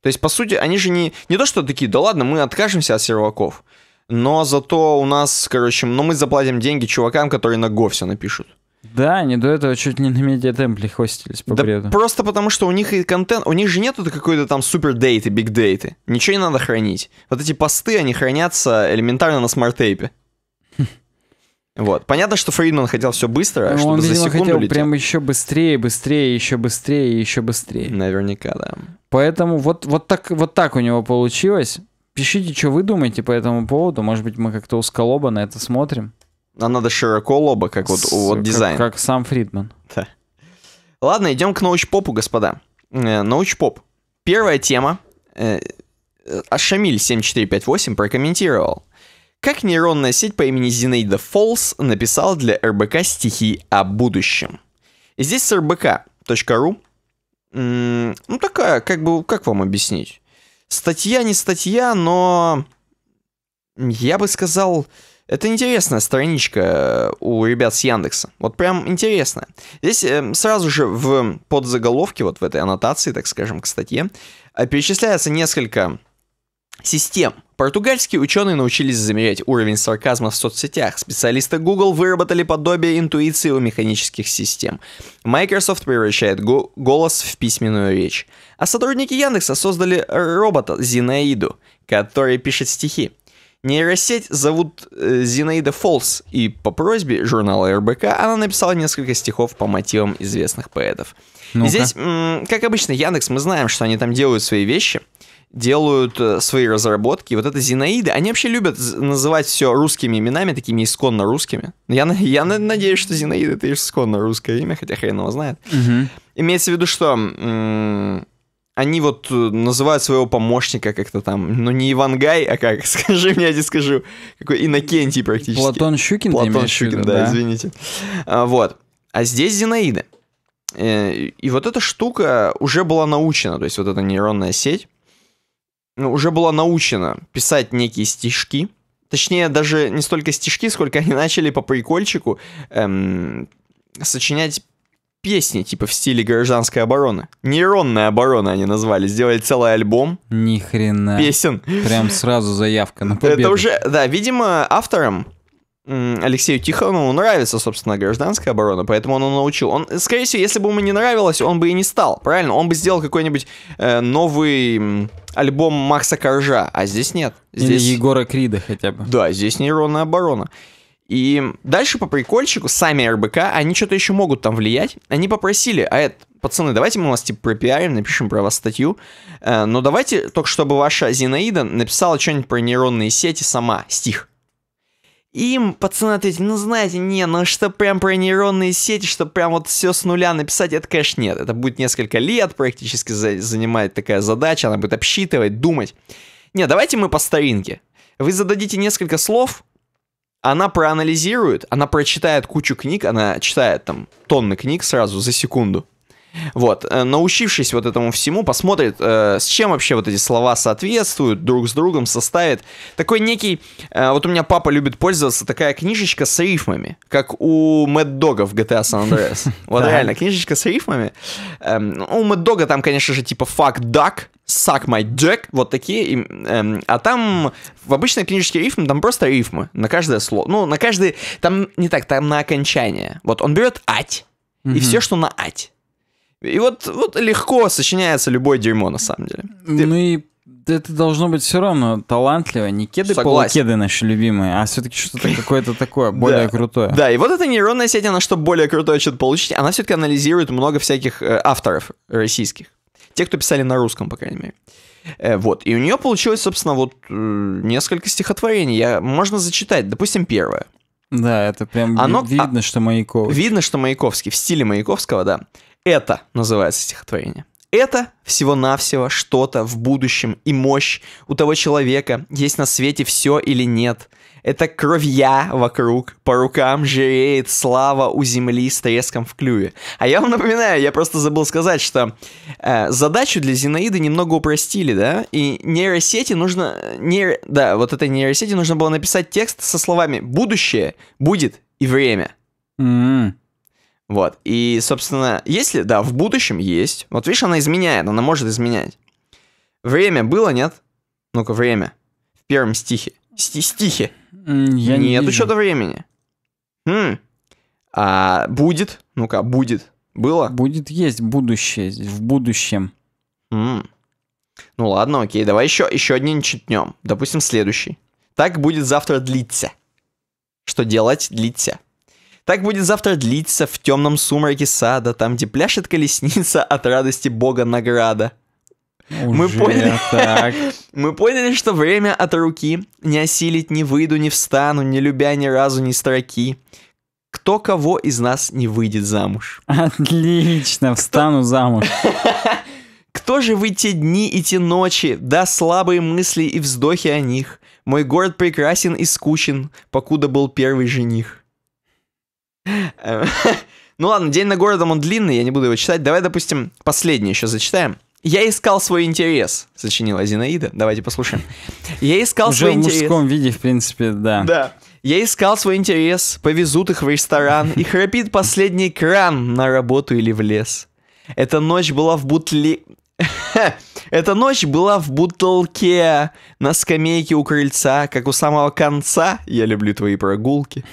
То есть, по сути, они же не, не то, что такие, да ладно, мы откажемся от серваков, но зато у нас, короче, ну мы заплатим деньги чувакам, которые на Го все напишут. Да, они до этого чуть не на медиатемпле хостились по да бреду. Просто потому, что у них и контент, у них же нету какой-то там супер дейты, биг дейты. Ничего не надо хранить. Вот эти посты, они хранятся элементарно на смарт-тейпе. Вот. Понятно, что Фридман хотел все быстро, Но чтобы он, видимо, секунду хотел летел. прям еще быстрее, быстрее, еще быстрее, еще быстрее. Наверняка, да. Поэтому вот, вот, так, вот так у него получилось. Пишите, что вы думаете по этому поводу. Может быть, мы как-то узколоба на это смотрим. А надо широко лоба, как вот, С, вот дизайн. Как, как сам Фридман. Да. Ладно, идем к научпопу, господа. Э, научпоп. Первая тема. Э, э Ашамиль 7458 прокомментировал как нейронная сеть по имени Зинаида Фолс написала для РБК стихи о будущем. здесь с rbk.ru, ну такая, как бы, как вам объяснить? Статья не статья, но я бы сказал, это интересная страничка э, у ребят с Яндекса. Вот прям интересная. Здесь э, сразу же в подзаголовке, вот в этой аннотации, так скажем, к статье, э, перечисляется несколько систем, Португальские ученые научились замерять уровень сарказма в соцсетях. Специалисты Google выработали подобие интуиции у механических систем. Microsoft превращает го- голос в письменную речь. А сотрудники Яндекса создали робота Зинаиду, который пишет стихи. Нейросеть зовут э, Зинаида Фолс, и по просьбе журнала РБК она написала несколько стихов по мотивам известных поэтов. ну Здесь, как обычно, Яндекс, мы знаем, что они там делают свои вещи – делают э, свои разработки. Вот это Зинаиды, они вообще любят называть все русскими именами, такими исконно русскими. Я, я надеюсь, что Зинаида это исконно русское имя, хотя хрен его знает. Угу. Имеется в виду, что м- они вот э, называют своего помощника как-то там, ну не Ивангай, а как, скажи мне, я тебе скажу, какой Иннокентий практически. Платон Щукин, Платон Щукин, да, да, извините. А, вот. А здесь Зинаида. Э, и вот эта штука уже была научена, то есть вот эта нейронная сеть, уже была научена писать некие стишки. Точнее, даже не столько стишки, сколько они начали по прикольчику эм, сочинять песни, типа в стиле гражданской обороны. Нейронная оборона они назвали. Сделали целый альбом. Ни хрена. Песен. Прям сразу заявка на победу. Это уже, да, видимо, автором Алексею Тихонову нравится, собственно, гражданская оборона, поэтому он научил. Он, скорее всего, если бы ему не нравилось, он бы и не стал, правильно? Он бы сделал какой-нибудь э, новый альбом Макса Коржа, а здесь нет. Здесь... Или Егора Крида хотя бы. Да, здесь нейронная оборона. И дальше по прикольчику сами РБК, они что-то еще могут там влиять. Они попросили, а это, пацаны, давайте мы вас типа пропиарим, напишем про вас статью. Э, но давайте только чтобы ваша Зинаида написала что-нибудь про нейронные сети сама, стих им, пацаны, ответить, ну знаете, не, ну что прям про нейронные сети, что прям вот все с нуля написать, это, конечно, нет. Это будет несколько лет практически за занимает такая задача, она будет обсчитывать, думать. Не, давайте мы по старинке. Вы зададите несколько слов, она проанализирует, она прочитает кучу книг, она читает там тонны книг сразу за секунду. Вот, э, научившись вот этому всему, посмотрит, э, с чем вообще вот эти слова соответствуют, друг с другом составит. Такой некий, э, вот у меня папа любит пользоваться, такая книжечка с рифмами, как у Мэтт Дога в GTA San Andreas. Вот реально, книжечка с рифмами. Эм, ну, у Мэтт Дога там, конечно же, типа fuck duck, suck my dick, вот такие. Эм, а там в обычной книжечке рифм, там просто рифмы на каждое слово. Ну, на каждый, там не так, там на окончание. Вот он берет ать, и все, что на ать и вот, вот легко сочиняется любой дерьмо, на самом деле. Ну и это должно быть все равно талантливо. Не кеды полукеды наши любимые, а все-таки что-то какое-то такое, более крутое. Да, и вот эта нейронная сеть, она чтобы более крутое что-то получить, она все-таки анализирует много всяких э, авторов российских. Те, кто писали на русском, по крайней мере. Э, вот. И у нее получилось, собственно, вот э, несколько стихотворений. Я, можно зачитать. Допустим, первое. Да, это прям Оно... видно, а, что Маяковский. Видно, что Маяковский, в стиле Маяковского, да. Это называется стихотворение. Это всего-навсего что-то в будущем и мощь у того человека, есть на свете все или нет. Это кровья вокруг, по рукам жиреет слава у земли с треском в клюве. А я вам напоминаю, я просто забыл сказать, что э, задачу для Зинаиды немного упростили, да? И нейросети нужно... Э, нейр... Да, вот этой нейросети нужно было написать текст со словами «будущее будет и время». Mm-hmm. Вот. И, собственно, если, да, в будущем есть. Вот видишь, она изменяет, она может изменять. Время было, нет? Ну-ка, время. В первом стихе. Сти стихи Я не Нету что-то времени. Хм. А будет? Ну-ка, будет. Было? Будет есть будущее, в будущем. М Ну ладно, окей, давай еще, еще один читнем. Допустим, следующий. Так будет завтра длиться. Что делать? Длиться. Так будет завтра длиться в темном сумраке сада, там, где пляшет колесница от радости бога награда. Уже мы поняли, так. мы поняли, что время от руки. Не осилить, не выйду, не встану, не любя ни разу ни строки. Кто кого из нас не выйдет замуж? Отлично, встану Кто... замуж. Кто же вы те дни и те ночи, да слабые мысли и вздохи о них? Мой город прекрасен и скучен, покуда был первый жених. Ну ладно, день на городом он длинный, я не буду его читать. Давай, допустим, последний еще зачитаем. Я искал свой интерес, сочинила Зинаида. Давайте послушаем. Я искал Уже свой интерес. в мужском виде, в принципе, да. Да. Я искал свой интерес, повезут их в ресторан, и храпит последний кран на работу или в лес. Эта ночь была в бутле... Эта ночь была в бутылке, на скамейке у крыльца, как у самого конца. Я люблю твои прогулки.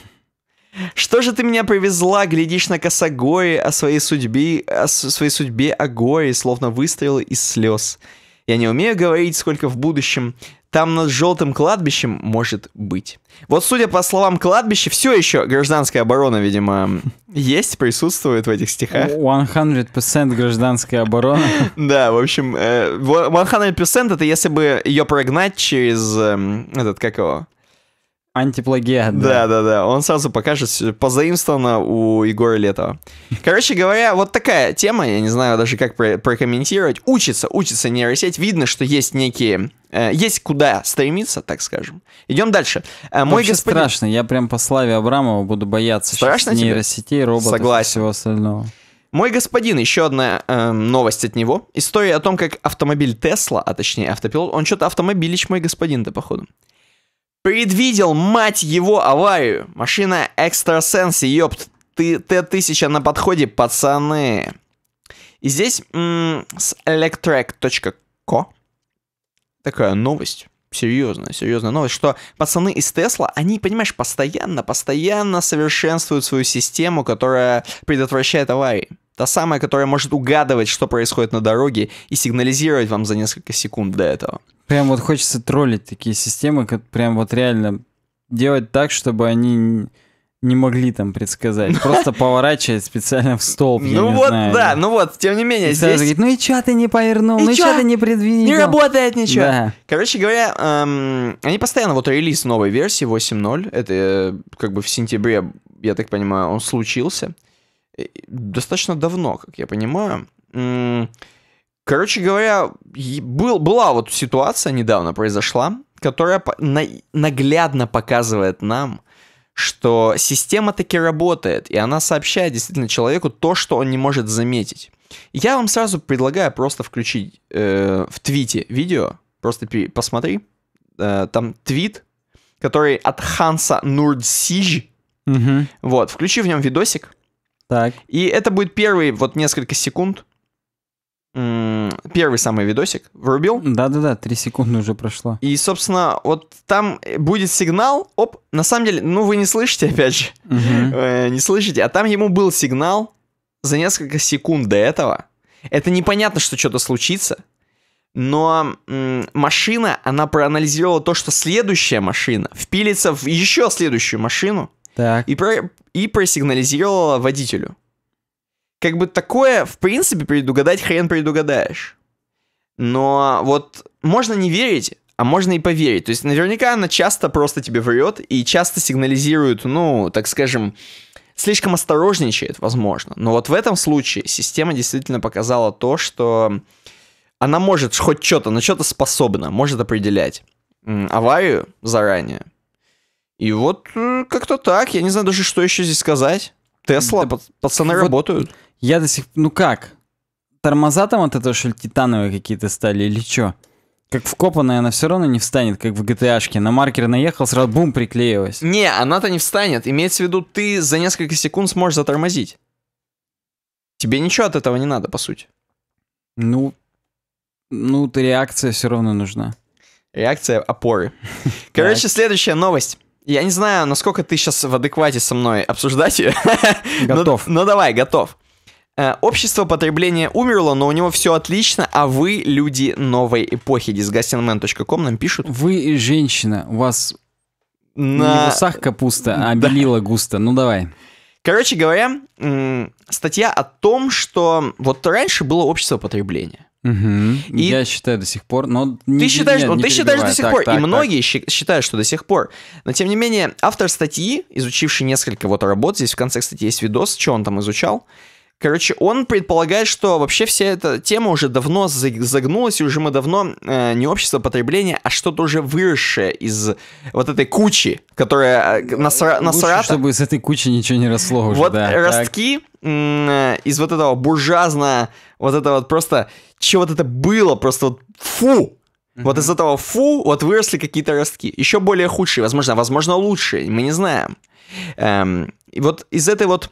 Что же ты меня привезла, глядишь на косогое о своей судьбе, о своей судьбе о горе, словно выстрелы из слез. Я не умею говорить, сколько в будущем там над желтым кладбищем может быть. Вот, судя по словам кладбища, все еще гражданская оборона, видимо, есть, присутствует в этих стихах. 100% гражданская оборона. Да, в общем, 100% э, это если бы ее прогнать через эм, этот, как его, Антиплагиат. Да. да, да, Он сразу покажет позаимствовано у Егора Летова. Короче говоря, вот такая тема, я не знаю даже как про прокомментировать. Учится, учится нейросеть. Видно, что есть некие... Э, есть куда стремиться, так скажем. Идем дальше. Э, мой господин... страшно, я прям по славе Абрамова буду бояться страшно нейросетей, роботов Согласен. и всего остального. Мой господин, еще одна э, новость от него. История о том, как автомобиль Тесла, а точнее автопилот, он что-то автомобилич мой господин-то, походу предвидел, мать его, аварию. Машина экстрасенси, ёпт, ты Т-1000 на подходе, пацаны. И здесь с electrek.co такая новость. Серьезная, серьезная новость, что пацаны из Тесла, они, понимаешь, постоянно, постоянно совершенствуют свою систему, которая предотвращает аварии. Та самая, которая может угадывать, что происходит на дороге, и сигнализировать вам за несколько секунд до этого. Прям вот хочется троллить такие системы, как прям вот реально делать так, чтобы они не могли там предсказать. Просто поворачивать специально в столб. Ну вот, да, ну вот, тем не менее. здесь... ну и чё ты не повернул, ну и чё ты не предвидел. Не работает ничего. Да. Короче говоря, эм, они постоянно, вот релиз новой версии 8.0, это э, как бы в сентябре, я так понимаю, он случился. Достаточно давно, как я понимаю. Короче говоря, был, была вот ситуация недавно произошла, которая наглядно показывает нам, что система таки работает, и она сообщает действительно человеку то, что он не может заметить. Я вам сразу предлагаю просто включить э, в твите видео, просто посмотри, э, там твит, который от Ханса Нурдсиж, угу. вот, включи в нем видосик, так. и это будет первые вот несколько секунд, первый самый видосик врубил. Да-да-да, три секунды уже прошло. И, собственно, вот там будет сигнал, оп, на самом деле, ну вы не слышите, опять же, э, не слышите, а там ему был сигнал за несколько секунд до этого. Это непонятно, что что-то случится, но машина, она проанализировала то, что следующая машина впилится в еще следующую машину так. И, про- и просигнализировала водителю как бы такое, в принципе, предугадать хрен предугадаешь. Но вот можно не верить, а можно и поверить. То есть наверняка она часто просто тебе врет и часто сигнализирует, ну, так скажем, слишком осторожничает, возможно. Но вот в этом случае система действительно показала то, что она может хоть что-то, на что-то способна, может определять аварию заранее. И вот э, как-то так, я не знаю даже, что еще здесь сказать. Тесла, да, пацаны вот работают. Я до сих... Ну как? Тормоза там от этого, что ли, титановые какие-то стали или что? Как вкопанная она все равно не встанет, как в GTA-шке. На маркер наехал, сразу бум приклеилась. Не, она-то не встанет. Имеется в виду, ты за несколько секунд сможешь затормозить. Тебе ничего от этого не надо, по сути. Ну, ну, ты реакция все равно нужна. Реакция опоры. Короче, следующая новость. Я не знаю, насколько ты сейчас в адеквате со мной обсуждать ее. Ну готов. Ну давай, готов. Э, общество потребления умерло, но у него все отлично, а вы люди новой эпохи. Disgustingman.com нам пишут. Вы женщина, у вас на... не в усах капуста, а да. густо. Ну давай. Короче говоря, статья о том, что вот раньше было общество потребления. Угу. И... Я считаю до сих пор, но не, ты считаешь, нет, ну, не ты считаешь до сих так, пор, так, и так. многие считают, что до сих пор. Но тем не менее автор статьи, изучивший несколько вот работ, здесь в конце, кстати, есть видос, что он там изучал, Короче, он предполагает, что вообще вся эта тема уже давно загнулась, и уже мы давно э, не общество потребления, а что-то уже выросшее из вот этой кучи, которая э, насра... насрата. чтобы из этой кучи ничего не росло уже, Вот да, ростки так. Э, из вот этого буржуазного, вот это вот просто, чего вот это было, просто вот фу, Вот из этого фу, вот выросли какие-то ростки. Еще более худшие, возможно, возможно, лучшие, мы не знаем. Эм, и вот из этой вот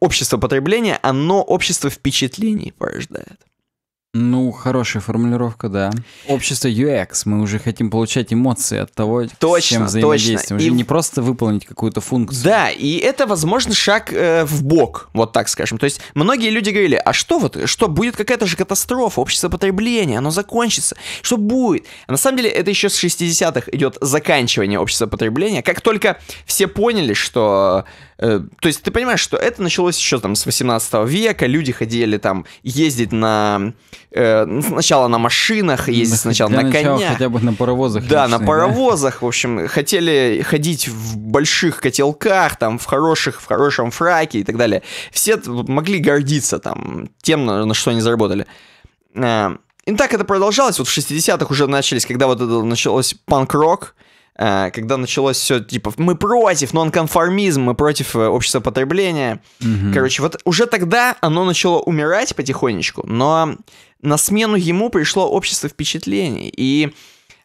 общество потребления, оно общество впечатлений порождает. Ну, хорошая формулировка, да. Общество UX, мы уже хотим получать эмоции от того, точно, с чем взаимодействуем. Точно. И... Не просто выполнить какую-то функцию. Да, и это, возможно, шаг э, в бок, вот так скажем. То есть многие люди говорили, а что вот, что будет какая-то же катастрофа, общество потребления, оно закончится, что будет? А на самом деле это еще с 60-х идет заканчивание общества потребления. Как только все поняли, что... Э, то есть ты понимаешь, что это началось еще там с 18 века, люди ходили там ездить на э, сначала на машинах ездить, да, сначала на конях, хотя бы на паровозах. Да, личные, на паровозах, да? в общем, хотели ходить в больших котелках, там, в хороших, в хорошем фраке и так далее. Все могли гордиться там тем, на, на что они заработали. Э, и так это продолжалось, вот в 60-х уже начались, когда вот это началось панк-рок, э, когда началось все типа мы против нонконформизм, мы против э, общества потребления. Угу. Короче, вот уже тогда оно начало умирать потихонечку, но на смену ему пришло общество впечатлений, и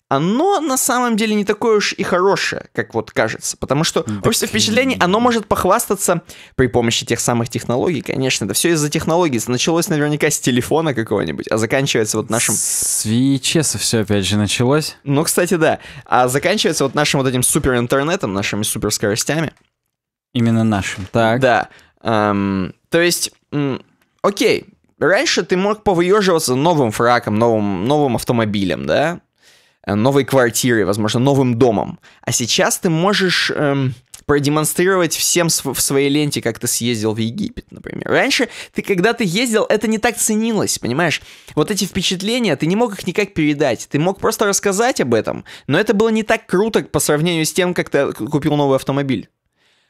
оно на самом деле не такое уж и хорошее, как вот кажется, потому что так... общество впечатлений, оно может похвастаться при помощи тех самых технологий, конечно, это все из-за технологий, началось наверняка с телефона какого-нибудь, а заканчивается вот нашим... С VHS все опять же началось. Ну, кстати, да, а заканчивается вот нашим вот этим супер интернетом, нашими супер скоростями. Именно нашим, так. Да, эм, то есть, м, окей, раньше ты мог повыеживаться новым фраком, новым, новым автомобилем, да? Э, новой квартирой, возможно, новым домом. А сейчас ты можешь... Эм, продемонстрировать всем в своей ленте, как ты съездил в Египет, например. Раньше ты, когда ты ездил, это не так ценилось, понимаешь? Вот эти впечатления, ты не мог их никак передать, ты мог просто рассказать об этом, но это было не так круто по сравнению с тем, как ты э, купил новый автомобиль.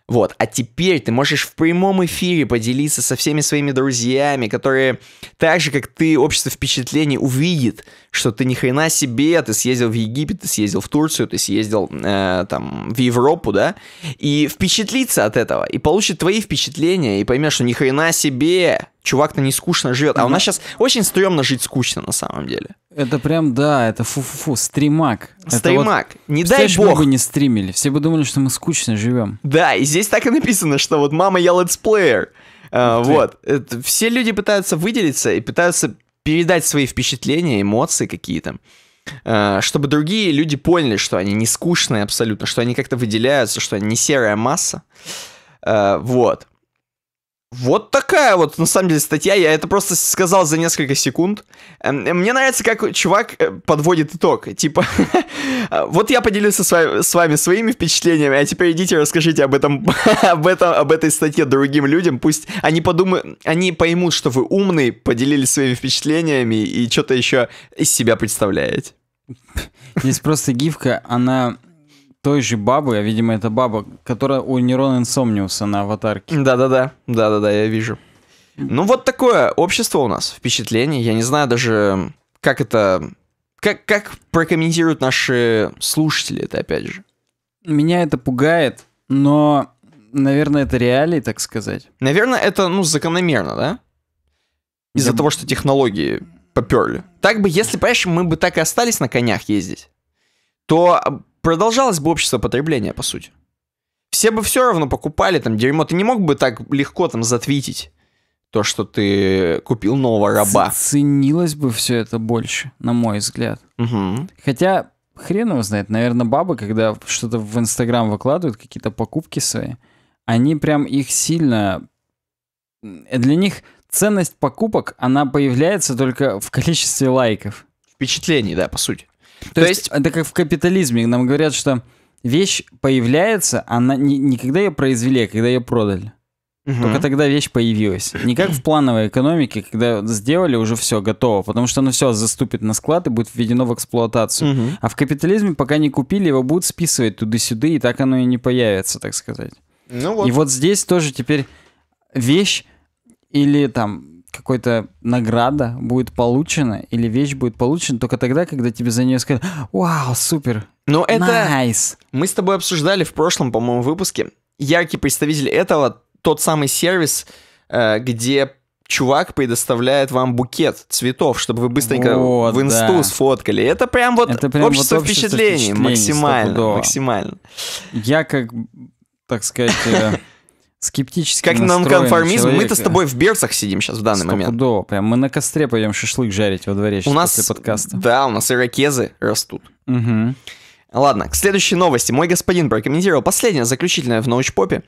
Вот, а теперь ты можешь в прямом эфире поделиться со всеми своими друзьями, которые так же, как ты, общество впечатлений увидит, что ты ни хрена себе, ты съездил в Египет, ты съездил в Турцию, ты съездил э, там в Европу, да, и впечатлиться от этого, и получит твои впечатления, и поймешь, что ни хрена себе, чувак-то не скучно живет. А у нас сейчас очень стрёмно жить скучно на самом деле. Это прям, да, это фу-фу-фу, стримак. Стримак. Это вот, не дай бог. мы бы не стримили, все бы думали, что мы скучно живем. Да, и здесь так и написано, что вот «мама, я летсплеер». А, вот. Это, все люди пытаются выделиться и пытаются передать свои впечатления, эмоции какие-то а, чтобы другие люди поняли, что они не скучные абсолютно, что они как-то выделяются, что они не серая масса. А, вот. Вот такая вот, на самом деле, статья. Я это просто сказал за несколько секунд. Эм, э, мне нравится, как чувак э, подводит итог. Типа, вот я поделился с вами, своими впечатлениями, а теперь идите расскажите об этом, об этом, об этой статье другим людям. Пусть они подумают, они поймут, что вы умный, поделились своими впечатлениями и что-то еще из себя представляете. Здесь просто гифка, она той же бабы, а видимо это баба, которая у Нерона Инсомниуса на аватарке. Да-да-да, да-да-да, я вижу. Ну вот такое общество у нас, впечатление. Я не знаю даже, как это... Как, как прокомментируют наши слушатели это, опять же. Меня это пугает, но, наверное, это реалии, так сказать. Наверное, это, ну, закономерно, да? Из-за да. того, что технологии поперли. Так бы, если, понимаешь, мы бы так и остались на конях ездить, то а, продолжалось бы общество потребления, по сути. Все бы все равно покупали там дерьмо. Ты не мог бы так легко там затвитить то, что ты купил нового раба. Ценилось бы все это больше, на мой взгляд. Угу. Хотя, хрен его знает, наверное, бабы, когда что-то в Инстаграм выкладывают, какие-то покупки свои, они прям их сильно... Для них ценность покупок, она появляется только в количестве лайков. Впечатлений, да, по сути. То, То есть, это как в капитализме. Нам говорят, что вещь появляется, она не, не когда ее произвели, а когда ее продали. Угу. Только тогда вещь появилась. Не как в плановой экономике, когда сделали уже все готово, потому что оно все заступит на склад и будет введено в эксплуатацию. Угу. А в капитализме, пока не купили, его будут списывать туда-сюда, и так оно и не появится, так сказать. Ну вот. И вот здесь тоже теперь вещь или там какой-то награда будет получена или вещь будет получена только тогда, когда тебе за нее скажут «Вау, супер!» Но это... Nice. Мы с тобой обсуждали в прошлом, по-моему, выпуске. Яркий представитель этого тот самый сервис, э, где чувак предоставляет вам букет цветов, чтобы вы быстренько вот, в инсту да. сфоткали. Это прям вот это прям общество, вот общество впечатлений, впечатлений максимально, максимально. Я как, так сказать э, скептически Как нам конформизм, мы-то с тобой в берцах сидим сейчас в данный момент. Стопудово, прям мы на костре пойдем шашлык жарить во дворе у нас, после подкаста. Да, у нас ирокезы растут. Угу. Ладно, к следующей новости. Мой господин прокомментировал последнее, заключительное в научпопе.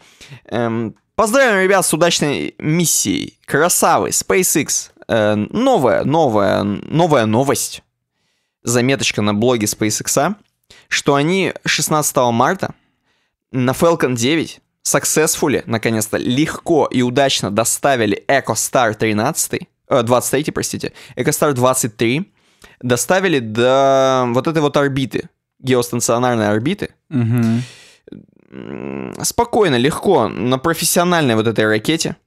Эм, поздравим ребят с удачной миссией. Красавы, SpaceX. Э, новая, новая, новая новость. Заметочка на блоге SpaceX, что они 16 марта на Falcon 9 successfully, наконец-то, легко и удачно доставили EcoStar 13, 23, простите, EcoStar 23, доставили до вот этой вот орбиты, геостационарной орбиты. Угу. Спокойно, легко, на профессиональной вот этой ракете,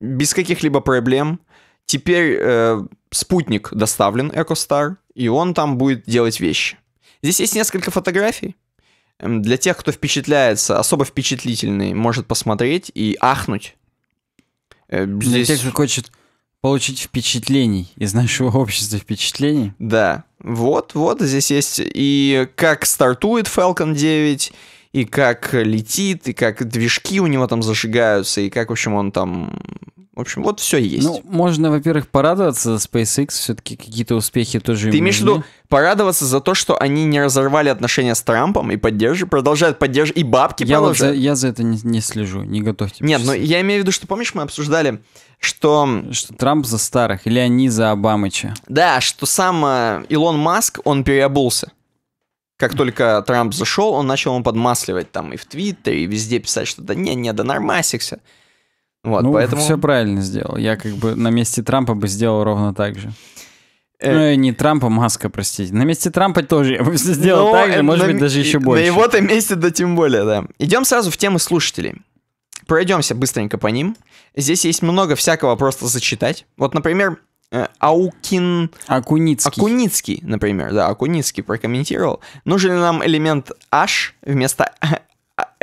без каких-либо проблем. Теперь э, спутник доставлен EcoStar, и он там будет делать вещи. Здесь есть несколько фотографий. Эм, для тех, кто впечатляется, особо впечатлительный, может посмотреть и ахнуть. Э, здесь... Для тех, кто хочет получить впечатлений из нашего общества впечатлений. Да, вот, вот, здесь есть и как стартует Falcon 9, и как летит, и как движки у него там зажигаются, и как, в общем, он там в общем, вот все есть. Ну, можно, во-первых, порадоваться за SpaceX, все-таки какие-то успехи тоже Ты имеешь в виду порадоваться за то, что они не разорвали отношения с Трампом и поддерживают, продолжают поддерживать, и бабки я продолжают. Вот за, я за это не, не слежу, не готовьте. Нет, но я имею в виду, что, помнишь, мы обсуждали, что... Что Трамп за старых, или они за Обамыча. Да, что сам э, Илон Маск, он переобулся как только Трамп зашел, он начал ему подмасливать там и в Твиттере, и везде писать, что да не, не, да нормасикся. Вот, ну, поэтому... все правильно сделал. Я как бы на месте Трампа бы сделал ровно так же. Э, ну, не Трампа, Маска, простите. На месте Трампа тоже я бы сделал Но ну, так же, э, может быть, даже еще больше. На его-то месте, да тем более, да. Идем сразу в темы слушателей. Пройдемся быстренько по ним. Здесь есть много всякого просто зачитать. Вот, например, э, Аукин... Акуницкий. Акуницкий, например, да, Акуницкий прокомментировал. Нужен ли нам элемент H вместо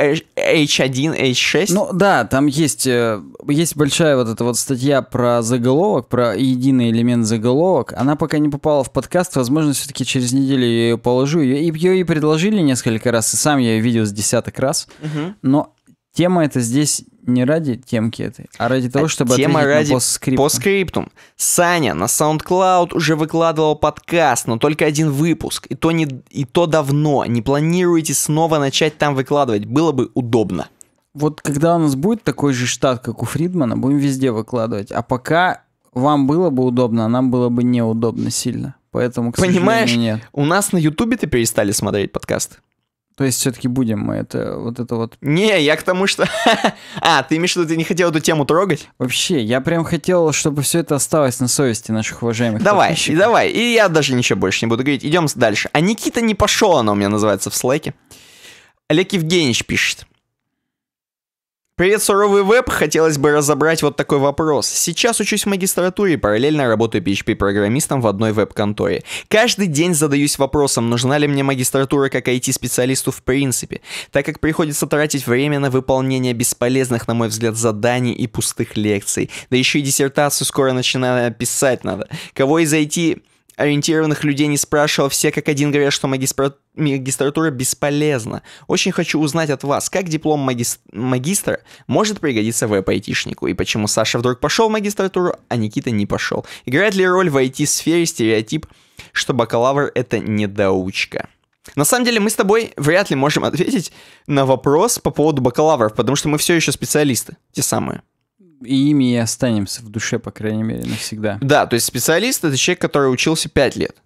H1, H6. Ну да, там есть, э, есть большая вот эта вот статья про заголовок, про единый элемент заголовок. Она пока не попала в подкаст, возможно, все-таки через неделю я ее положу. Ее, ее и предложили несколько раз, и сам я ее видел с десяток раз. Угу. Но тема эта здесь не ради темки этой, а ради того, э, чтобы Тема ответить ради на постскриптум. постскриптум. Саня на SoundCloud уже выкладывал подкаст, но только один выпуск. И то, не, и то давно. Не планируете снова начать там выкладывать. Было бы удобно. Вот когда у нас будет такой же штат, как у Фридмана, будем везде выкладывать. А пока вам было бы удобно, а нам было бы неудобно сильно. Поэтому, к Понимаешь, нет. у нас на Ютубе ты перестали смотреть подкаст. То есть все-таки будем мы это вот это вот. Не, я к тому, что. а, ты имеешь в виду, ты не хотел эту тему трогать? Вообще, я прям хотел, чтобы все это осталось на совести наших уважаемых. Давай, и давай. И я даже ничего больше не буду говорить. Идем дальше. А Никита не пошел, она у меня называется в слэке. Олег Евгеньевич пишет. Привет, суровый веб! Хотелось бы разобрать вот такой вопрос. Сейчас учусь в магистратуре и параллельно работаю PHP-программистом в одной веб-конторе. Каждый день задаюсь вопросом, нужна ли мне магистратура как IT-специалисту в принципе, так как приходится тратить время на выполнение бесполезных, на мой взгляд, заданий и пустых лекций. Да еще и диссертацию скоро начинаю писать надо. Кого из IT ориентированных людей не спрашивал, все как один говорят, что магистра... магистратура бесполезна. Очень хочу узнать от вас, как диплом магис... магистра может пригодиться в айтишнику и почему Саша вдруг пошел в магистратуру, а Никита не пошел. Играет ли роль в IT-сфере стереотип, что бакалавр это недоучка? На самом деле мы с тобой вряд ли можем ответить на вопрос по поводу бакалавров, потому что мы все еще специалисты, те самые и ими и останемся в душе, по крайней мере, навсегда. Да, то есть специалист — это человек, который учился 5 лет.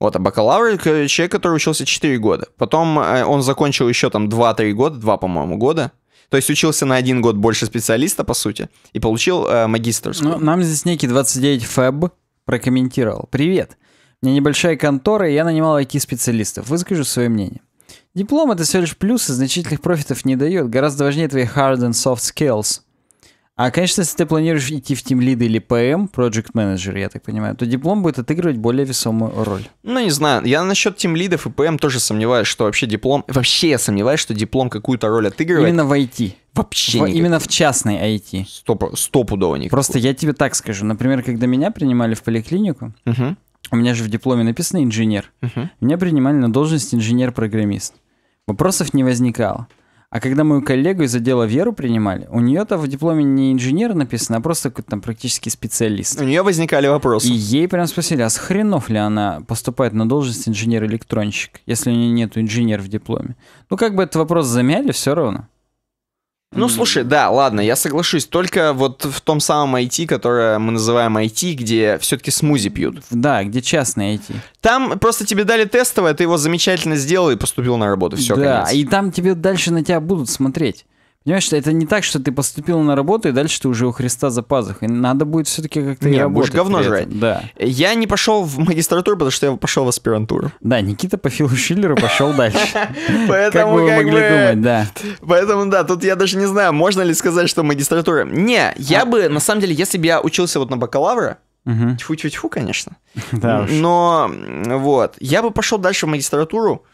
Вот, а бакалавр — человек, который учился 4 года. Потом э, он закончил еще там 2-3 года, 2, по-моему, года. То есть учился на один год больше специалиста, по сути, и получил э, магистрскую. Ну, нам здесь некий 29 фэб прокомментировал. «Привет, у меня небольшая контора, и я нанимал IT-специалистов. Выскажу свое мнение. Диплом — это всего лишь плюс, и значительных профитов не дает. Гораздо важнее твои hard and soft skills. А, конечно, если ты планируешь идти в Team Lead или PM, Project Manager, я так понимаю, то диплом будет отыгрывать более весомую роль. Ну, не знаю. Я насчет Team Lead и PM тоже сомневаюсь, что вообще диплом... Вообще я сомневаюсь, что диплом какую-то роль отыгрывает. Именно в IT. Вообще в, Именно в частной IT. Стоп, стопудово никакой. Просто я тебе так скажу. Например, когда меня принимали в поликлинику, угу. у меня же в дипломе написано инженер. Угу. Меня принимали на должность инженер-программист. Вопросов не возникало. А когда мою коллегу из отдела Веру принимали, у нее-то в дипломе не инженер написано, а просто какой-то там практически специалист. У нее возникали вопросы. И ей прям спросили, а с хренов ли она поступает на должность инженер-электронщик, если у нее нет инженер в дипломе? Ну, как бы этот вопрос замяли, все равно. Ну, слушай, да, ладно, я соглашусь. Только вот в том самом IT, которое мы называем IT, где все-таки смузи пьют. Да, где частные IT. Там просто тебе дали тестовое, ты его замечательно сделал и поступил на работу. Все, Да, конец. и там тебе дальше на тебя будут смотреть. Понимаешь, это не так, что ты поступил на работу, и дальше ты уже у Христа за пазухой. Надо будет все-таки как-то Не, будешь говно жрать. Да. Я не пошел в магистратуру, потому что я пошел в аспирантуру. Да, Никита по Филу Шиллеру пошел дальше. Поэтому как могли думать, да. Поэтому, да, тут я даже не знаю, можно ли сказать, что магистратура. Не, я а бы, на самом деле, если бы я учился вот на бакалавра, Угу. Тьфу-тьфу-тьфу, конечно. Да Но вот, я бы пошел дальше в магистратуру,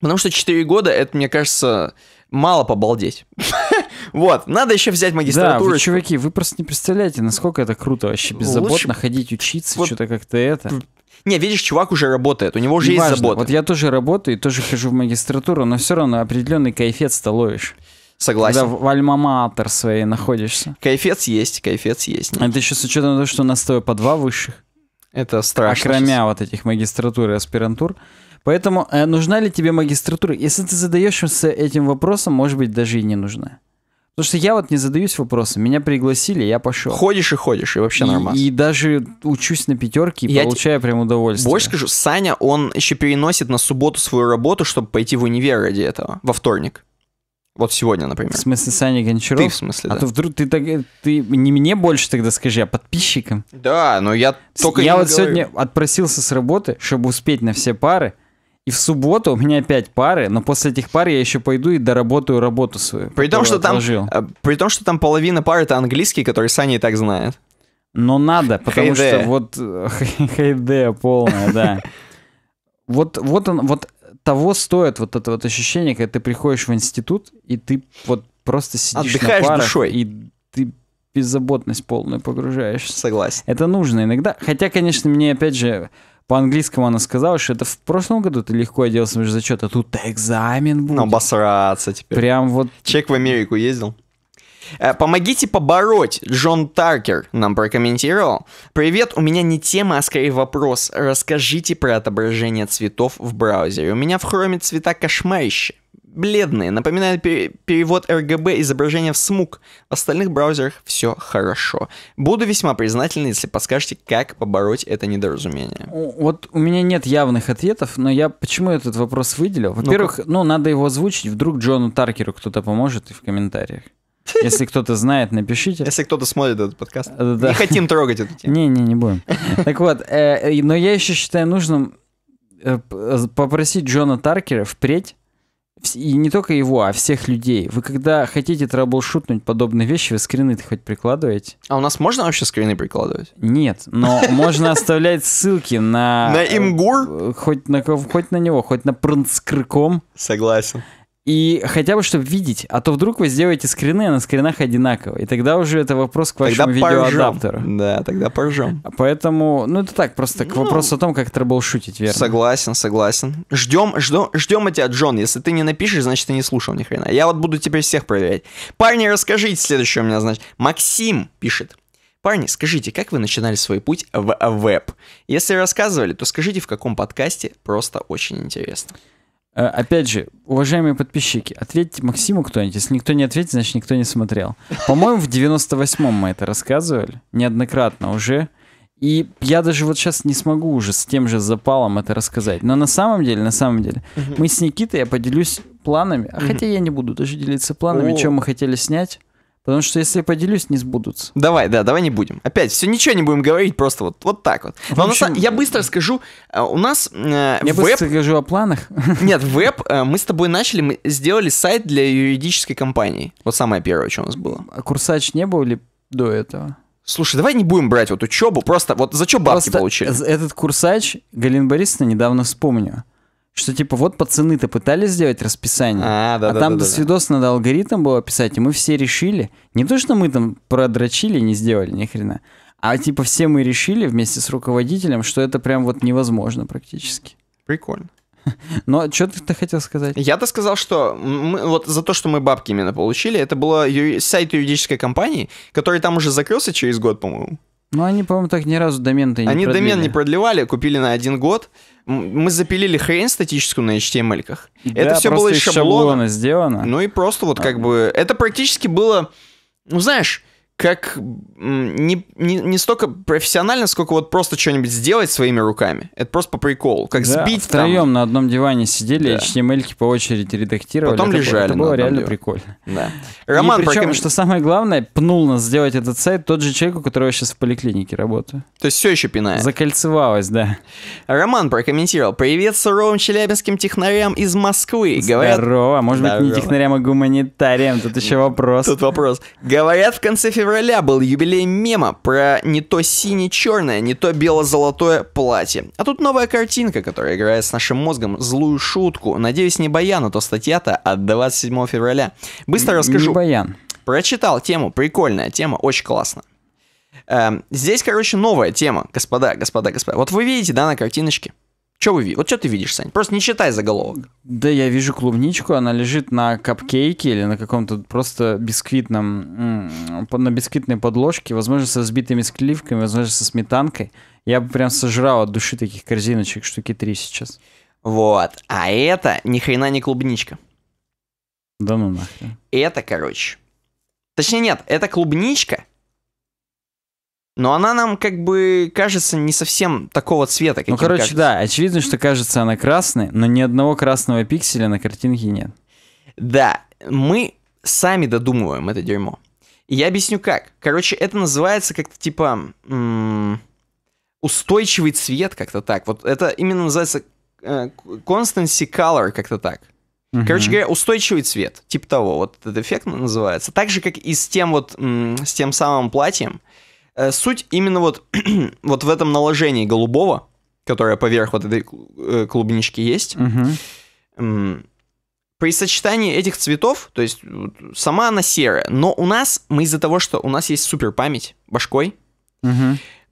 потому что 4 года, это, мне кажется, мало побалдеть. Вот, надо еще взять магистратуру. Да, чуваки, вы просто не представляете, насколько это круто вообще беззаботно ходить учиться, что-то как-то это. Не, видишь, чувак уже работает, у него уже есть важно. забота. Вот я тоже работаю и тоже хожу в магистратуру, но все равно определенный кайфец-то ловишь. Согласен. Когда в альма своей находишься. Кайфец есть, кайфец есть. Нет. Это еще с учетом того, что у нас с тобой по два высших. Это страшно. А кроме вот этих магистратур и аспирантур. Поэтому э, нужна ли тебе магистратура? Если ты задаешься этим вопросом, может быть, даже и не нужна. Потому что я вот не задаюсь вопросом. Меня пригласили, я пошел. Ходишь и ходишь, и вообще нормально. И даже учусь на пятерке и я получаю прям удовольствие. Больше скажу, Саня, он еще переносит на субботу свою работу, чтобы пойти в универ ради этого, во вторник. Вот сегодня, например. В смысле, Саня Гончаров? Ты в смысле, а да. А то вдруг ты, так, э, ты не мне больше тогда скажи, а подписчикам. Да, но я только... Я вот говорю. сегодня отпросился с работы, чтобы успеть на все пары, и в субботу у меня опять пары, но после этих пар я еще пойду и доработаю работу свою. При том, что отложил. там, э, при том, что там половина пар это английский, который Саня и так знает. Но надо, потому Хейде. что вот э, хейдея полная, да. Вот, вот он, вот того стоит вот это вот ощущение, когда ты приходишь в институт, и ты вот просто сидишь Отдыхаешь на парах, душой. и ты беззаботность полную погружаешь. Согласен. Это нужно иногда. Хотя, конечно, мне опять же по-английскому она сказала, что это в прошлом году ты легко оделся между зачет, а тут экзамен будет. Ну, обосраться теперь. Прям вот... Человек в Америку ездил. Э, помогите побороть, Джон Таркер нам прокомментировал. Привет, у меня не тема, а скорее вопрос. Расскажите про отображение цветов в браузере. У меня в хроме цвета кошмарище бледные, напоминают пере- перевод RGB изображения в смук. В остальных браузерах все хорошо. Буду весьма признателен, если подскажете, как побороть это недоразумение. Вот у меня нет явных ответов, но я почему этот вопрос выделил? Во-первых, ну, ну надо его озвучить, вдруг Джону Таркеру кто-то поможет в комментариях. Если кто-то знает, напишите. Если кто-то смотрит этот подкаст. Да. Не хотим трогать эту тему. Не-не, не будем. Так вот, э, э, но я еще считаю нужным э, попросить Джона Таркера впредь и не только его, а всех людей. Вы когда хотите шутнуть подобные вещи, вы скрины хоть прикладываете? А у нас можно вообще скрины прикладывать? Нет, но можно оставлять ссылки на... На имгур? Э, хоть на, хоть на него, хоть на прнцкрком. Согласен. И хотя бы, чтобы видеть, а то вдруг вы сделаете скрины, а на скринах одинаково. И тогда уже это вопрос к вашему тогда видеоадаптеру. Поржем. Да, тогда поржем. Поэтому, ну это так, просто к ну, вопросу о том, как трэблшутить, верно? Согласен, согласен. Ждем, ждем, ждем от тебя, Джон. Если ты не напишешь, значит, ты не слушал ни хрена. Я вот буду теперь всех проверять. Парни, расскажите следующее у меня, значит. Максим пишет. Парни, скажите, как вы начинали свой путь в веб? Если рассказывали, то скажите, в каком подкасте, просто очень интересно. Э, опять же, уважаемые подписчики, ответьте Максиму кто-нибудь. Если никто не ответит, значит, никто не смотрел. По-моему, в 98-м мы это рассказывали. Неоднократно уже. И я даже вот сейчас не смогу уже с тем же запалом это рассказать. Но на самом деле, на самом деле, мы с Никитой, я поделюсь планами. А хотя я не буду даже делиться планами, О. что мы хотели снять. Потому что если я поделюсь, не сбудутся. Давай, да, давай не будем. Опять, все ничего не будем говорить, просто вот, вот так вот. Но общем, нас, я быстро скажу, э, у нас э, Я веб... быстро скажу о планах. Нет, веб, э, мы с тобой начали, мы сделали сайт для юридической компании. Вот самое первое, что у нас было. А курсач не был ли до этого? Слушай, давай не будем брать вот учебу, просто вот за что бабки получили? Этот курсач Галин Борисовна недавно вспомнил. Что типа вот пацаны-то пытались сделать расписание, а, да, а да, там да, да, свидос надо алгоритм было писать, и мы все решили. Не то, что мы там продрочили, не сделали ни хрена, а типа все мы решили вместе с руководителем, что это прям вот невозможно практически. Прикольно. Но что ты хотел сказать? Я-то сказал, что мы, вот за то, что мы бабки именно получили, это было ю- сайт юридической компании, который там уже закрылся через год, по-моему. Ну, они, по-моему, так ни разу домен-то не Они продлили. домен не продлевали, купили на один год. Мы запилили хрень статическую на html-ках. Да, это все было из шаблона. сделано. Ну и просто вот а. как бы... Это практически было... Ну, знаешь, как не, не, не столько профессионально, сколько вот просто что-нибудь сделать своими руками. Это просто по приколу. Как да, сбить втроем там... на одном диване сидели, да. html эм по очереди редактировали. Потом это, лежали. Это было реально диване. прикольно. Да. Роман, И причем, проком... что самое главное, пнул нас сделать этот сайт тот же человек, у которого я сейчас в поликлинике работаю. То есть все еще пинает. Закольцевалось, да. Роман прокомментировал. Привет суровым челябинским технарям из Москвы. Говорят... А может быть, не технарям, а гуманитариям. Тут еще вопрос. Тут вопрос. Говорят, в конце февраля февраля был юбилей мема про не то сине-черное, не то бело-золотое платье. А тут новая картинка, которая играет с нашим мозгом злую шутку. Надеюсь, не баян, а то статья-то от 27 февраля. Быстро расскажу. Не баян. Прочитал тему, прикольная тема, очень классно. Эм, здесь, короче, новая тема, господа, господа, господа. Вот вы видите, да, на картиночке? Что вы видите? Вот что ты видишь, Сань? Просто не читай заголовок. Да, я вижу клубничку, она лежит на капкейке или на каком-то просто бисквитном, на бисквитной подложке, возможно, со взбитыми сливками, возможно, со сметанкой. Я бы прям сожрал от души таких корзиночек, штуки три сейчас. Вот. А это ни хрена не клубничка. Да ну нахрен. Это, короче. Точнее, нет, это клубничка, но она нам как бы кажется не совсем такого цвета. Ну, короче, кажется. да, очевидно, что кажется она красной, но ни одного красного пикселя на картинке нет. Да, мы сами додумываем это дерьмо. И я объясню как. Короче, это называется как-то типа м- устойчивый цвет, как-то так. Вот это именно называется э, constancy color, как-то так. Угу. Короче говоря, устойчивый цвет, типа того, вот этот эффект называется. Так же, как и с тем вот, м- с тем самым платьем, Э, суть именно вот, вот в этом наложении голубого, которое поверх вот этой э, клубнички есть. Угу. При сочетании этих цветов, то есть сама она серая, но у нас, мы из-за того, что у нас есть супер память башкой, угу.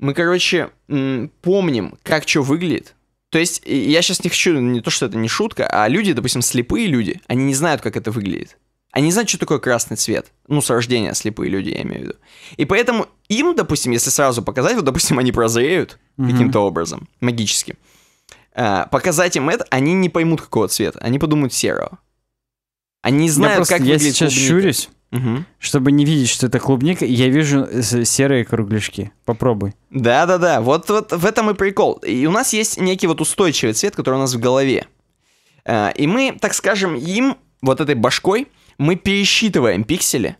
мы, короче, помним, как что выглядит, то есть я сейчас не хочу, не то, что это не шутка, а люди, допустим, слепые люди, они не знают, как это выглядит. Они а знают, что такое красный цвет. Ну, с рождения слепые люди, я имею в виду. И поэтому им, допустим, если сразу показать, вот, допустим, они прозреют mm-hmm. каким-то образом, магически. Э, показать им это, они не поймут, какого цвета. Они подумают серого. Они не знают, я просто, как я выглядит сейчас клубника. щурюсь, угу. чтобы не видеть, что это клубника, я вижу э, серые кругляшки. Попробуй. Да-да-да, вот, вот в этом и прикол. И у нас есть некий вот устойчивый цвет, который у нас в голове. Э, и мы, так скажем, им, вот этой башкой, мы пересчитываем пиксели,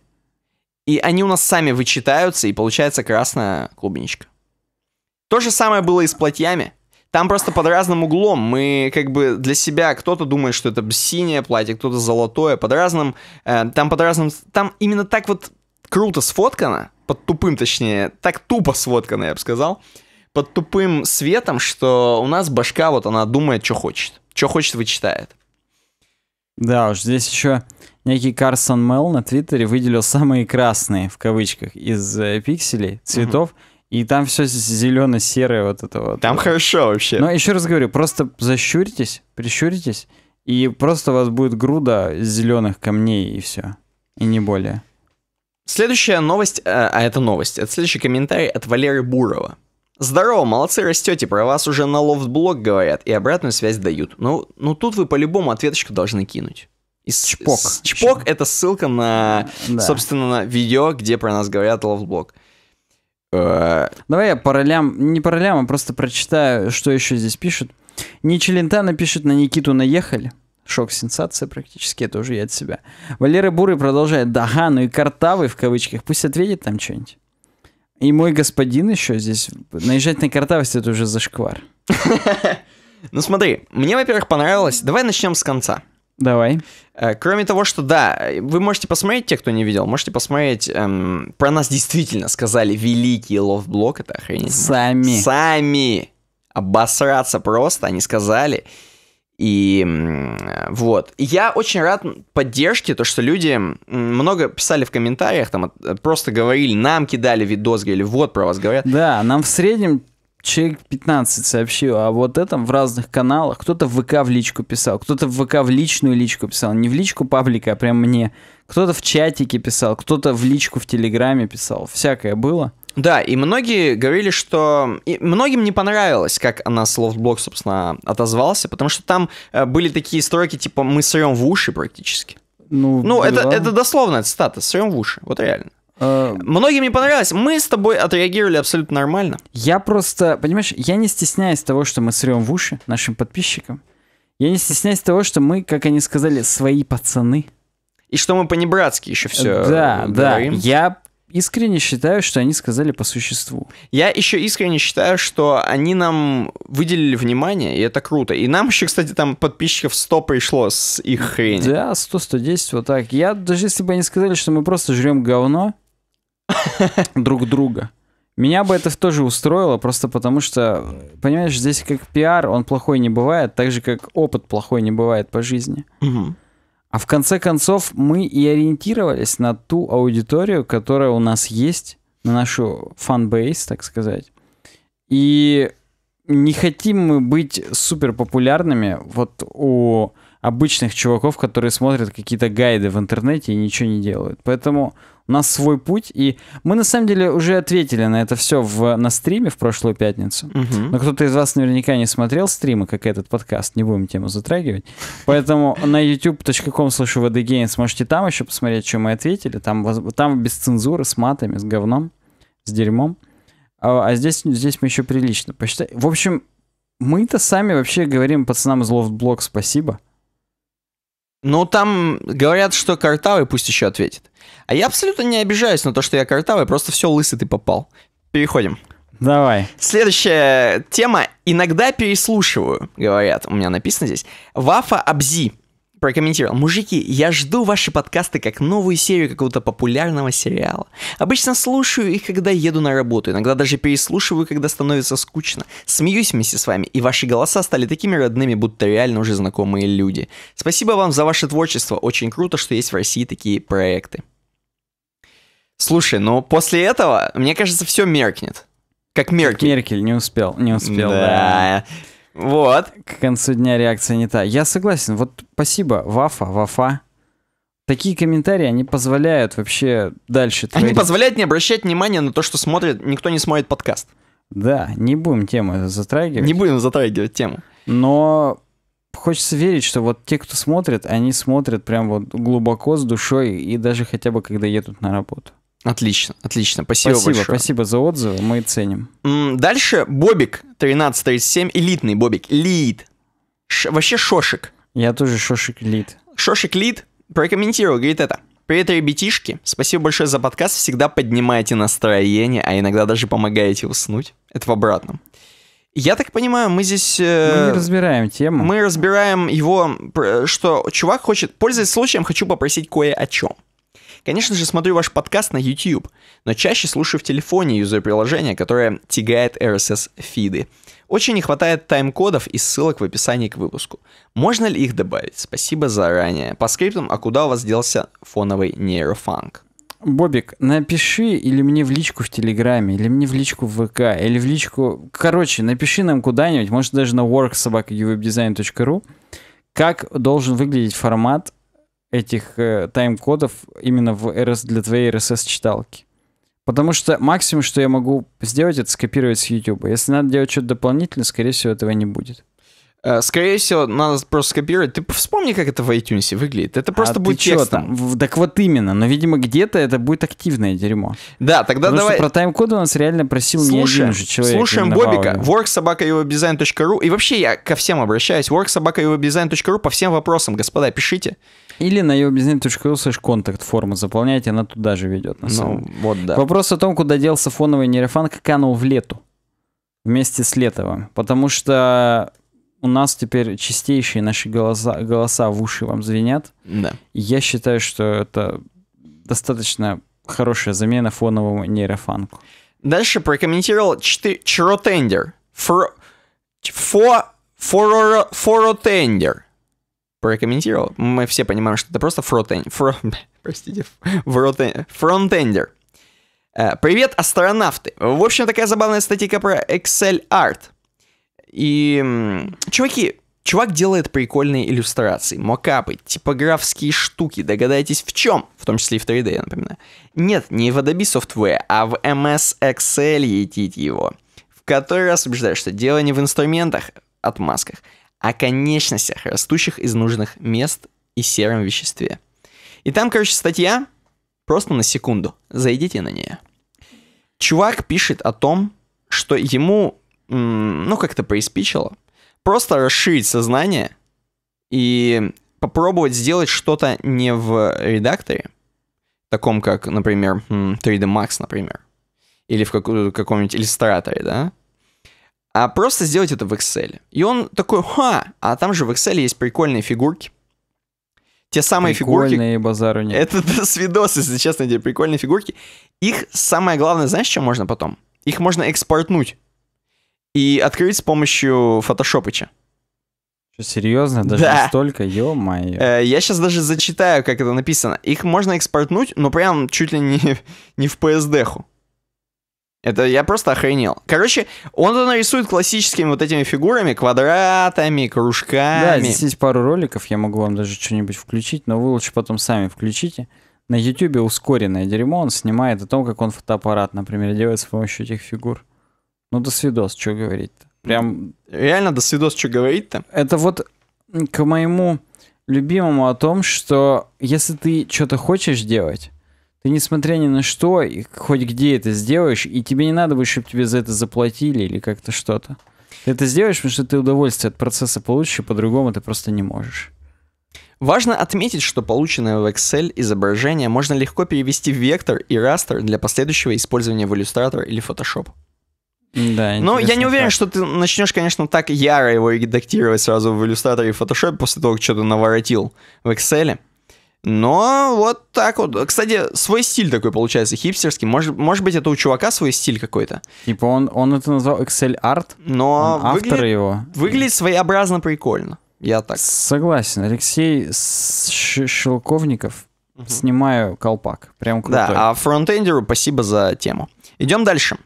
и они у нас сами вычитаются, и получается красная клубничка. То же самое было и с платьями. Там просто под разным углом. Мы как бы для себя, кто-то думает, что это синее платье, кто-то золотое, под разным... Э, там под разным... Там именно так вот круто сфоткано, под тупым точнее, так тупо сфоткано, я бы сказал, под тупым светом, что у нас башка, вот она думает, что хочет. Что хочет, вычитает. Да уж, здесь еще некий Карсон Мел на Твиттере выделил самые красные, в кавычках, из э, пикселей, цветов, угу. и там все зелено-серое вот это вот. Там хорошо вообще. Но еще раз говорю, просто защуритесь, прищуритесь, и просто у вас будет груда зеленых камней, и все. И не более. Следующая новость, а, а это новость, это следующий комментарий от Валеры Бурова. Здорово, молодцы, растете, про вас уже на лофт Блог говорят и обратную связь дают. Ну, ну тут вы по-любому ответочку должны кинуть. Из чпок. С, чпок — это ссылка на, да. собственно, на видео, где про нас говорят Лофт Блог. Э, Давай я по ролям, не по ролям, а просто прочитаю, что еще здесь пишут. Ничи Ничелентана пишет на Никиту наехали. Шок, сенсация практически, это уже я от себя. Валера Буры продолжает, да, га, ну и картавый в кавычках, пусть ответит там что-нибудь. И мой господин еще здесь. Наезжать на картавость это уже зашквар. Ну смотри, мне, во-первых, понравилось. Давай начнем с конца. Давай. Э, кроме того, что да, вы можете посмотреть, те, кто не видел, можете посмотреть, эм, про нас действительно сказали великий лофт-блок, это охренеть. Сами. Сами. Обосраться просто, они сказали. И э, вот. я очень рад поддержке, то, что люди много писали в комментариях, там э, просто говорили, нам кидали видос, говорили, вот про вас говорят. Да, нам в среднем человек 15 сообщил, а вот этом в разных каналах кто-то в ВК в личку писал, кто-то в ВК в личную личку писал, не в личку паблика, а прям мне. Кто-то в чатике писал, кто-то в личку в Телеграме писал, всякое было. Да, и многие говорили, что... И многим не понравилось, как она с Loftblock, собственно, отозвался, потому что там э, были такие строки, типа, мы срем в уши практически. Ну, ну да. это, это дословно цитата, срем в уши, вот реально. А... Многим не понравилось. Мы с тобой отреагировали абсолютно нормально. Я просто, понимаешь, я не стесняюсь того, что мы срем в уши нашим подписчикам. Я не стесняюсь того, что мы, как они сказали, свои пацаны. И что мы по-небратски еще все. Да, говорим. да. Я искренне считаю, что они сказали по существу. Я еще искренне считаю, что они нам выделили внимание, и это круто. И нам еще, кстати, там подписчиков 100 пришло с их хрени. Да, 100-110, вот так. Я, даже если бы они сказали, что мы просто жрем говно друг друга, меня бы это тоже устроило, просто потому что, понимаешь, здесь как пиар, он плохой не бывает, так же, как опыт плохой не бывает по жизни. Угу. А в конце концов мы и ориентировались на ту аудиторию, которая у нас есть, на нашу фан-бейс, так сказать. И не хотим мы быть супер популярными вот у обычных чуваков, которые смотрят какие-то гайды в интернете и ничего не делают. Поэтому у нас свой путь, и мы на самом деле уже ответили на это все в, на стриме в прошлую пятницу. Угу. Но кто-то из вас наверняка не смотрел стримы, как этот подкаст, не будем тему затрагивать. Поэтому на youtube.com слышу VDGames, можете там еще посмотреть, что мы ответили. Там, там без цензуры, с матами, с говном, с дерьмом. А, а здесь, здесь мы еще прилично посчитаем. В общем, мы-то сами вообще говорим пацанам из Loftblock спасибо. Ну, там говорят, что картавый пусть еще ответит. А я абсолютно не обижаюсь на то, что я картавый, просто все лысый ты попал. Переходим. Давай. Следующая тема. Иногда переслушиваю, говорят, у меня написано здесь. Вафа Абзи прокомментировал. Мужики, я жду ваши подкасты как новую серию какого-то популярного сериала. Обычно слушаю их, когда еду на работу, иногда даже переслушиваю, когда становится скучно. Смеюсь вместе с вами, и ваши голоса стали такими родными, будто реально уже знакомые люди. Спасибо вам за ваше творчество, очень круто, что есть в России такие проекты. Слушай, ну после этого, мне кажется, все меркнет. Как Меркель. Как Меркель не успел, не успел. Да. да. Вот. К концу дня реакция не та. Я согласен. Вот спасибо, Вафа, Вафа. Такие комментарии, они позволяют вообще дальше... Творить. Они позволяют не обращать внимания на то, что смотрит, никто не смотрит подкаст. Да, не будем тему затрагивать. Не будем затрагивать тему. Но хочется верить, что вот те, кто смотрит, они смотрят прям вот глубоко с душой и даже хотя бы когда едут на работу. Отлично, отлично. Спасибо, спасибо большое. Спасибо за отзывы, мы ценим. Дальше Бобик 1337, элитный Бобик, лид. Ш вообще Шошик. Я тоже Шошик лид. Шошик лид прокомментировал, говорит это. Привет, ребятишки. Спасибо большое за подкаст. Всегда поднимаете настроение, а иногда даже помогаете уснуть. Это в обратном. Я так понимаю, мы здесь... Э, мы разбираем тему. Мы разбираем его, что чувак хочет... Пользуясь случаем, хочу попросить кое о чем. Конечно же, смотрю ваш подкаст на YouTube, но чаще слушаю в телефоне, юзаю приложение, которое тягает RSS-фиды. Очень не хватает тайм-кодов и ссылок в описании к выпуску. Можно ли их добавить? Спасибо заранее. По скриптам, а куда у вас делся фоновый нейрофанк? Бобик, напиши или мне в личку в Телеграме, или мне в личку в ВК, или в личку... Короче, напиши нам куда-нибудь, может даже на worksobaka.uwebdesign.ru, как должен выглядеть формат этих э, тайм-кодов именно в RS, для твоей RSS-читалки. Потому что максимум, что я могу сделать, это скопировать с YouTube. Если надо делать что-то дополнительное, скорее всего, этого не будет. Э, скорее всего, надо просто скопировать. Ты вспомни, как это в iTunes выглядит. Это просто а будет ты текстом. Там? Так вот именно. Но, видимо, где-то это будет активное дерьмо. Да, тогда Потому давай... Что про тайм-код у нас реально просил Слушай, не один же человек. Слушаем Бобика. worksobakayodesign.ru И вообще я ко всем обращаюсь. worksobakayodesign.ru по всем вопросам, господа, пишите. Или на yodesign.ru слышь контакт форму заполняйте, она туда же ведет. На ну, самом. Ну, вот да. Вопрос о том, куда делся фоновый нейрофанк, канул в лету вместе с Летовым. Потому что у нас теперь чистейшие наши голоса, голоса в уши вам звенят. Да. Я считаю, что это достаточно хорошая замена фоновому нейрофанку. Дальше прокомментировал Чиротендер. Форотендер. Прокомментировал. Мы все понимаем, что это просто фронтендер. Простите. Э, фронтендер. Привет, астронавты. В общем, такая забавная статика про Excel Art. И, чуваки, чувак делает прикольные иллюстрации, мокапы, типографские штуки, догадайтесь в чем, в том числе и в 3D, я напоминаю. Нет, не в Adobe Software, а в MS Excel етить его. В который раз убеждаю, что дело не в инструментах, отмазках, а, а конечностях, растущих из нужных мест и сером веществе. И там, короче, статья, просто на секунду, зайдите на нее. Чувак пишет о том, что ему ну, как-то приспичило, просто расширить сознание и попробовать сделать что-то не в редакторе, таком как, например, 3D Max, например, или в каком-нибудь иллюстраторе, да, а просто сделать это в Excel. И он такой, ха, а там же в Excel есть прикольные фигурки. Те самые прикольные фигурки... Прикольные базару нет. Это с видос, если честно, эти прикольные фигурки. Их самое главное, знаешь, что можно потом? Их можно экспортнуть и открыть с помощью фотошопыча. Серьезно, даже да. настолько, ё-моё. Э, я сейчас даже зачитаю, как это написано. Их можно экспортнуть, но прям чуть ли не, не в PSD-ху. Это я просто охренел. Короче, он туда рисует классическими вот этими фигурами, квадратами, кружками. Да, здесь есть пару роликов, я могу вам даже что-нибудь включить, но вы лучше потом сами включите. На ютюбе ускоренное дерьмо он снимает о том, как он фотоаппарат, например, делает с помощью этих фигур. Ну, до свидос, что говорить-то. Прям... Ну, реально до свидос, что говорить-то? Это вот к моему любимому о том, что если ты что-то хочешь делать, ты несмотря ни на что, и хоть где это сделаешь, и тебе не надо бы, чтобы тебе за это заплатили или как-то что-то. Ты это сделаешь, потому что ты удовольствие от процесса получишь, и по-другому ты просто не можешь. Важно отметить, что полученное в Excel изображение можно легко перевести в вектор и растер для последующего использования в Illustrator или Photoshop. Да, Но я не уверен, так. что ты начнешь, конечно, так яро его редактировать сразу в иллюстраторе и фотошопе после того, как что-то наворотил в Excel. Но вот так вот. Кстати, свой стиль такой получается, хипстерский. Может, может быть, это у чувака свой стиль какой-то. Типа он, он это назвал Excel Art, но он автор его. Выглядит своеобразно прикольно. Я так. Согласен. Алексей Шелковников. Угу. Снимаю колпак. Прям крутой. Да, а фронтендеру спасибо за тему. Идем дальше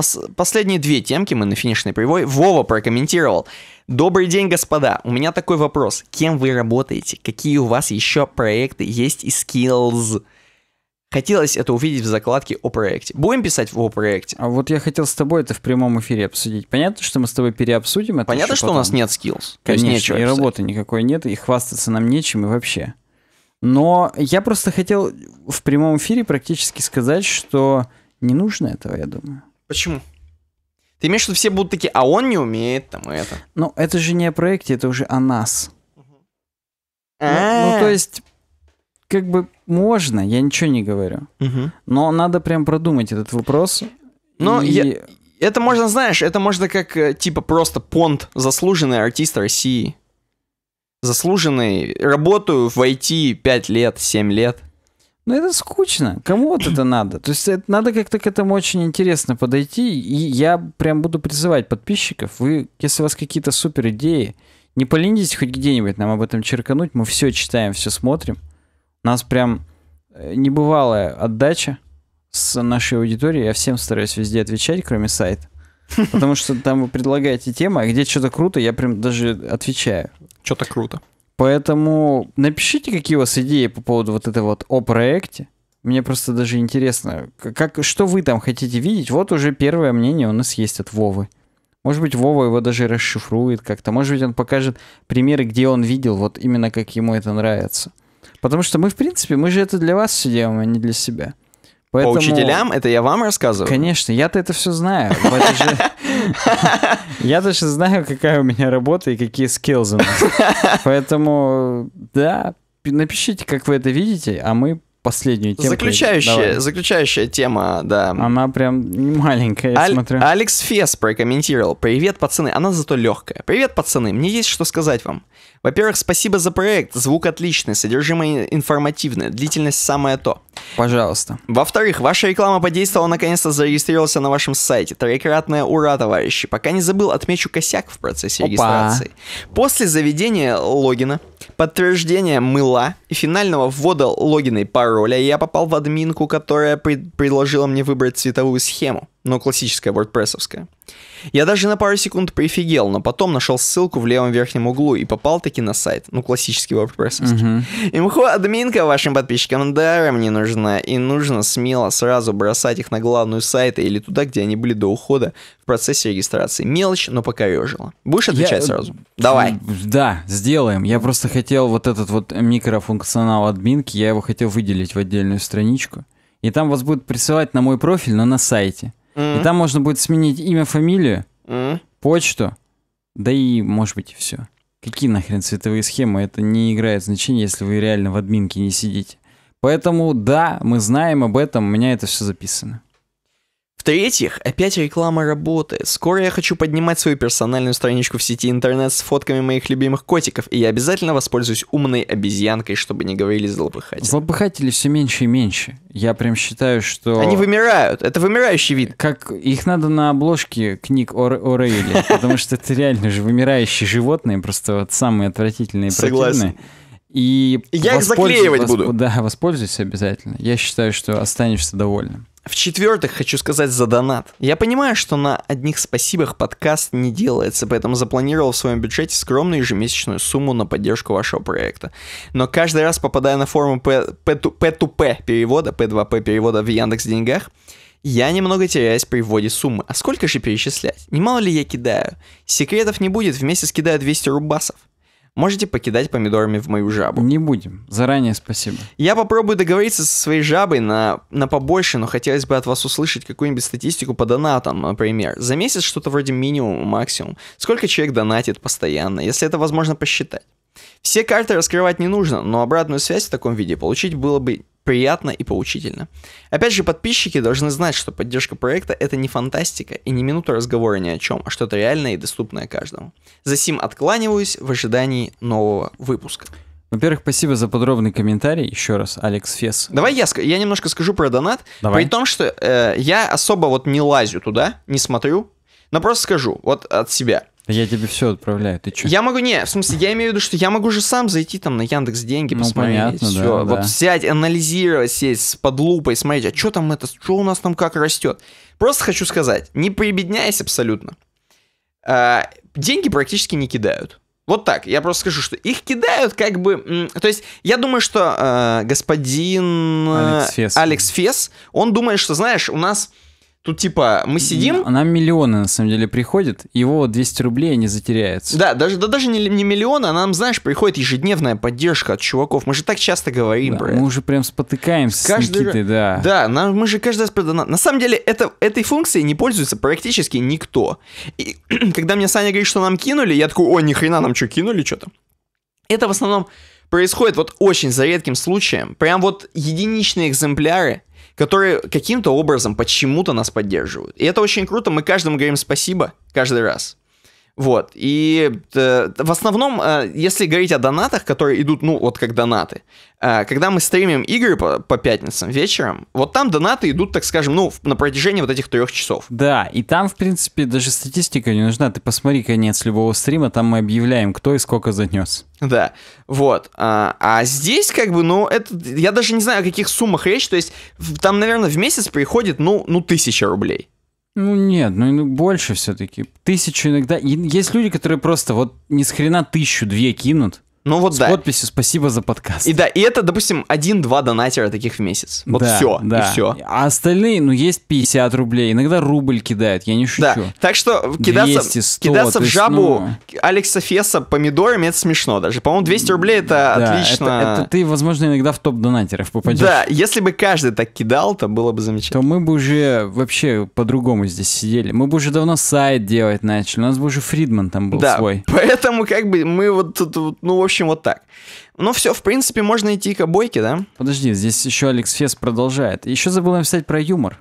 пос последние две темки мы на финишной привой Вова прокомментировал. Добрый день, господа. У меня такой вопрос. Кем вы работаете? Какие у вас еще проекты есть и skills? Хотелось это увидеть в закладке о проекте. Будем писать в о проекте? А вот я хотел с тобой это в прямом эфире обсудить. Понятно, что мы с тобой переобсудим это Понятно, что потом. у нас нет skills. Конечно, и писать. работы никакой нет, и хвастаться нам нечем, и вообще. Но я просто хотел в прямом эфире практически сказать, что не нужно этого, я думаю. Почему? Ты имеешь в виду, все будут такие, а он не умеет, там, это. Ну, это же не о проекте, это уже о нас. Ну, ну а. то есть, как бы можно, я ничего не говорю. Но надо прям продумать этот вопрос. Ну, я... Это можно, знаешь, это можно как, э, типа, просто понт заслуженный артист России. Заслуженный. Работаю в IT 5 лет, 7 лет. Ну это скучно. Кому вот это надо? То есть это, надо как-то к этому очень интересно подойти. И я прям буду призывать подписчиков. Вы, если у вас какие-то супер идеи, не поленитесь хоть где-нибудь нам об этом черкануть. Мы все читаем, все смотрим. У нас прям э, небывалая отдача с нашей аудиторией. Я всем стараюсь везде отвечать, кроме сайта. Потому что там вы предлагаете темы, а где что-то круто, я прям даже отвечаю. Что-то круто. Поэтому напишите, какие у вас идеи по поводу вот этого вот о проекте. Мне просто даже интересно, как, что вы там хотите видеть. Вот уже первое мнение у нас есть от Вовы. Может быть, Вова его даже расшифрует как-то. Может быть, он покажет примеры, где он видел, вот именно как ему это нравится. Потому что мы, в принципе, мы же это для вас все делаем, а не для себя. Поэтому... По учителям? Это я вам рассказываю? Конечно, я-то это все знаю. Я даже знаю, какая у меня работа и какие скиллзы Поэтому, да, напишите, как вы это видите, а мы последнюю тему. Заключающая, заключающая тема, да. Она прям маленькая, я Аль- смотрю. Алекс Фес прокомментировал. Привет, пацаны. Она зато легкая. Привет, пацаны. Мне есть что сказать вам. Во-первых, спасибо за проект. Звук отличный, содержимое информативное, длительность самое то. Пожалуйста. Во-вторых, ваша реклама подействовала, наконец-то зарегистрировался на вашем сайте. Трекратное ура, товарищи. Пока не забыл, отмечу косяк в процессе Опа. регистрации. После заведения логина, подтверждения мыла и финального ввода логина и пароля я попал в админку, которая пред- предложила мне выбрать цветовую схему но классическая WordPress. Я даже на пару секунд прифигел, но потом нашел ссылку в левом верхнем углу и попал таки на сайт. Ну, классический WordPress. Угу. Имхо админка вашим подписчикам ну, даром не нужна, и нужно смело сразу бросать их на главную сайт или туда, где они были до ухода в процессе регистрации. Мелочь, но покорежило. Будешь отвечать я... Э, сразу? Давай. Да, сделаем. Я просто хотел вот этот вот микрофункционал админки, я его хотел выделить в отдельную страничку. И там вас будут присылать на мой профиль, но на сайте. Mm. И там можно будет сменить имя, фамилию, mm. почту, да и, может быть, и все. Какие нахрен цветовые схемы? Это не играет значения, если вы реально в админке не сидите. Поэтому да, мы знаем об этом, у меня это все записано. В-третьих, опять реклама работы. Скоро я хочу поднимать свою персональную страничку в сети интернет с фотками моих любимых котиков, и я обязательно воспользуюсь умной обезьянкой, чтобы не говорили злопыхатели. Злопыхатели все меньше и меньше. Я прям считаю, что... Они вымирают. Это вымирающий вид. Как их надо на обложке книг Ор Орейли, потому что это реально же вымирающие животные, просто вот самые отвратительные и Согласен. И я их заклеивать буду. Да, воспользуйся обязательно. Я считаю, что останешься довольным. В-четвертых, хочу сказать за донат. Я понимаю, что на одних спасибах подкаст не делается, поэтому запланировал в своем бюджете скромную ежемесячную сумму на поддержку вашего проекта. Но каждый раз, попадая на форму P2P перевода, P2P перевода в Яндекс Деньгах, я немного теряюсь при вводе суммы. А сколько же перечислять? Немало ли я кидаю? Секретов не будет, вместе скидаю 200 рубасов можете покидать помидорами в мою жабу. Не будем. Заранее спасибо. Я попробую договориться со своей жабой на, на побольше, но хотелось бы от вас услышать какую-нибудь статистику по донатам, например. За месяц что-то вроде минимум, максимум. Сколько человек донатит постоянно, если это возможно посчитать. Все карты раскрывать не нужно, но обратную связь в таком виде получить было бы приятно и поучительно. Опять же, подписчики должны знать, что поддержка проекта — это не фантастика и не минута разговора ни о чем, а что-то реальное и доступное каждому. За сим откланиваюсь в ожидании нового выпуска. Во-первых, спасибо за подробный комментарий. Еще раз, Алекс Фес. Давай я, я немножко скажу про донат. Давай. При том, что э, я особо вот не лазю туда, не смотрю, но просто скажу вот от себя. Я тебе все отправляю, ты что? Я могу, не, в смысле, я имею в виду, что я могу же сам зайти там на Яндекс Деньги, ну, посмотреть, понятно, все. Да, вот да. взять, анализировать, сесть под лупой, смотреть, а что там это, что у нас там как растет. Просто хочу сказать, не прибедняясь абсолютно. А, деньги практически не кидают. Вот так. Я просто скажу, что их кидают как бы... То есть я думаю, что э, господин э, Алекс Фес, он думает, что, знаешь, у нас... Тут типа мы сидим... Нам миллионы на самом деле приходят, его 200 рублей не затеряется. Да, даже, да, даже не, не миллионы, а нам, знаешь, приходит ежедневная поддержка от чуваков. Мы же так часто говорим да, про мы уже прям спотыкаемся каждый с Никитой, да. Да, нам, мы же каждый раз... На самом деле это, этой функцией не пользуется практически никто. И когда мне Саня говорит, что нам кинули, я такой, ой ни хрена, нам что, кинули что-то? Это в основном происходит вот очень за редким случаем. Прям вот единичные экземпляры которые каким-то образом почему-то нас поддерживают. И это очень круто, мы каждому говорим спасибо каждый раз. Вот. И э, в основном, э, если говорить о донатах, которые идут, ну, вот как донаты, э, когда мы стримим игры по, по пятницам вечером, вот там донаты идут, так скажем, ну, на протяжении вот этих трех часов. Да, и там, в принципе, даже статистика не нужна. Ты посмотри конец любого стрима, там мы объявляем, кто и сколько занес. Да, вот. А, а здесь, как бы, ну, это. Я даже не знаю, о каких суммах речь. То есть, там, наверное, в месяц приходит, ну, ну, тысяча рублей. Ну нет, ну, ну больше все-таки. Тысячу иногда. Есть люди, которые просто вот ни с хрена тысячу две кинут. Ну вот с да. подписью «Спасибо за подкаст». И да, и это, допустим, один-два донатера таких в месяц. Вот да, все, да. и все. А остальные, ну, есть 50 рублей, иногда рубль кидает, я не шучу. Да. Так что кидаться, 200, 100, кидаться в жабу ну... Алекса Феса помидорами, это смешно даже. По-моему, 200 рублей это да, отлично. Это, это ты, возможно, иногда в топ донатеров попадешь. Да, если бы каждый так кидал, то было бы замечательно. То мы бы уже вообще по-другому здесь сидели. Мы бы уже давно сайт делать начали, у нас бы уже Фридман там был да, свой. поэтому как бы мы вот тут, ну, в общем, общем, вот так. Но ну, все, в принципе, можно идти к обойке, да? Подожди, здесь еще Алекс Фес продолжает. Еще забыл написать про юмор.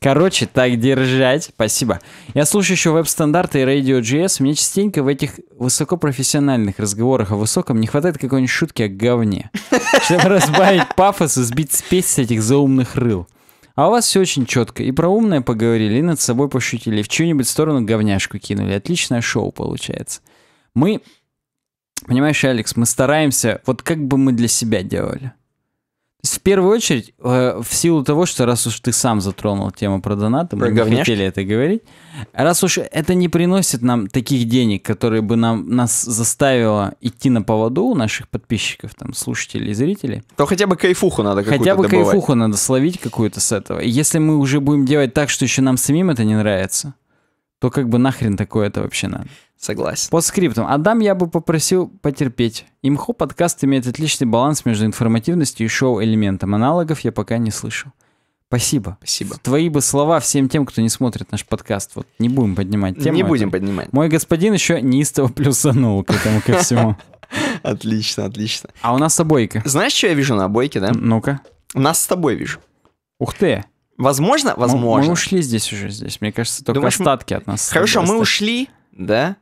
Короче, так держать. Спасибо. Я слушаю еще веб-стандарты и Radio GS. Мне частенько в этих высокопрофессиональных разговорах о высоком не хватает какой-нибудь шутки о говне, чтобы разбавить пафос и сбить спесь с этих заумных рыл. А у вас все очень четко. И про умное поговорили, и над собой пошутили, и в чью-нибудь сторону говняшку кинули. Отличное шоу получается. Мы Понимаешь, Алекс, мы стараемся, вот как бы мы для себя делали. В первую очередь, э, в силу того, что раз уж ты сам затронул тему про донаты, мы говняшки? не хотели это говорить, раз уж это не приносит нам таких денег, которые бы нам, нас заставило идти на поводу у наших подписчиков, там, слушателей, зрителей. То хотя бы кайфуху надо какую-то Хотя бы добывать. кайфуху надо словить какую-то с этого. И если мы уже будем делать так, что еще нам самим это не нравится, то как бы нахрен такое это вообще надо. Согласен. По скриптам. Адам я бы попросил потерпеть. Имхо подкаст имеет отличный баланс между информативностью и шоу-элементом. Аналогов я пока не слышал. Спасибо. Спасибо. Твои бы слова всем тем, кто не смотрит наш подкаст. Вот не будем поднимать тему. Не будем эту. поднимать. Мой господин еще неистово плюсанул к этому ко всему. Отлично, отлично. А у нас обойка. Знаешь, что я вижу на обойке, да? Ну-ка. Нас с тобой вижу. Ух ты. Возможно, возможно. Мы, мы ушли здесь уже, здесь. Мне кажется, только Думаешь, остатки мы... от нас. Хорошо, мы ушли, да?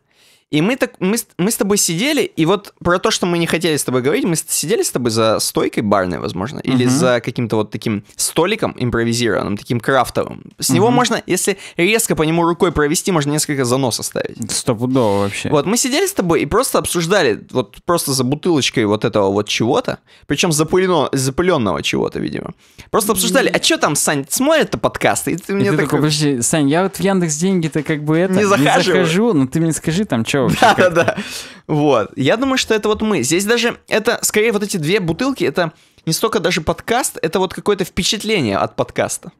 И мы, так, мы, мы с тобой сидели, и вот про то, что мы не хотели с тобой говорить, мы сидели с тобой за стойкой барной, возможно, uh-huh. или за каким-то вот таким столиком импровизированным, таким крафтовым. С uh-huh. него можно, если резко по нему рукой провести, можно несколько занос ставить. Стопудово вообще. Вот мы сидели с тобой и просто обсуждали вот просто за бутылочкой вот этого вот чего-то, причем запылено, запыленного чего-то, видимо. Просто обсуждали, а что там, Сань, смотрят-то подкасты? И ты мне и ты такой, такой, подожди, Сань, я вот в Яндекс деньги-то как бы это... Не захожу. Не захожу, но ты мне скажи там, что еще вообще. Да, да, да. Вот. Я думаю, что это вот мы. Здесь даже это скорее вот эти две бутылки, это не столько даже подкаст, это вот какое-то впечатление от подкаста.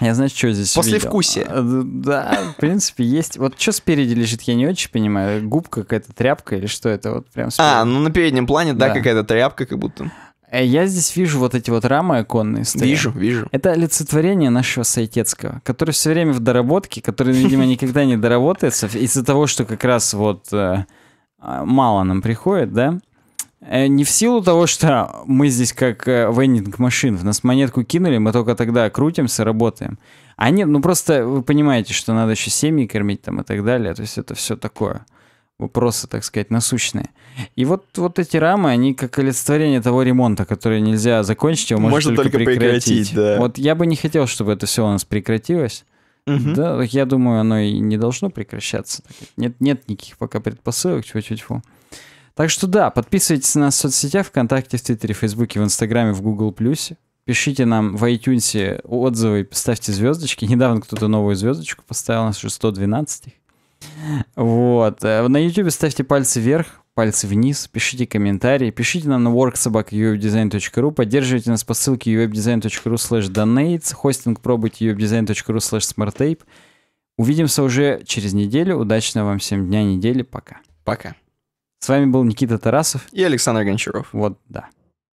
Я знаю, что здесь После видел. А, да, в принципе, есть. Вот что спереди лежит, я не очень понимаю. Губка какая-то, тряпка или что это вот прям а, спереди? А, ну на переднем плане, да, да. какая-то тряпка как будто. Э, я здесь вижу вот эти вот рамы оконные стоят. Вижу, вижу. Это олицетворение нашего Сайтецкого, который все время в доработке, который, видимо, никогда не доработается из-за того, что как раз вот э, а, мало нам приходит, да? Э, не в силу того, что мы здесь как вендинг машин, в нас монетку кинули, мы только тогда крутимся, работаем. А нет, ну просто вы понимаете, что надо еще семьи кормить там и так далее, то есть это все такое. Вопросы, так сказать, насущные. И вот, вот эти рамы, они как олицетворение того ремонта, который нельзя закончить, его можно, можно только, только прекратить. прекратить да. Вот я бы не хотел, чтобы это все у нас прекратилось. Угу. Да, я думаю, оно и не должно прекращаться. Нет, нет никаких пока предпосылок, чуть-чуть фу. Так что да, подписывайтесь на нас в соцсетях, ВКонтакте, в Твиттере, в Фейсбуке, в Инстаграме, в Гугл Плюсе. Пишите нам в iTunes отзывы, ставьте звездочки. Недавно кто-то новую звездочку поставил, у нас уже 112. Вот. Э, на YouTube ставьте пальцы вверх, пальцы вниз, пишите комментарии, пишите нам на worksobak.uwebdesign.ru, поддерживайте нас по ссылке uwebdesign.ru slash donates, хостинг пробуйте uwebdesign.ru slash smarttape. Увидимся уже через неделю. Удачного вам всем дня недели. Пока. Пока. С вами был Никита Тарасов. И Александр Гончаров. Вот, да.